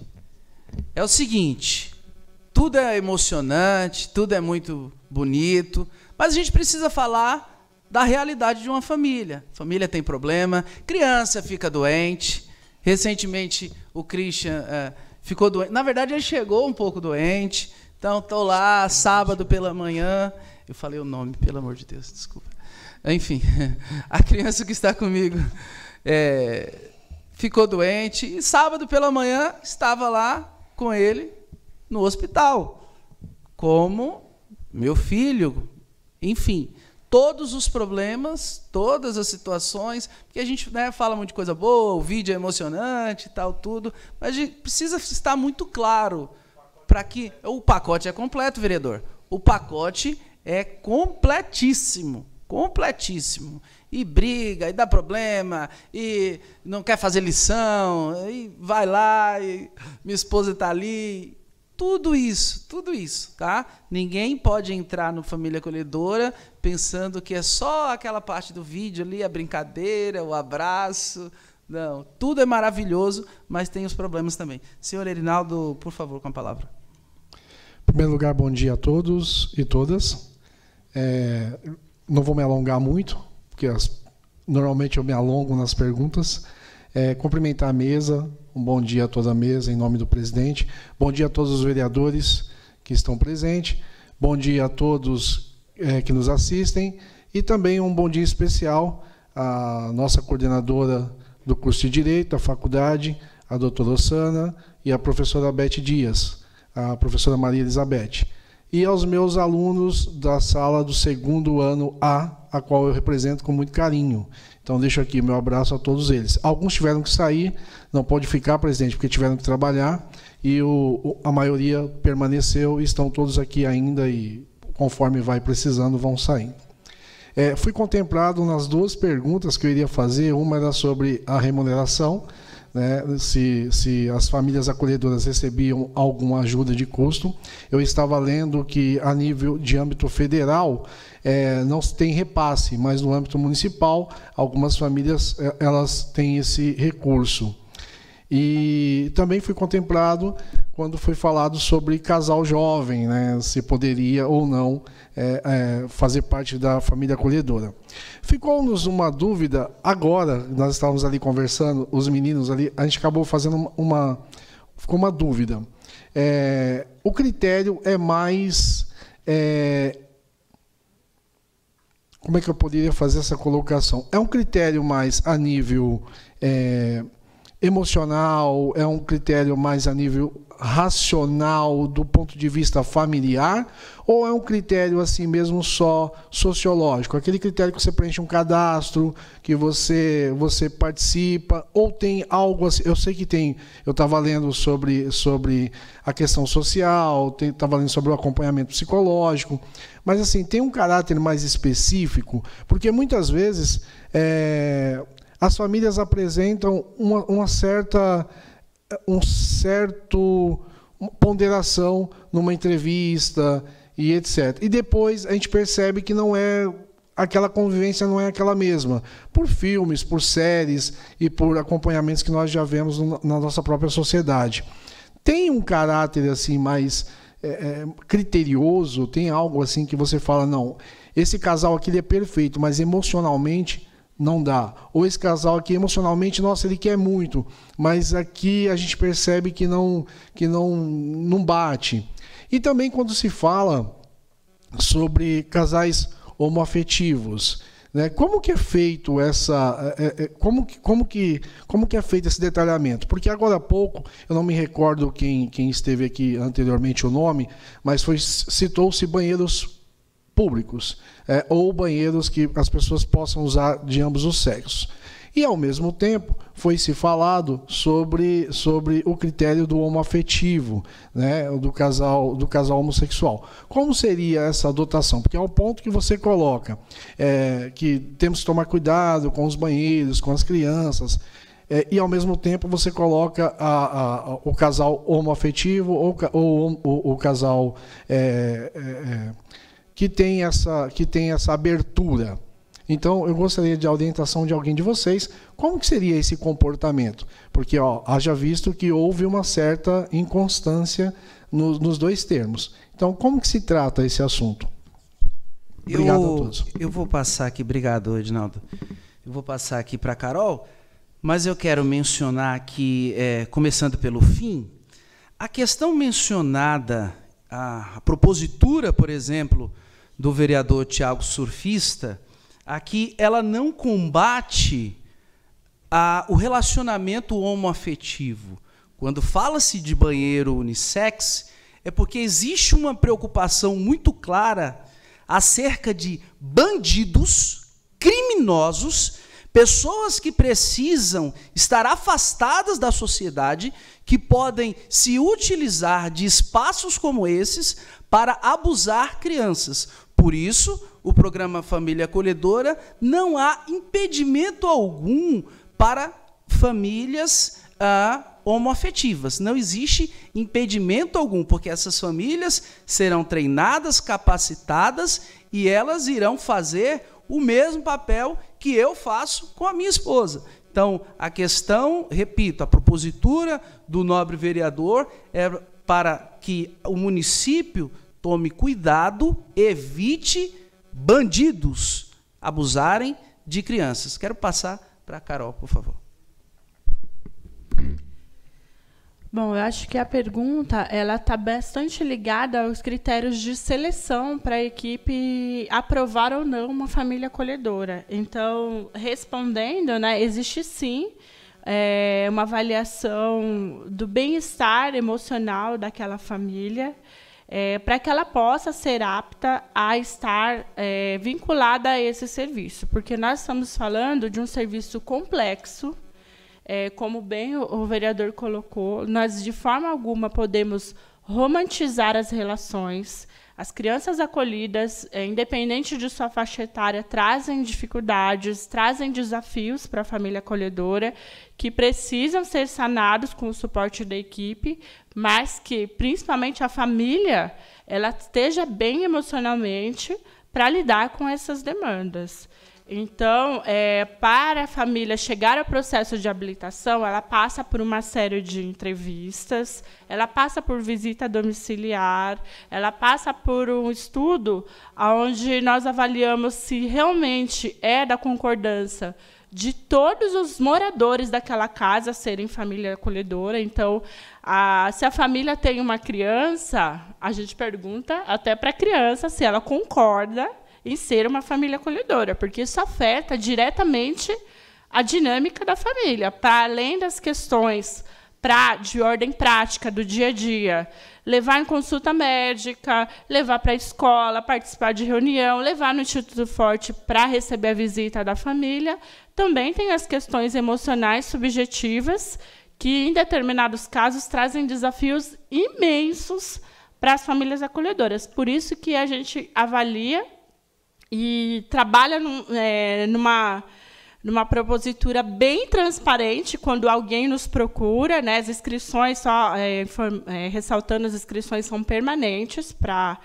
é o seguinte: tudo é emocionante, tudo é muito bonito, mas a gente precisa falar da realidade de uma família. Família tem problema, criança fica doente. Recentemente o Christian é, ficou doente. Na verdade, ele chegou um pouco doente. Então, estou lá, sábado pela manhã. Eu falei o nome, pelo amor de Deus, desculpa. Enfim, a criança que está comigo é, ficou doente. E sábado pela manhã estava lá com ele no hospital, como meu filho, enfim, todos os problemas, todas as situações, porque a gente né, fala muito de coisa boa, o vídeo é emocionante, tal tudo, mas a gente precisa estar muito claro para que o pacote é completo, vereador. O pacote é completíssimo, completíssimo. E briga, e dá problema, e não quer fazer lição, e vai lá, e minha esposa está ali, tudo isso, tudo isso, tá? Ninguém pode entrar no Família Acolhedora pensando que é só aquela parte do vídeo ali, a brincadeira, o abraço. Não, tudo é maravilhoso, mas tem os problemas também. Senhor Erinaldo, por favor, com a palavra. Em primeiro lugar, bom dia a todos e todas. É, não vou me alongar muito, porque as, normalmente eu me alongo nas perguntas. É, cumprimentar a mesa, um bom dia a toda a mesa, em nome do presidente. Bom dia a todos os vereadores que estão presentes. Bom dia a todos é, que nos assistem. E também um bom dia especial à nossa coordenadora do curso de Direito, da faculdade, a doutora Osana e a professora Beth Dias, a professora Maria Elizabeth. E aos meus alunos da sala do segundo ano A, a qual eu represento com muito carinho. Então deixo aqui meu abraço a todos eles. Alguns tiveram que sair, não pode ficar, presidente, porque tiveram que trabalhar e o, a maioria permaneceu e estão todos aqui ainda e conforme vai precisando vão saindo. É, fui contemplado nas duas perguntas que eu iria fazer. Uma era sobre a remuneração né, se, se as famílias acolhedoras recebiam alguma ajuda de custo. Eu estava lendo que, a nível de âmbito federal, é, não tem repasse, mas no âmbito municipal, algumas famílias é, elas têm esse recurso. E também fui contemplado quando foi falado sobre casal jovem, né, se poderia ou não é, é, fazer parte da família acolhedora. Ficou-nos uma dúvida agora, nós estávamos ali conversando, os meninos ali, a gente acabou fazendo uma. ficou uma dúvida. É, o critério é mais. É, como é que eu poderia fazer essa colocação? É um critério mais a nível é, emocional, é um critério mais a nível racional do ponto de vista familiar, ou é um critério assim mesmo só sociológico? Aquele critério que você preenche um cadastro, que você você participa, ou tem algo assim, eu sei que tem, eu estava lendo sobre, sobre a questão social, estava lendo sobre o acompanhamento psicológico, mas assim, tem um caráter mais específico, porque muitas vezes é, as famílias apresentam uma, uma certa eh, um certo ponderação numa entrevista e etc. E depois a gente percebe que não é aquela convivência não é aquela mesma, por filmes, por séries e por acompanhamentos que nós já vemos na nossa própria sociedade. Tem um caráter assim mais é, criterioso, tem algo assim que você fala, não, esse casal aqui é perfeito, mas emocionalmente não dá. Ou esse casal aqui emocionalmente, nossa, ele quer muito, mas aqui a gente percebe que não que não não bate. E também quando se fala sobre casais homoafetivos, né? Como que é feito essa é, é, é, como que, como que como que é feito esse detalhamento? Porque agora há pouco, eu não me recordo quem quem esteve aqui anteriormente o nome, mas foi citou-se banheiros públicos é, ou banheiros que as pessoas possam usar de ambos os sexos. E, ao mesmo tempo, foi se falado sobre, sobre o critério do homoafetivo, né, do, casal, do casal homossexual. Como seria essa dotação? Porque é o ponto que você coloca, é, que temos que tomar cuidado com os banheiros, com as crianças, é, e ao mesmo tempo você coloca a, a, o casal homoafetivo ou, ou, ou o casal é, é, é que tem essa, que tem essa abertura. Então, eu gostaria de orientação de alguém de vocês, como que seria esse comportamento? Porque, ó, haja visto que houve uma certa inconstância no, nos dois termos. Então, como que se trata esse assunto? Obrigado eu, a todos. Eu vou passar aqui, obrigado, Edinaldo. Eu vou passar aqui para a Carol, mas eu quero mencionar que, é, começando pelo fim, a questão mencionada, a, a propositura, por exemplo, do vereador Tiago Surfista, aqui ela não combate a, o relacionamento homoafetivo. Quando fala-se de banheiro unissex, é porque existe uma preocupação muito clara acerca de bandidos, criminosos, pessoas que precisam estar afastadas da sociedade, que podem se utilizar de espaços como esses para abusar crianças. Por isso, o programa Família Acolhedora não há impedimento algum para famílias ah, homoafetivas. Não existe impedimento algum, porque essas famílias serão treinadas, capacitadas e elas irão fazer o mesmo papel que eu faço com a minha esposa. Então, a questão, repito, a propositura do nobre vereador é para que o município Tome cuidado, evite bandidos abusarem de crianças. Quero passar para a Carol, por favor. Bom, eu acho que a pergunta ela está bastante ligada aos critérios de seleção para a equipe aprovar ou não uma família acolhedora. Então, respondendo, né, existe sim é, uma avaliação do bem-estar emocional daquela família é, para que ela possa ser apta a estar é, vinculada a esse serviço, porque nós estamos falando de um serviço complexo. É, como bem o, o vereador colocou, nós de forma alguma podemos romantizar as relações. As crianças acolhidas, é, independente de sua faixa etária, trazem dificuldades, trazem desafios para a família acolhedora que precisam ser sanados com o suporte da equipe, mas que principalmente a família ela esteja bem emocionalmente para lidar com essas demandas. Então, é, para a família chegar ao processo de habilitação, ela passa por uma série de entrevistas, ela passa por visita domiciliar, ela passa por um estudo onde nós avaliamos se realmente é da concordância de todos os moradores daquela casa serem família acolhedora. Então, a, se a família tem uma criança, a gente pergunta até para a criança se ela concorda em ser uma família acolhedora, porque isso afeta diretamente a dinâmica da família, para além das questões pra, de ordem prática do dia a dia, levar em consulta médica, levar para a escola, participar de reunião, levar no Instituto Forte para receber a visita da família, também tem as questões emocionais subjetivas, que em determinados casos trazem desafios imensos para as famílias acolhedoras. Por isso que a gente avalia e trabalha num, é, numa numa propositura bem transparente quando alguém nos procura, né? As inscrições só é, é, ressaltando as inscrições são permanentes para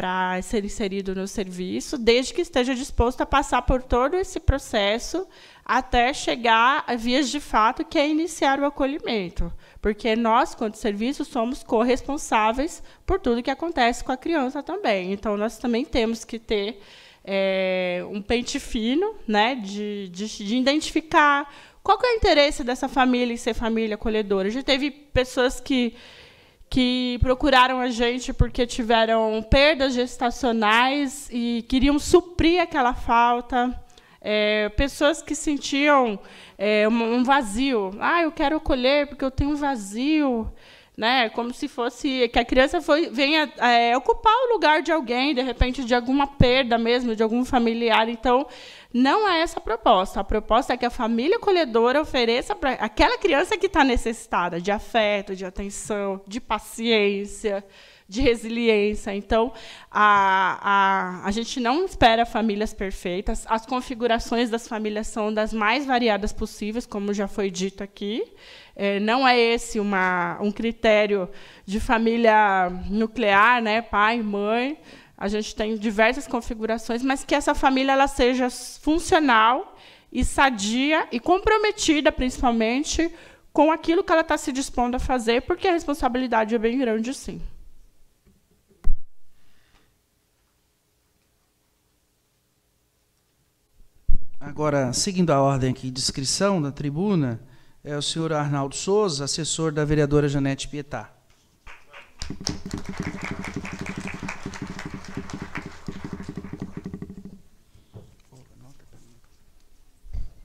para ser inserido no serviço, desde que esteja disposto a passar por todo esse processo até chegar a vias de fato, que é iniciar o acolhimento. Porque nós, quanto serviço, somos corresponsáveis por tudo que acontece com a criança também. Então, nós também temos que ter é, um pente fino né, de, de, de identificar qual é o interesse dessa família em ser família acolhedora. Já teve pessoas que que procuraram a gente porque tiveram perdas gestacionais e queriam suprir aquela falta. É, pessoas que sentiam é, um vazio. Ah, eu quero colher porque eu tenho um vazio. Né? Como se fosse que a criança foi, venha é, ocupar o lugar de alguém, de repente, de alguma perda mesmo, de algum familiar. Então, não é essa a proposta. A proposta é que a família acolhedora ofereça para aquela criança que está necessitada de afeto, de atenção, de paciência, de resiliência. Então, a, a, a gente não espera famílias perfeitas. As configurações das famílias são das mais variadas possíveis, como já foi dito aqui. É, não é esse uma, um critério de família nuclear, né? pai, mãe. A gente tem diversas configurações, mas que essa família ela seja funcional e sadia e comprometida, principalmente, com aquilo que ela está se dispondo a fazer, porque a responsabilidade é bem grande, sim. Agora, seguindo a ordem aqui, inscrição da tribuna, é o senhor Arnaldo Souza, assessor da vereadora Janete Pietá.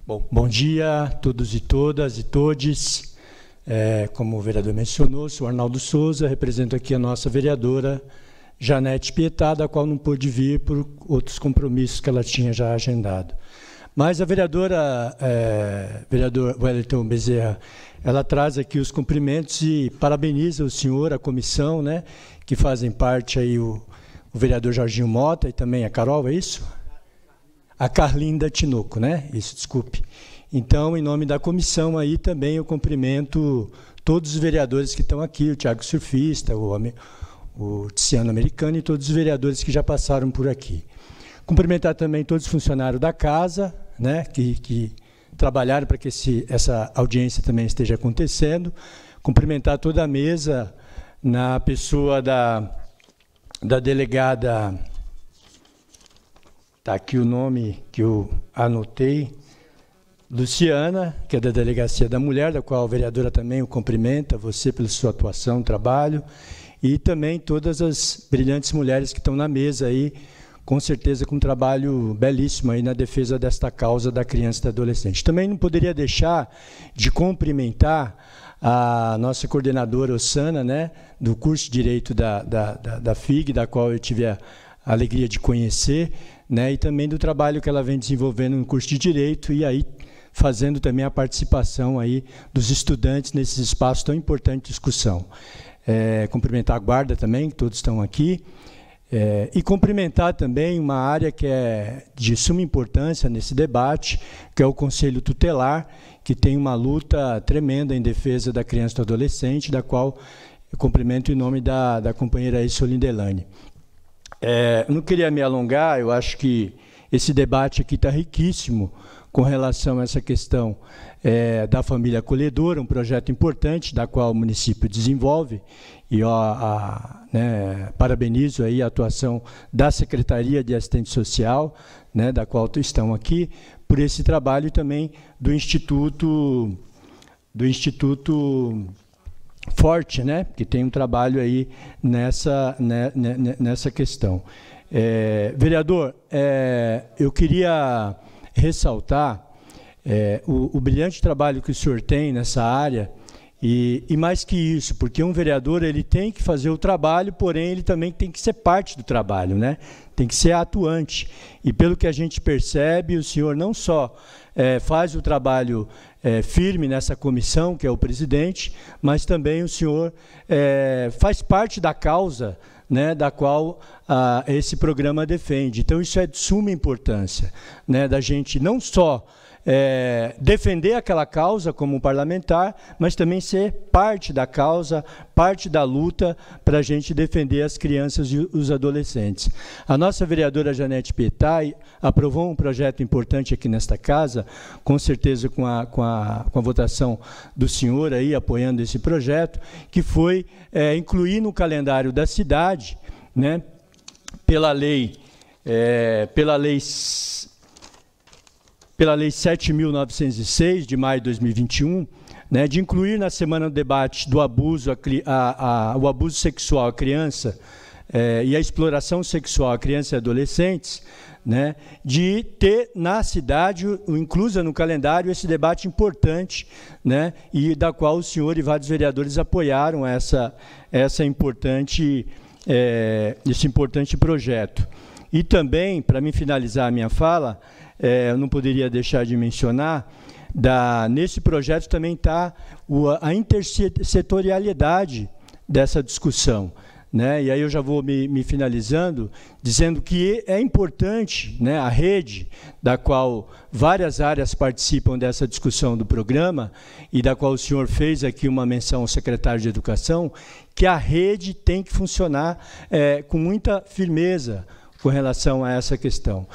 Bom, bom dia a todos e todas e todes. É, como o vereador mencionou, sou Arnaldo Souza, represento aqui a nossa vereadora Janete Pietá, da qual não pôde vir por outros compromissos que ela tinha já agendado. Mas a vereadora, é, vereador Wellington Bezerra, ela traz aqui os cumprimentos e parabeniza o senhor, a comissão, né, que fazem parte aí o, o vereador Jorginho Mota e também a Carol, é isso? a Carlinda Tinoco, né? Isso, desculpe. Então, em nome da comissão aí também eu cumprimento todos os vereadores que estão aqui, o Tiago Surfista, o, o Tiziano Americano e todos os vereadores que já passaram por aqui. Cumprimentar também todos os funcionários da casa, né, que, que trabalharam para que esse, essa audiência também esteja acontecendo. Cumprimentar toda a mesa na pessoa da, da delegada Está aqui o nome que eu anotei. Luciana, que é da Delegacia da Mulher, da qual a vereadora também o cumprimenta, você pela sua atuação, trabalho, e também todas as brilhantes mulheres que estão na mesa aí, com certeza com um trabalho belíssimo aí na defesa desta causa da criança e da adolescente. Também não poderia deixar de cumprimentar a nossa coordenadora Osana, né, do curso de Direito da, da, da, da FIG, da qual eu tive a alegria de conhecer, né, e também do trabalho que ela vem desenvolvendo no curso de Direito e aí fazendo também a participação aí dos estudantes nesses espaços tão importante de discussão. É, cumprimentar a guarda também, que todos estão aqui, é, e cumprimentar também uma área que é de suma importância nesse debate, que é o Conselho Tutelar, que tem uma luta tremenda em defesa da criança e do adolescente, da qual eu cumprimento em nome da, da companheira Isolindelane. É, não queria me alongar, eu acho que esse debate aqui está riquíssimo com relação a essa questão é, da família acolhedora, um projeto importante da qual o município desenvolve, e ó, a, né, parabenizo aí a atuação da Secretaria de Assistente Social, né, da qual estão aqui, por esse trabalho também do Instituto do Instituto forte, né? Que tem um trabalho aí nessa, né, né, né, nessa questão. É, vereador, é, eu queria ressaltar é, o, o, brilhante trabalho que o senhor tem nessa área e, e, mais que isso, porque um vereador ele tem que fazer o trabalho, porém ele também tem que ser parte do trabalho, né? Tem que ser atuante. E pelo que a gente percebe, o senhor não só é, faz o trabalho é, firme nessa comissão, que é o presidente, mas também o senhor é, faz parte da causa né, da qual esse programa defende. Então, isso é de suma importância, né, da gente não só é, defender aquela causa como parlamentar, mas também ser parte da causa, parte da luta para a gente defender as crianças e os adolescentes. A nossa vereadora Janete Petai aprovou um projeto importante aqui nesta casa, com certeza com a, com a, com a votação do senhor aí apoiando esse projeto, que foi é, incluir no calendário da cidade, né, pela lei é, pela lei pela Lei 7.906, de maio de 2021, né, de incluir na semana do debate do abuso, a, a, a, o abuso sexual à criança é, e a exploração sexual à criança e adolescentes, né, de ter na cidade, inclusa no calendário, esse debate importante, né, e da qual o senhor e vários vereadores apoiaram essa, essa importante, é, esse importante projeto. E também, para me finalizar a minha fala, é, eu não poderia deixar de mencionar, da, nesse projeto também está a intersetorialidade dessa discussão. Né? E aí eu já vou me, me, finalizando dizendo que é importante né, a rede da qual várias áreas participam dessa discussão do programa e da qual o senhor fez aqui uma menção ao secretário de Educação, que a rede tem que funcionar é, com muita firmeza com relação a essa questão.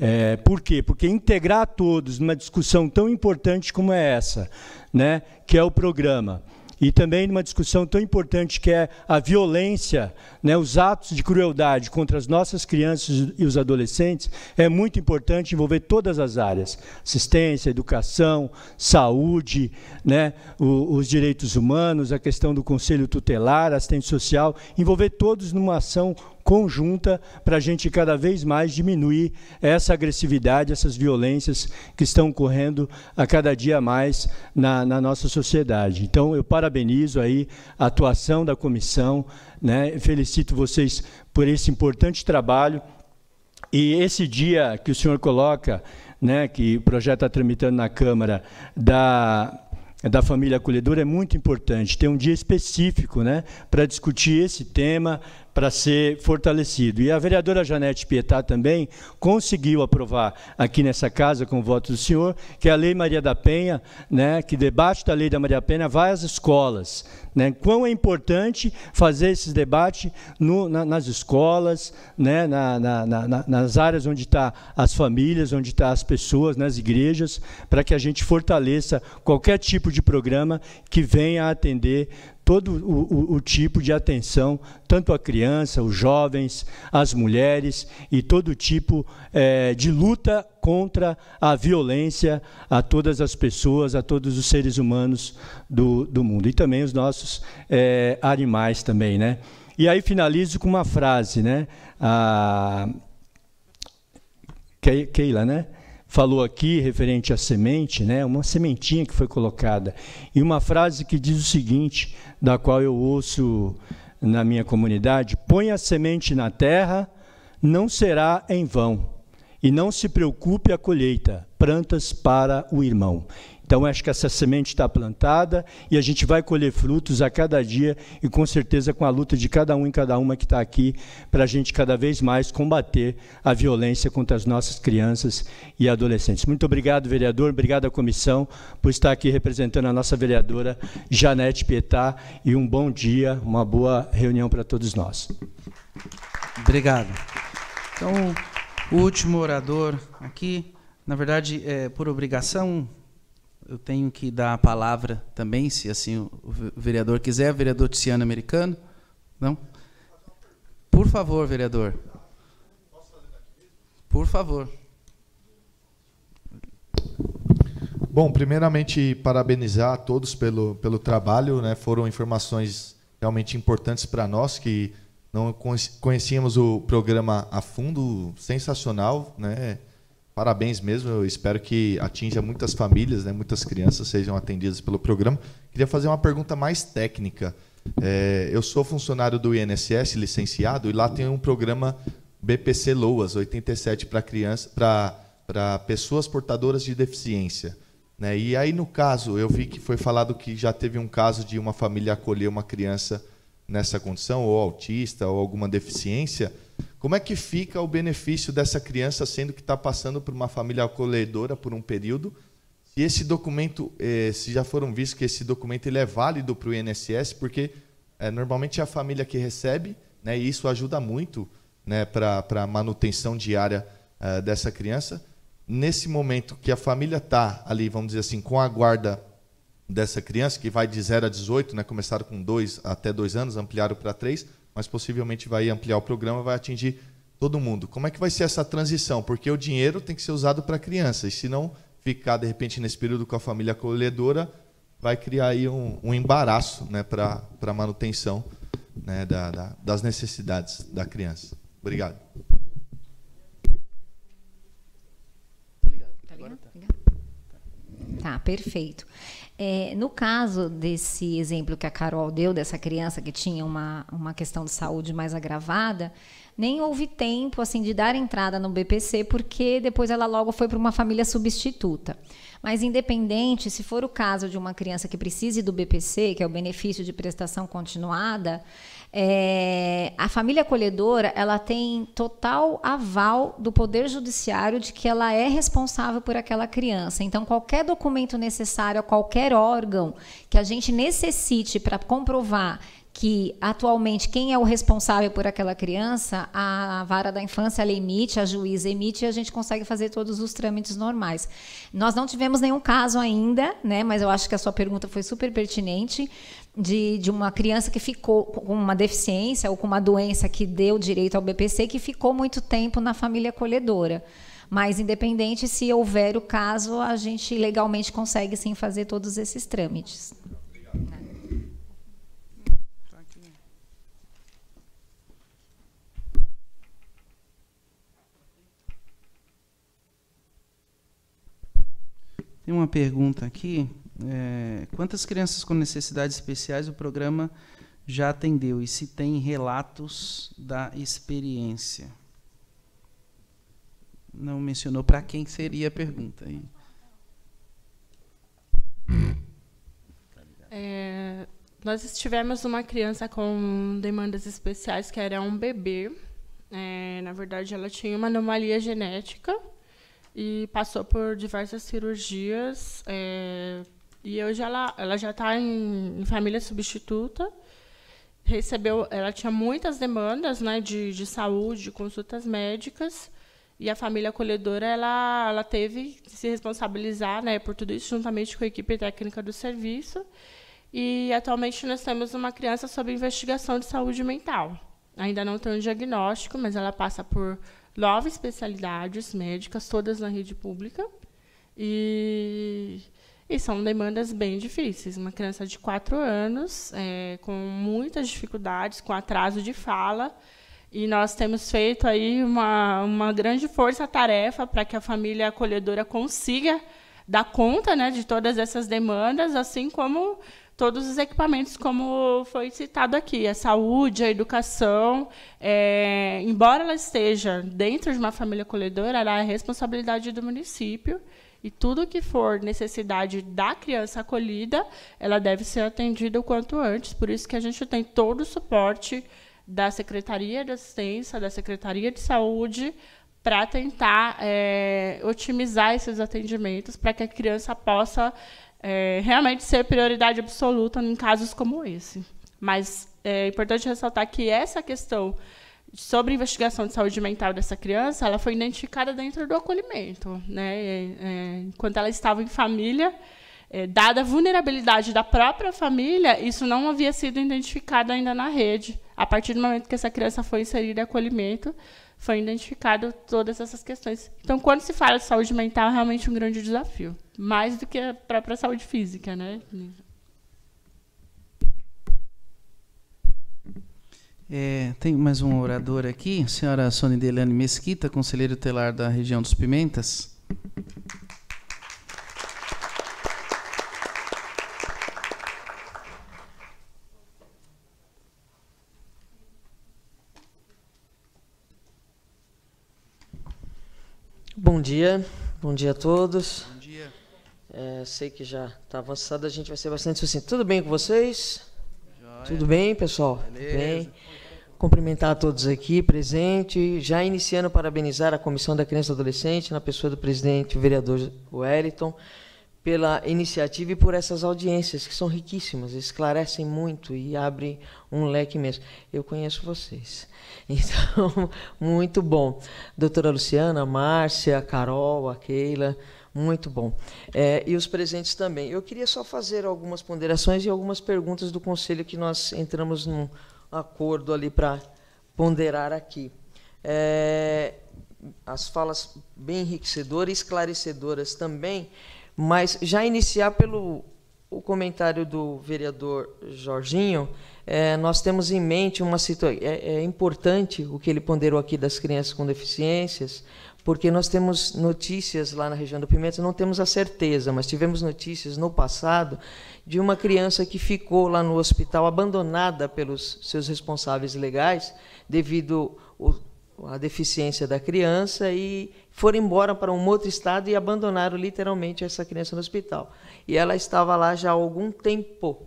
É, por quê? Porque integrar todos numa discussão tão importante como é essa, né, que é o programa, e também numa discussão tão importante que é a violência, né, os atos de crueldade contra as nossas crianças e os adolescentes, é muito importante envolver todas as áreas: assistência, educação, saúde, né, o, os direitos humanos, a questão do conselho tutelar, assistente social, envolver todos numa ação conjunta para a gente cada vez mais diminuir essa agressividade, essas violências que estão ocorrendo a cada dia mais na, na nossa sociedade. Então, eu parabenizo aí a atuação da comissão, né? felicito vocês por esse importante trabalho. E esse dia que o senhor coloca, né, que o projeto está tramitando na Câmara, da da família acolhedora é muito importante. Tem um dia específico né, para discutir esse tema, para ser fortalecido. E a vereadora Janete Pietá também conseguiu aprovar aqui nessa casa, com o voto do senhor, que é a Lei Maria da Penha, né, que debate da Lei da Maria da Penha vai às escolas. Né, quão é importante fazer esse debate no, na, nas escolas, né, na, na, nas áreas onde estão tá as famílias, onde estão tá as pessoas, nas igrejas, para que a gente fortaleça qualquer tipo de programa que venha atender todo o, o, o tipo de atenção, tanto a criança, os jovens, as mulheres e todo tipo é, de luta contra a violência a todas as pessoas, a todos os seres humanos do, do mundo e também os nossos é, animais também, né? E aí finalizo com uma frase, né? A ah, Keila, né? falou aqui referente à semente, né? Uma sementinha que foi colocada e uma frase que diz o seguinte, da qual eu ouço na minha comunidade: põe a semente na terra, não será em vão. E não se preocupe a colheita, plantas para o irmão. Então, acho que essa semente está plantada e a gente vai colher frutos a cada dia e, com certeza, com a luta de cada um e cada uma que está aqui, para a gente cada vez mais combater a violência contra as nossas crianças e adolescentes. Muito obrigado, vereador, obrigado à comissão por estar aqui representando a nossa vereadora Janete Pietá e um bom dia, uma boa reunião para todos nós. Obrigado. Então, o último orador aqui, na verdade, é por obrigação, eu tenho que dar a palavra também, se assim o vereador quiser, vereador Tiziano Americano. Não? Por favor, vereador. Por favor. Bom, primeiramente parabenizar a todos pelo, pelo trabalho, né? Foram informações realmente importantes para nós que não conhecíamos o programa a fundo, sensacional, né? parabéns mesmo. Eu espero que atinja muitas famílias, né? muitas crianças sejam atendidas pelo programa. Queria fazer uma pergunta mais técnica. É, eu sou funcionário do INSS, licenciado, e lá tem um programa BPC Loas 87 para criança, para pessoas portadoras de deficiência. Né? E aí, no caso, eu vi que foi falado que já teve um caso de uma família acolher uma criança nessa condição, ou autista, ou alguma deficiência. Como é que fica o benefício dessa criança sendo que está passando por uma família acolhedora por um período? Se esse documento, eh, se já foram vistos que esse documento ele é válido para o INSS, porque eh, normalmente é a família que recebe, né, e isso ajuda muito né, para a manutenção diária eh, dessa criança. Nesse momento que a família está ali, vamos dizer assim, com a guarda dessa criança, que vai de 0 a 18, né, começaram com 2 até 2 anos, ampliaram para 3, mas possivelmente vai ampliar o programa, vai atingir todo mundo. Como é que vai ser essa transição? Porque o dinheiro tem que ser usado para criança, e se não ficar, de repente, nesse período com a família acolhedora, vai criar aí um, um embaraço né, para a manutenção né, da, da, das necessidades da criança. Obrigado. Tá, tá, tá, tá. perfeito. É, no caso desse exemplo que a Carol deu, dessa criança que tinha uma, uma questão de saúde mais agravada, nem houve tempo assim de dar entrada no BPC, porque depois ela logo foi para uma família substituta. Mas independente, se for o caso de uma criança que precise do BPC, que é o benefício de prestação continuada, é, a família acolhedora ela tem total aval do Poder Judiciário de que ela é responsável por aquela criança. Então, qualquer documento necessário a qualquer órgão que a gente necessite para comprovar que atualmente quem é o responsável por aquela criança, a vara da infância ela emite, a juíza emite e a gente consegue fazer todos os trâmites normais. Nós não tivemos nenhum caso ainda, né, mas eu acho que a sua pergunta foi super pertinente. De, de uma criança que ficou com uma deficiência ou com uma doença que deu direito ao BPC que ficou muito tempo na família acolhedora. Mas, independente, se houver o caso, a gente legalmente consegue sim fazer todos esses trâmites. Obrigado. Tem uma pergunta aqui. É, quantas crianças com necessidades especiais o programa já atendeu? E se tem relatos da experiência? Não mencionou para quem seria a pergunta. Aí. É, nós tivemos uma criança com demandas especiais que era um bebê. É, na verdade, ela tinha uma anomalia genética e passou por diversas cirurgias. É, e hoje ela, ela já está em, em, família substituta. Recebeu, ela tinha muitas demandas né, de, de saúde, de consultas médicas. E a família acolhedora ela, ela teve que se responsabilizar né, por tudo isso, juntamente com a equipe técnica do serviço. E atualmente nós temos uma criança sob investigação de saúde mental. Ainda não tem um diagnóstico, mas ela passa por nove especialidades médicas, todas na rede pública. E, e são demandas bem difíceis. Uma criança de quatro anos, é, com muitas dificuldades, com atraso de fala. E nós temos feito aí uma, uma grande força-tarefa para que a família acolhedora consiga dar conta né, de todas essas demandas, assim como todos os equipamentos, como foi citado aqui, a saúde, a educação, é, embora ela esteja dentro de uma família acolhedora, ela é responsabilidade do município e tudo que for necessidade da criança acolhida, ela deve ser atendida o quanto antes. Por isso que a gente tem todo o suporte da Secretaria de Assistência, da Secretaria de Saúde, para tentar é, otimizar esses atendimentos, para que a criança possa é, realmente ser prioridade absoluta em casos como esse. Mas é, é importante ressaltar que essa questão sobre investigação de saúde mental dessa criança, ela foi identificada dentro do acolhimento, né? É, é, enquanto ela estava em família, é, dada a vulnerabilidade da própria família, isso não havia sido identificado ainda na rede. A partir do momento que essa criança foi inserida em acolhimento, foi identificado todas essas questões. Então, quando se fala de saúde mental, é realmente um grande desafio, mais do que a própria saúde física, né? É, tem mais um orador aqui, a senhora Sônia Deliane Mesquita, conselheiro telar da região dos Pimentas. Bom dia, bom dia a todos. Bom dia. É, sei que já está avançado, a gente vai ser bastante sucinto. Tudo bem com vocês? Joia. Tudo bem, pessoal? Beleza. Tudo bem? Cumprimentar a todos aqui presente. Já iniciando, parabenizar a Comissão da Criança e Adolescente, na pessoa do presidente, o vereador Wellington pela iniciativa e por essas audiências, que são riquíssimas, esclarecem muito e abrem um leque mesmo Eu conheço vocês. Então, muito bom. Doutora Luciana, Márcia, Carol, a Keila, muito bom. É, e os presentes também. Eu queria só fazer algumas ponderações e algumas perguntas do conselho que nós entramos num acordo ali para ponderar aqui. É, as falas bem enriquecedoras e esclarecedoras também. Mas já iniciar pelo o comentário do vereador Jorginho, é, nós temos em mente uma situação. É, é importante o que ele ponderou aqui das crianças com deficiências, porque nós temos notícias lá na região do Pimenta, não temos a certeza, mas tivemos notícias no passado de uma criança que ficou lá no hospital abandonada pelos seus responsáveis legais devido à deficiência da criança e foram embora para um outro estado e abandonaram literalmente essa criança no hospital. E ela estava lá já há algum tempo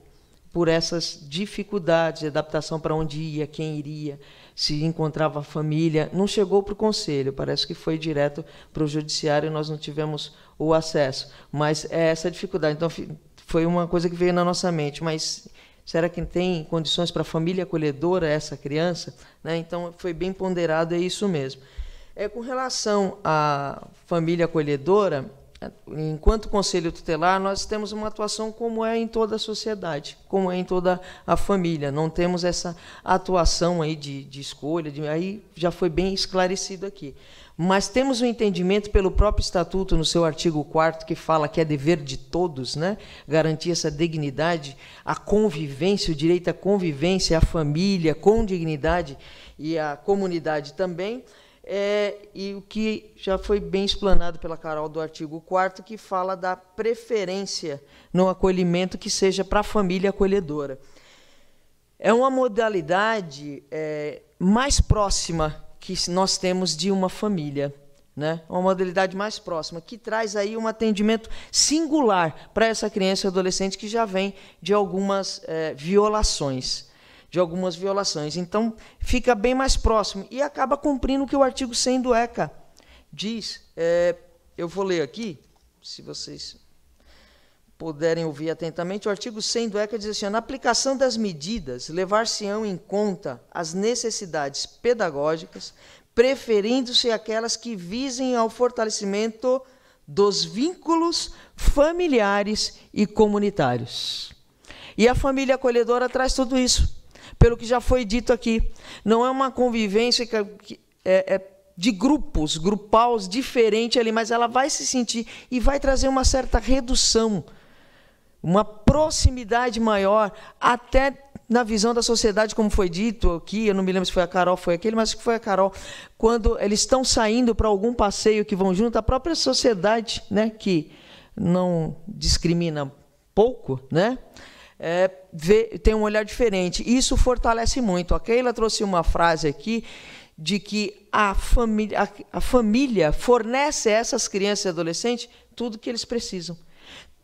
por essas dificuldades de adaptação para onde ia, quem iria, se encontrava a família. Não chegou para o conselho, parece que foi direto para o judiciário e nós não tivemos o acesso. Mas é essa dificuldade. Então, foi uma coisa que veio na nossa mente. Mas será que tem condições para a família acolhedora essa criança? Né? Então, foi bem ponderado, é isso mesmo. É, com relação à família acolhedora, enquanto conselho tutelar, nós temos uma atuação como é em toda a sociedade, como é em toda a família. Não temos essa atuação aí de, de escolha, de, aí já foi bem esclarecido aqui. Mas temos um entendimento pelo próprio estatuto, no seu artigo 4 que fala que é dever de todos, né? Garantir essa dignidade, a convivência, o direito à convivência, à família com dignidade e à comunidade também. É, e o que já foi bem explanado pela Carol do artigo 4 que fala da preferência no acolhimento que seja para a família acolhedora. É uma modalidade é, mais próxima que nós temos de uma família. Né? Uma modalidade mais próxima, que traz aí um atendimento singular para essa criança e adolescente que já vem de algumas é, violações de algumas violações. Então, fica bem mais próximo e acaba cumprindo o que o artigo 100 do ECA diz. É, eu vou ler aqui, se vocês puderem ouvir atentamente, o artigo 100 do ECA diz assim: na aplicação das medidas, levar-se-ão em conta as necessidades pedagógicas, preferindo-se aquelas que visem ao fortalecimento dos vínculos familiares e comunitários. E a família acolhedora traz tudo isso pelo que já foi dito aqui. Não é uma convivência que é, é de grupos, grupais diferente ali, mas ela vai se sentir e vai trazer uma certa redução, uma proximidade maior, até na visão da sociedade, como foi dito aqui, eu não me lembro se foi a Carol, foi aquele, mas que foi a Carol, quando eles estão saindo para algum passeio que vão junto, a própria sociedade, né, que não discrimina pouco, né? é, vê, tem um olhar diferente. Isso fortalece muito. A Keila trouxe uma frase aqui de que a família, a, a família fornece a essas crianças e adolescentes tudo que eles precisam.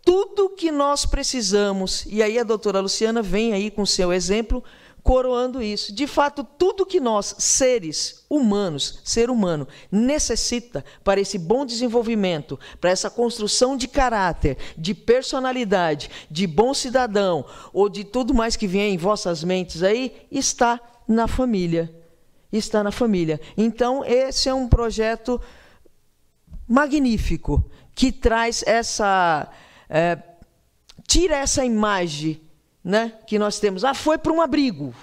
Tudo que nós precisamos. E aí a doutora Luciana vem aí com seu exemplo coroando isso. De fato, tudo que nós, seres humanos, ser humano, necessita para esse bom desenvolvimento, para essa construção de caráter, de personalidade, de bom cidadão, ou de tudo mais que vem em vossas mentes aí, está na família. Está na família. Então, esse é um projeto magnífico que traz essa. É, tira essa imagem né, que nós temos. Ah, foi para um abrigo.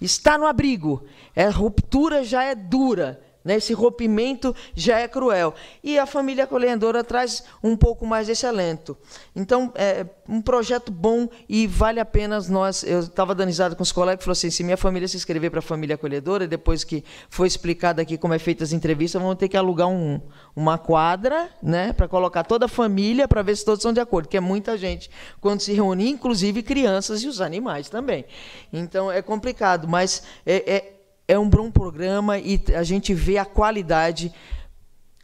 Está no abrigo. A é, ruptura já é dura. Né? Esse rompimento já é cruel. E a família acolhedora traz um pouco mais desse alento. Então, é um projeto bom e vale a pena nós. Eu estava danizado com os colegas falou assim: se minha família se inscrever para a família acolhedora, depois que foi explicado aqui como é feita as entrevistas, vamos ter que alugar um, uma quadra né, para colocar toda a família para ver se todos são de acordo, que é muita gente quando se reúne, inclusive crianças e os animais também. Então é complicado, mas é, é é um bom programa e a gente vê a qualidade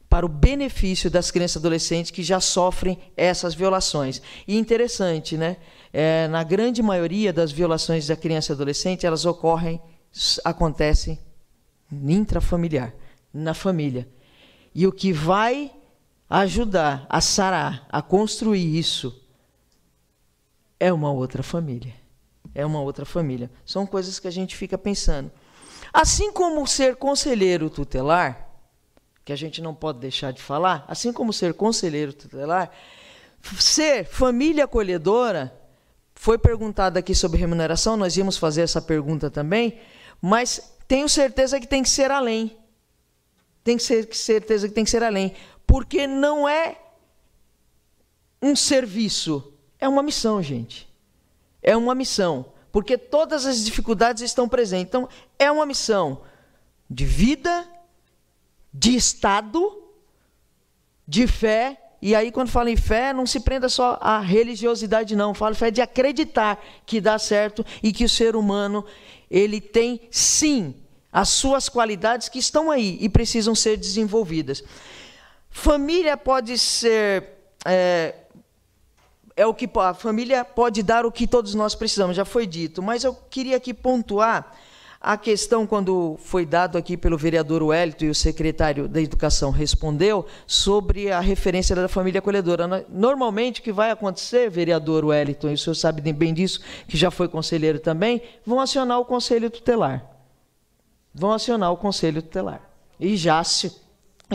para o benefício das crianças e adolescentes que já sofrem essas violações. E interessante, né? É, na grande maioria das violações da criança e adolescente, elas ocorrem, acontecem intrafamiliar, na família. E o que vai ajudar a sarar, a construir isso, é uma outra família. É uma outra família. São coisas que a gente fica pensando. Assim como ser conselheiro tutelar, que a gente não pode deixar de falar, assim como ser conselheiro tutelar, ser família acolhedora, foi perguntado aqui sobre remuneração, nós íamos fazer essa pergunta também, mas tenho certeza que tem que ser além. Tem que ser certeza que tem que ser além, porque não é um serviço, é uma missão, gente. É uma missão porque todas as dificuldades estão presentes. Então, é uma missão de vida, de Estado, de fé. E aí, quando fala em fé, não se prenda só à religiosidade, não. Fala fé de acreditar que dá certo e que o ser humano ele tem sim as suas qualidades que estão aí e precisam ser desenvolvidas. Família pode ser é, é o que a família pode dar o que todos nós precisamos, já foi dito, mas eu queria aqui pontuar a questão quando foi dado aqui pelo vereador Wellington e o secretário da Educação respondeu sobre a referência da família acolhedora. Normalmente o que vai acontecer, vereador Wellington, e o senhor sabe bem disso, que já foi conselheiro também, vão acionar o conselho tutelar. Vão acionar o conselho tutelar. E já se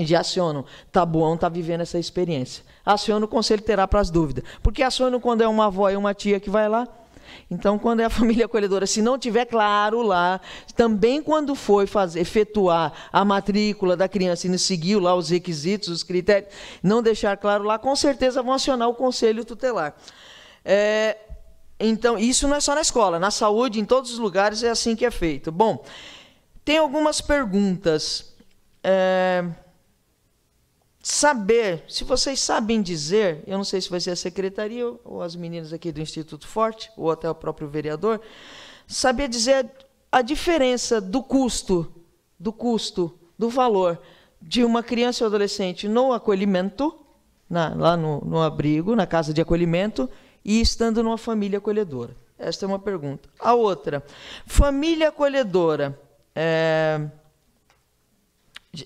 já acionam. Tabuão está vivendo essa experiência aciona o conselho terá para as dúvidas. Porque aciona quando é uma avó e uma tia que vai lá. Então, quando é a família acolhedora, se não tiver claro lá, também quando foi fazer, efetuar a matrícula da criança e não seguiu lá os requisitos, os critérios, não deixar claro lá, com certeza vão acionar o conselho tutelar. É, então, isso não é só na escola, na saúde, em todos os lugares é assim que é feito. Bom, tem algumas perguntas. É, saber, se vocês sabem dizer, eu não sei se vai ser a secretaria ou as meninas aqui do Instituto Forte, ou até o próprio vereador, saber dizer a diferença do custo, do custo, do valor de uma criança ou adolescente no acolhimento, na, lá no, no abrigo, na casa de acolhimento, e estando numa família acolhedora. Esta é uma pergunta. A outra, família acolhedora. É,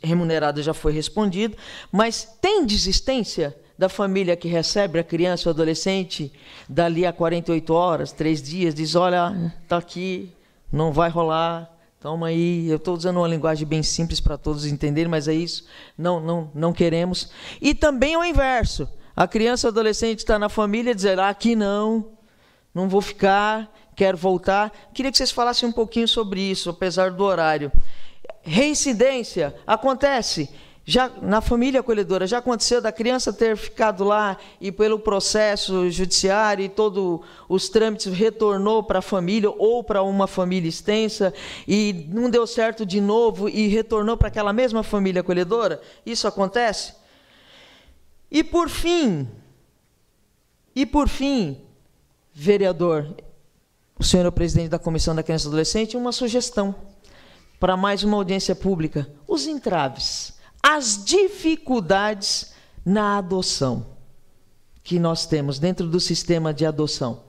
remunerada já foi respondido, mas tem desistência da família que recebe a criança ou adolescente dali a 48 horas, três dias, diz: olha, tá aqui, não vai rolar. Toma aí, eu estou usando uma linguagem bem simples para todos entenderem, mas é isso. Não, não, não queremos. E também é o inverso. A criança ou adolescente está na família dizer: ah, aqui não, não vou ficar, quero voltar. Queria que vocês falassem um pouquinho sobre isso, apesar do horário. Reincidência acontece. Já na família acolhedora já aconteceu da criança ter ficado lá e pelo processo judiciário e todos os trâmites retornou para a família ou para uma família extensa e não deu certo de novo e retornou para aquela mesma família acolhedora? Isso acontece? E por fim, e por fim, vereador, o senhor é o presidente da Comissão da Criança e Adolescente, uma sugestão para mais uma audiência pública, os entraves, as dificuldades na adoção que nós temos dentro do sistema de adoção.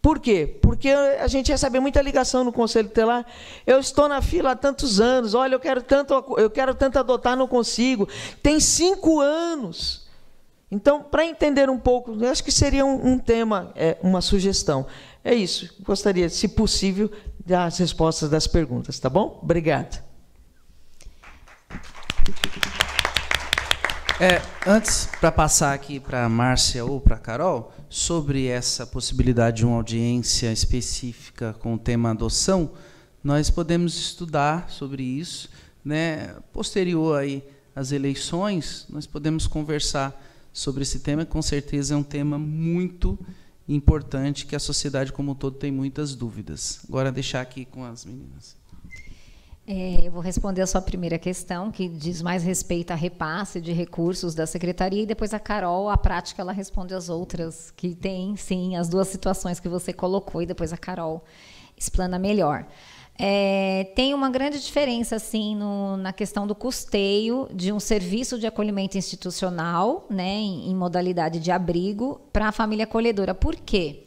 Por quê? Porque a gente recebe muita ligação no Conselho Tutelar. Eu estou na fila há tantos anos, olha, eu quero tanto, eu quero tanto adotar, não consigo. Tem cinco anos. Então, para entender um pouco, eu acho que seria um, um tema, é, uma sugestão. É isso. Gostaria, se possível, das respostas das perguntas, tá bom? Obrigado. É, antes, para passar aqui para a Márcia ou para a Carol, sobre essa possibilidade de uma audiência específica com o tema adoção, nós podemos estudar sobre isso. Né? Posterior aí às eleições, nós podemos conversar sobre esse tema, com certeza é um tema muito importante importante que a sociedade como um todo tem muitas dúvidas. Agora deixar aqui com as meninas. É, eu vou responder a sua primeira questão, que diz mais respeito a repasse de recursos da secretaria, e depois a Carol, a prática, ela responde as outras, que tem, sim, as duas situações que você colocou, e depois a Carol explana melhor. É, tem uma grande diferença assim no, na questão do custeio de um serviço de acolhimento institucional, né, em, em modalidade de abrigo, para a família acolhedora. Por quê?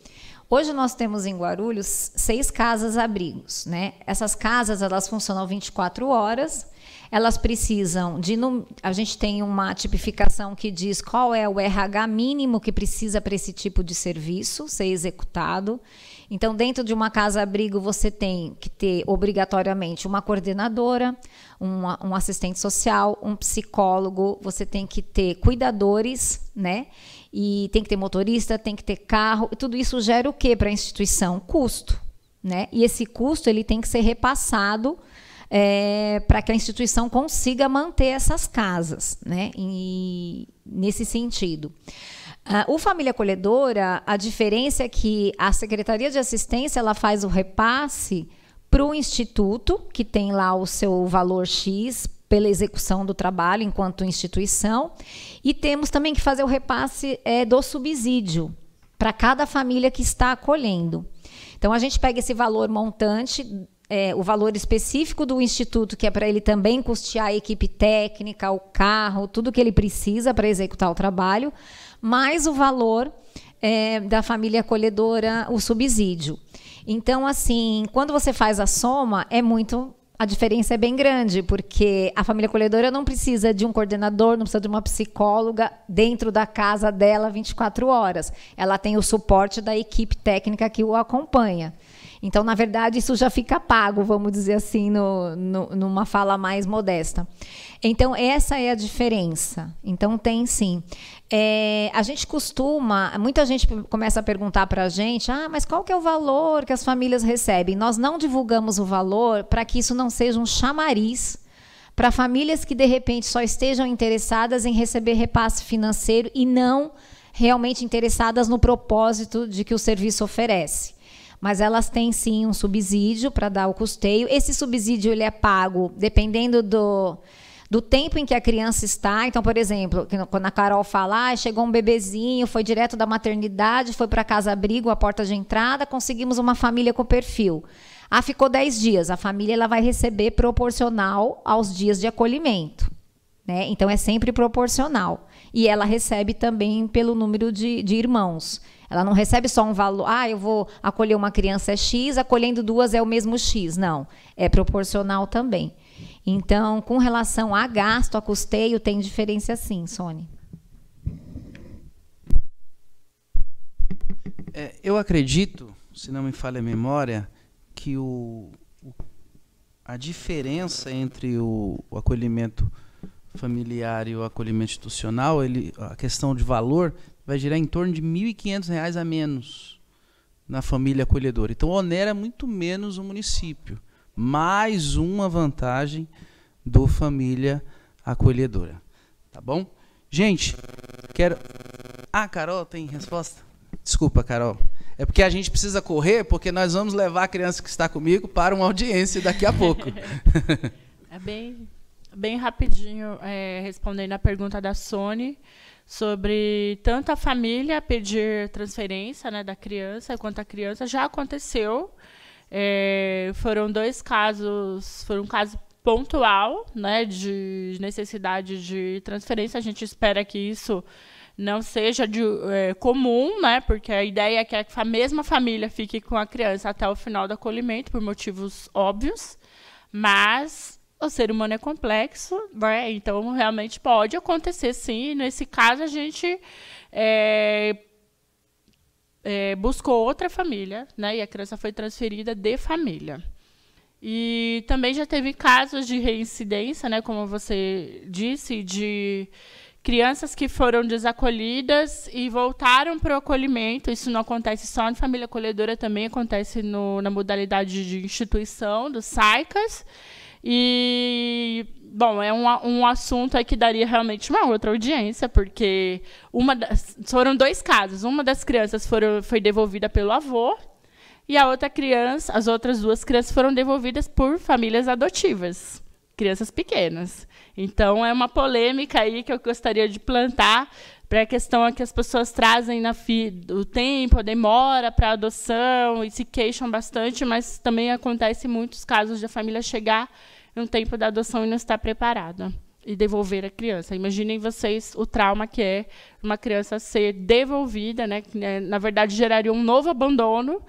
Hoje nós temos em Guarulhos seis casas abrigos, né? Essas casas elas funcionam 24 horas. Elas precisam de a gente tem uma tipificação que diz qual é o RH mínimo que precisa para esse tipo de serviço ser executado então, dentro de uma casa-abrigo, você tem que ter obrigatoriamente uma coordenadora, uma, um assistente social, um psicólogo, você tem que ter cuidadores, né? E tem que ter motorista, tem que ter carro. Tudo isso gera o que para a instituição? Custo, né? E esse custo ele tem que ser repassado. É, para que a instituição consiga manter essas casas, né? E, nesse sentido. Uh, o Família Acolhedora, a diferença é que a Secretaria de Assistência ela faz o repasse para o Instituto, que tem lá o seu valor X pela execução do trabalho enquanto instituição, e temos também que fazer o repasse é, do subsídio para cada família que está acolhendo. Então a gente pega esse valor montante é, o valor específico do instituto, que é para ele também custear a equipe técnica, o carro, tudo que ele precisa para executar o trabalho mais o valor é, da família acolhedora, o subsídio. Então, assim, quando você faz a soma, é muito a diferença é bem grande, porque a família acolhedora não precisa de um coordenador, não precisa de uma psicóloga dentro da casa dela 24 horas. Ela tem o suporte da equipe técnica que o acompanha. Então, na verdade, isso já fica pago, vamos dizer assim, no, no, numa fala mais modesta. Então, essa é a diferença. Então, tem sim. É, a gente costuma, muita gente começa a perguntar para a gente, ah, mas qual que é o valor que as famílias recebem? Nós não divulgamos o valor para que isso não seja um chamariz para famílias que de repente só estejam interessadas em receber repasse financeiro e não realmente interessadas no propósito de que o serviço oferece mas elas têm sim um subsídio para dar o custeio. Esse subsídio ele é pago dependendo do do tempo em que a criança está. Então, por exemplo, quando a Carol fala, ah, chegou um bebezinho, foi direto da maternidade, foi para casa abrigo, a porta de entrada, conseguimos uma família com perfil. Ah, ficou 10 dias. A família ela vai receber proporcional aos dias de acolhimento. Né? Então, é sempre proporcional. E ela recebe também pelo número de, de irmãos. Ela não recebe só um valor, ah, eu vou acolher uma criança é X, acolhendo duas é o mesmo X. Não, é proporcional também. Então, com relação a gasto, a custeio, tem diferença sim, Sônia. É, eu acredito, se não me falha a memória, que o, o, a diferença entre o, o, acolhimento familiar e o acolhimento institucional, ele, a questão de valor, vai girar em torno de R$ 1.500 a menos na família acolhedora. Então onera é muito menos o município. Mais uma vantagem do família acolhedora. Tá bom? Gente, quero Ah, Carol, tem resposta? Desculpa, Carol. É porque a gente precisa correr, porque nós vamos levar a criança que está comigo para uma audiência daqui a pouco. é bem, bem rapidinho, é, respondendo a pergunta da Sônia sobre tanto a família pedir transferência né, da criança quanto a criança já aconteceu. É, foram dois casos, foi um caso pontual né, de necessidade de transferência. A gente espera que isso não seja de, é, comum, né, porque a ideia é que a mesma família fique com a criança até o final do acolhimento, por motivos óbvios, mas o ser humano é complexo, né? Então realmente pode acontecer sim. Nesse caso a gente é, é, buscou outra família, né? E a criança foi transferida de família. E também já teve casos de reincidência, né? Como você disse, de crianças que foram desacolhidas e voltaram para o acolhimento. Isso não acontece só na família acolhedora, também acontece no, na modalidade de instituição dos SAICAS. E, bom, é um, um assunto aí que daria realmente uma outra audiência, porque uma das, foram dois casos. Uma das crianças foram, foi devolvida pelo avô e a outra criança, as outras duas crianças foram devolvidas por famílias adotivas, crianças pequenas. Então é uma polêmica aí que eu gostaria de plantar para a questão que as pessoas trazem na fi, o tempo, a demora para adoção e se queixam bastante, mas também acontece muitos casos de a família chegar no tempo da adoção e não estar preparada e devolver a criança. Imaginem vocês o trauma que é uma criança ser devolvida, né? Que, né, na verdade, geraria um novo abandono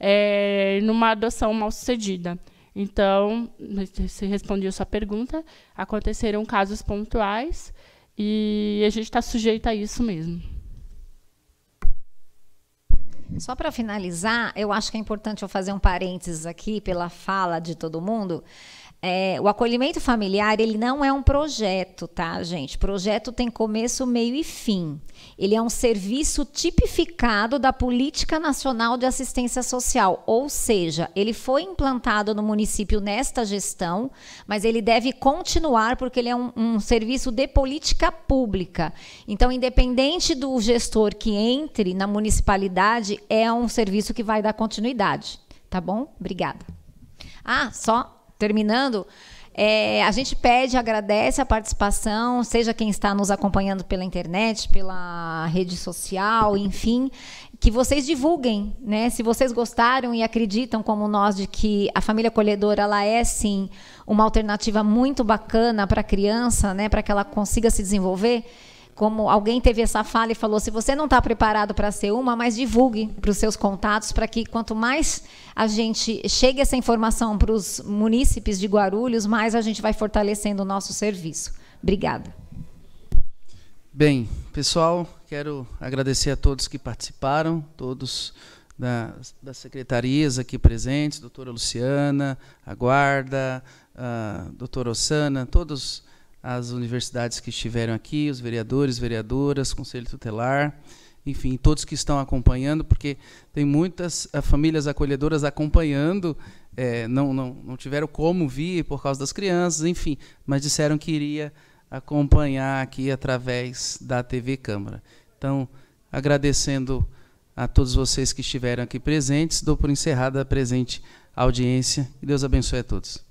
é, numa adoção mal sucedida. Então, se respondi a sua pergunta, aconteceram casos pontuais e a gente está sujeito a isso mesmo. Só para finalizar, eu acho que é importante eu fazer um parênteses aqui pela fala de todo mundo. É, o acolhimento familiar ele não é um projeto, tá, gente? Projeto tem começo, meio e fim. Ele é um serviço tipificado da Política Nacional de Assistência Social, ou seja, ele foi implantado no município nesta gestão, mas ele deve continuar porque ele é um, um serviço de política pública. Então, independente do gestor que entre na municipalidade, é um serviço que vai dar continuidade. Tá bom? Obrigada. Ah, só terminando. É, a gente pede, agradece a participação, seja quem está nos acompanhando pela internet, pela rede social, enfim, que vocês divulguem, né? Se vocês gostaram e acreditam como nós de que a família acolhedora ela é sim uma alternativa muito bacana para a criança, né, para que ela consiga se desenvolver, como alguém teve essa fala e falou: se você não está preparado para ser uma, mas divulgue para os seus contatos, para que quanto mais a gente chegue essa informação para os munícipes de Guarulhos, mais a gente vai fortalecendo o nosso serviço. Obrigada. Bem, pessoal, quero agradecer a todos que participaram, todos da das secretarias aqui presentes, doutora Luciana, a guarda, a doutora Ossana, todos as universidades que estiveram aqui, os vereadores, vereadoras, conselho tutelar, enfim, todos que estão acompanhando, porque tem muitas eh, famílias acolhedoras acompanhando, é, não, não, não tiveram como vir por causa das crianças, enfim, mas disseram que iria acompanhar aqui através da TV Câmara. Então, agradecendo a todos vocês que estiveram aqui presentes, dou por encerrada a presente audiência e Deus abençoe a todos.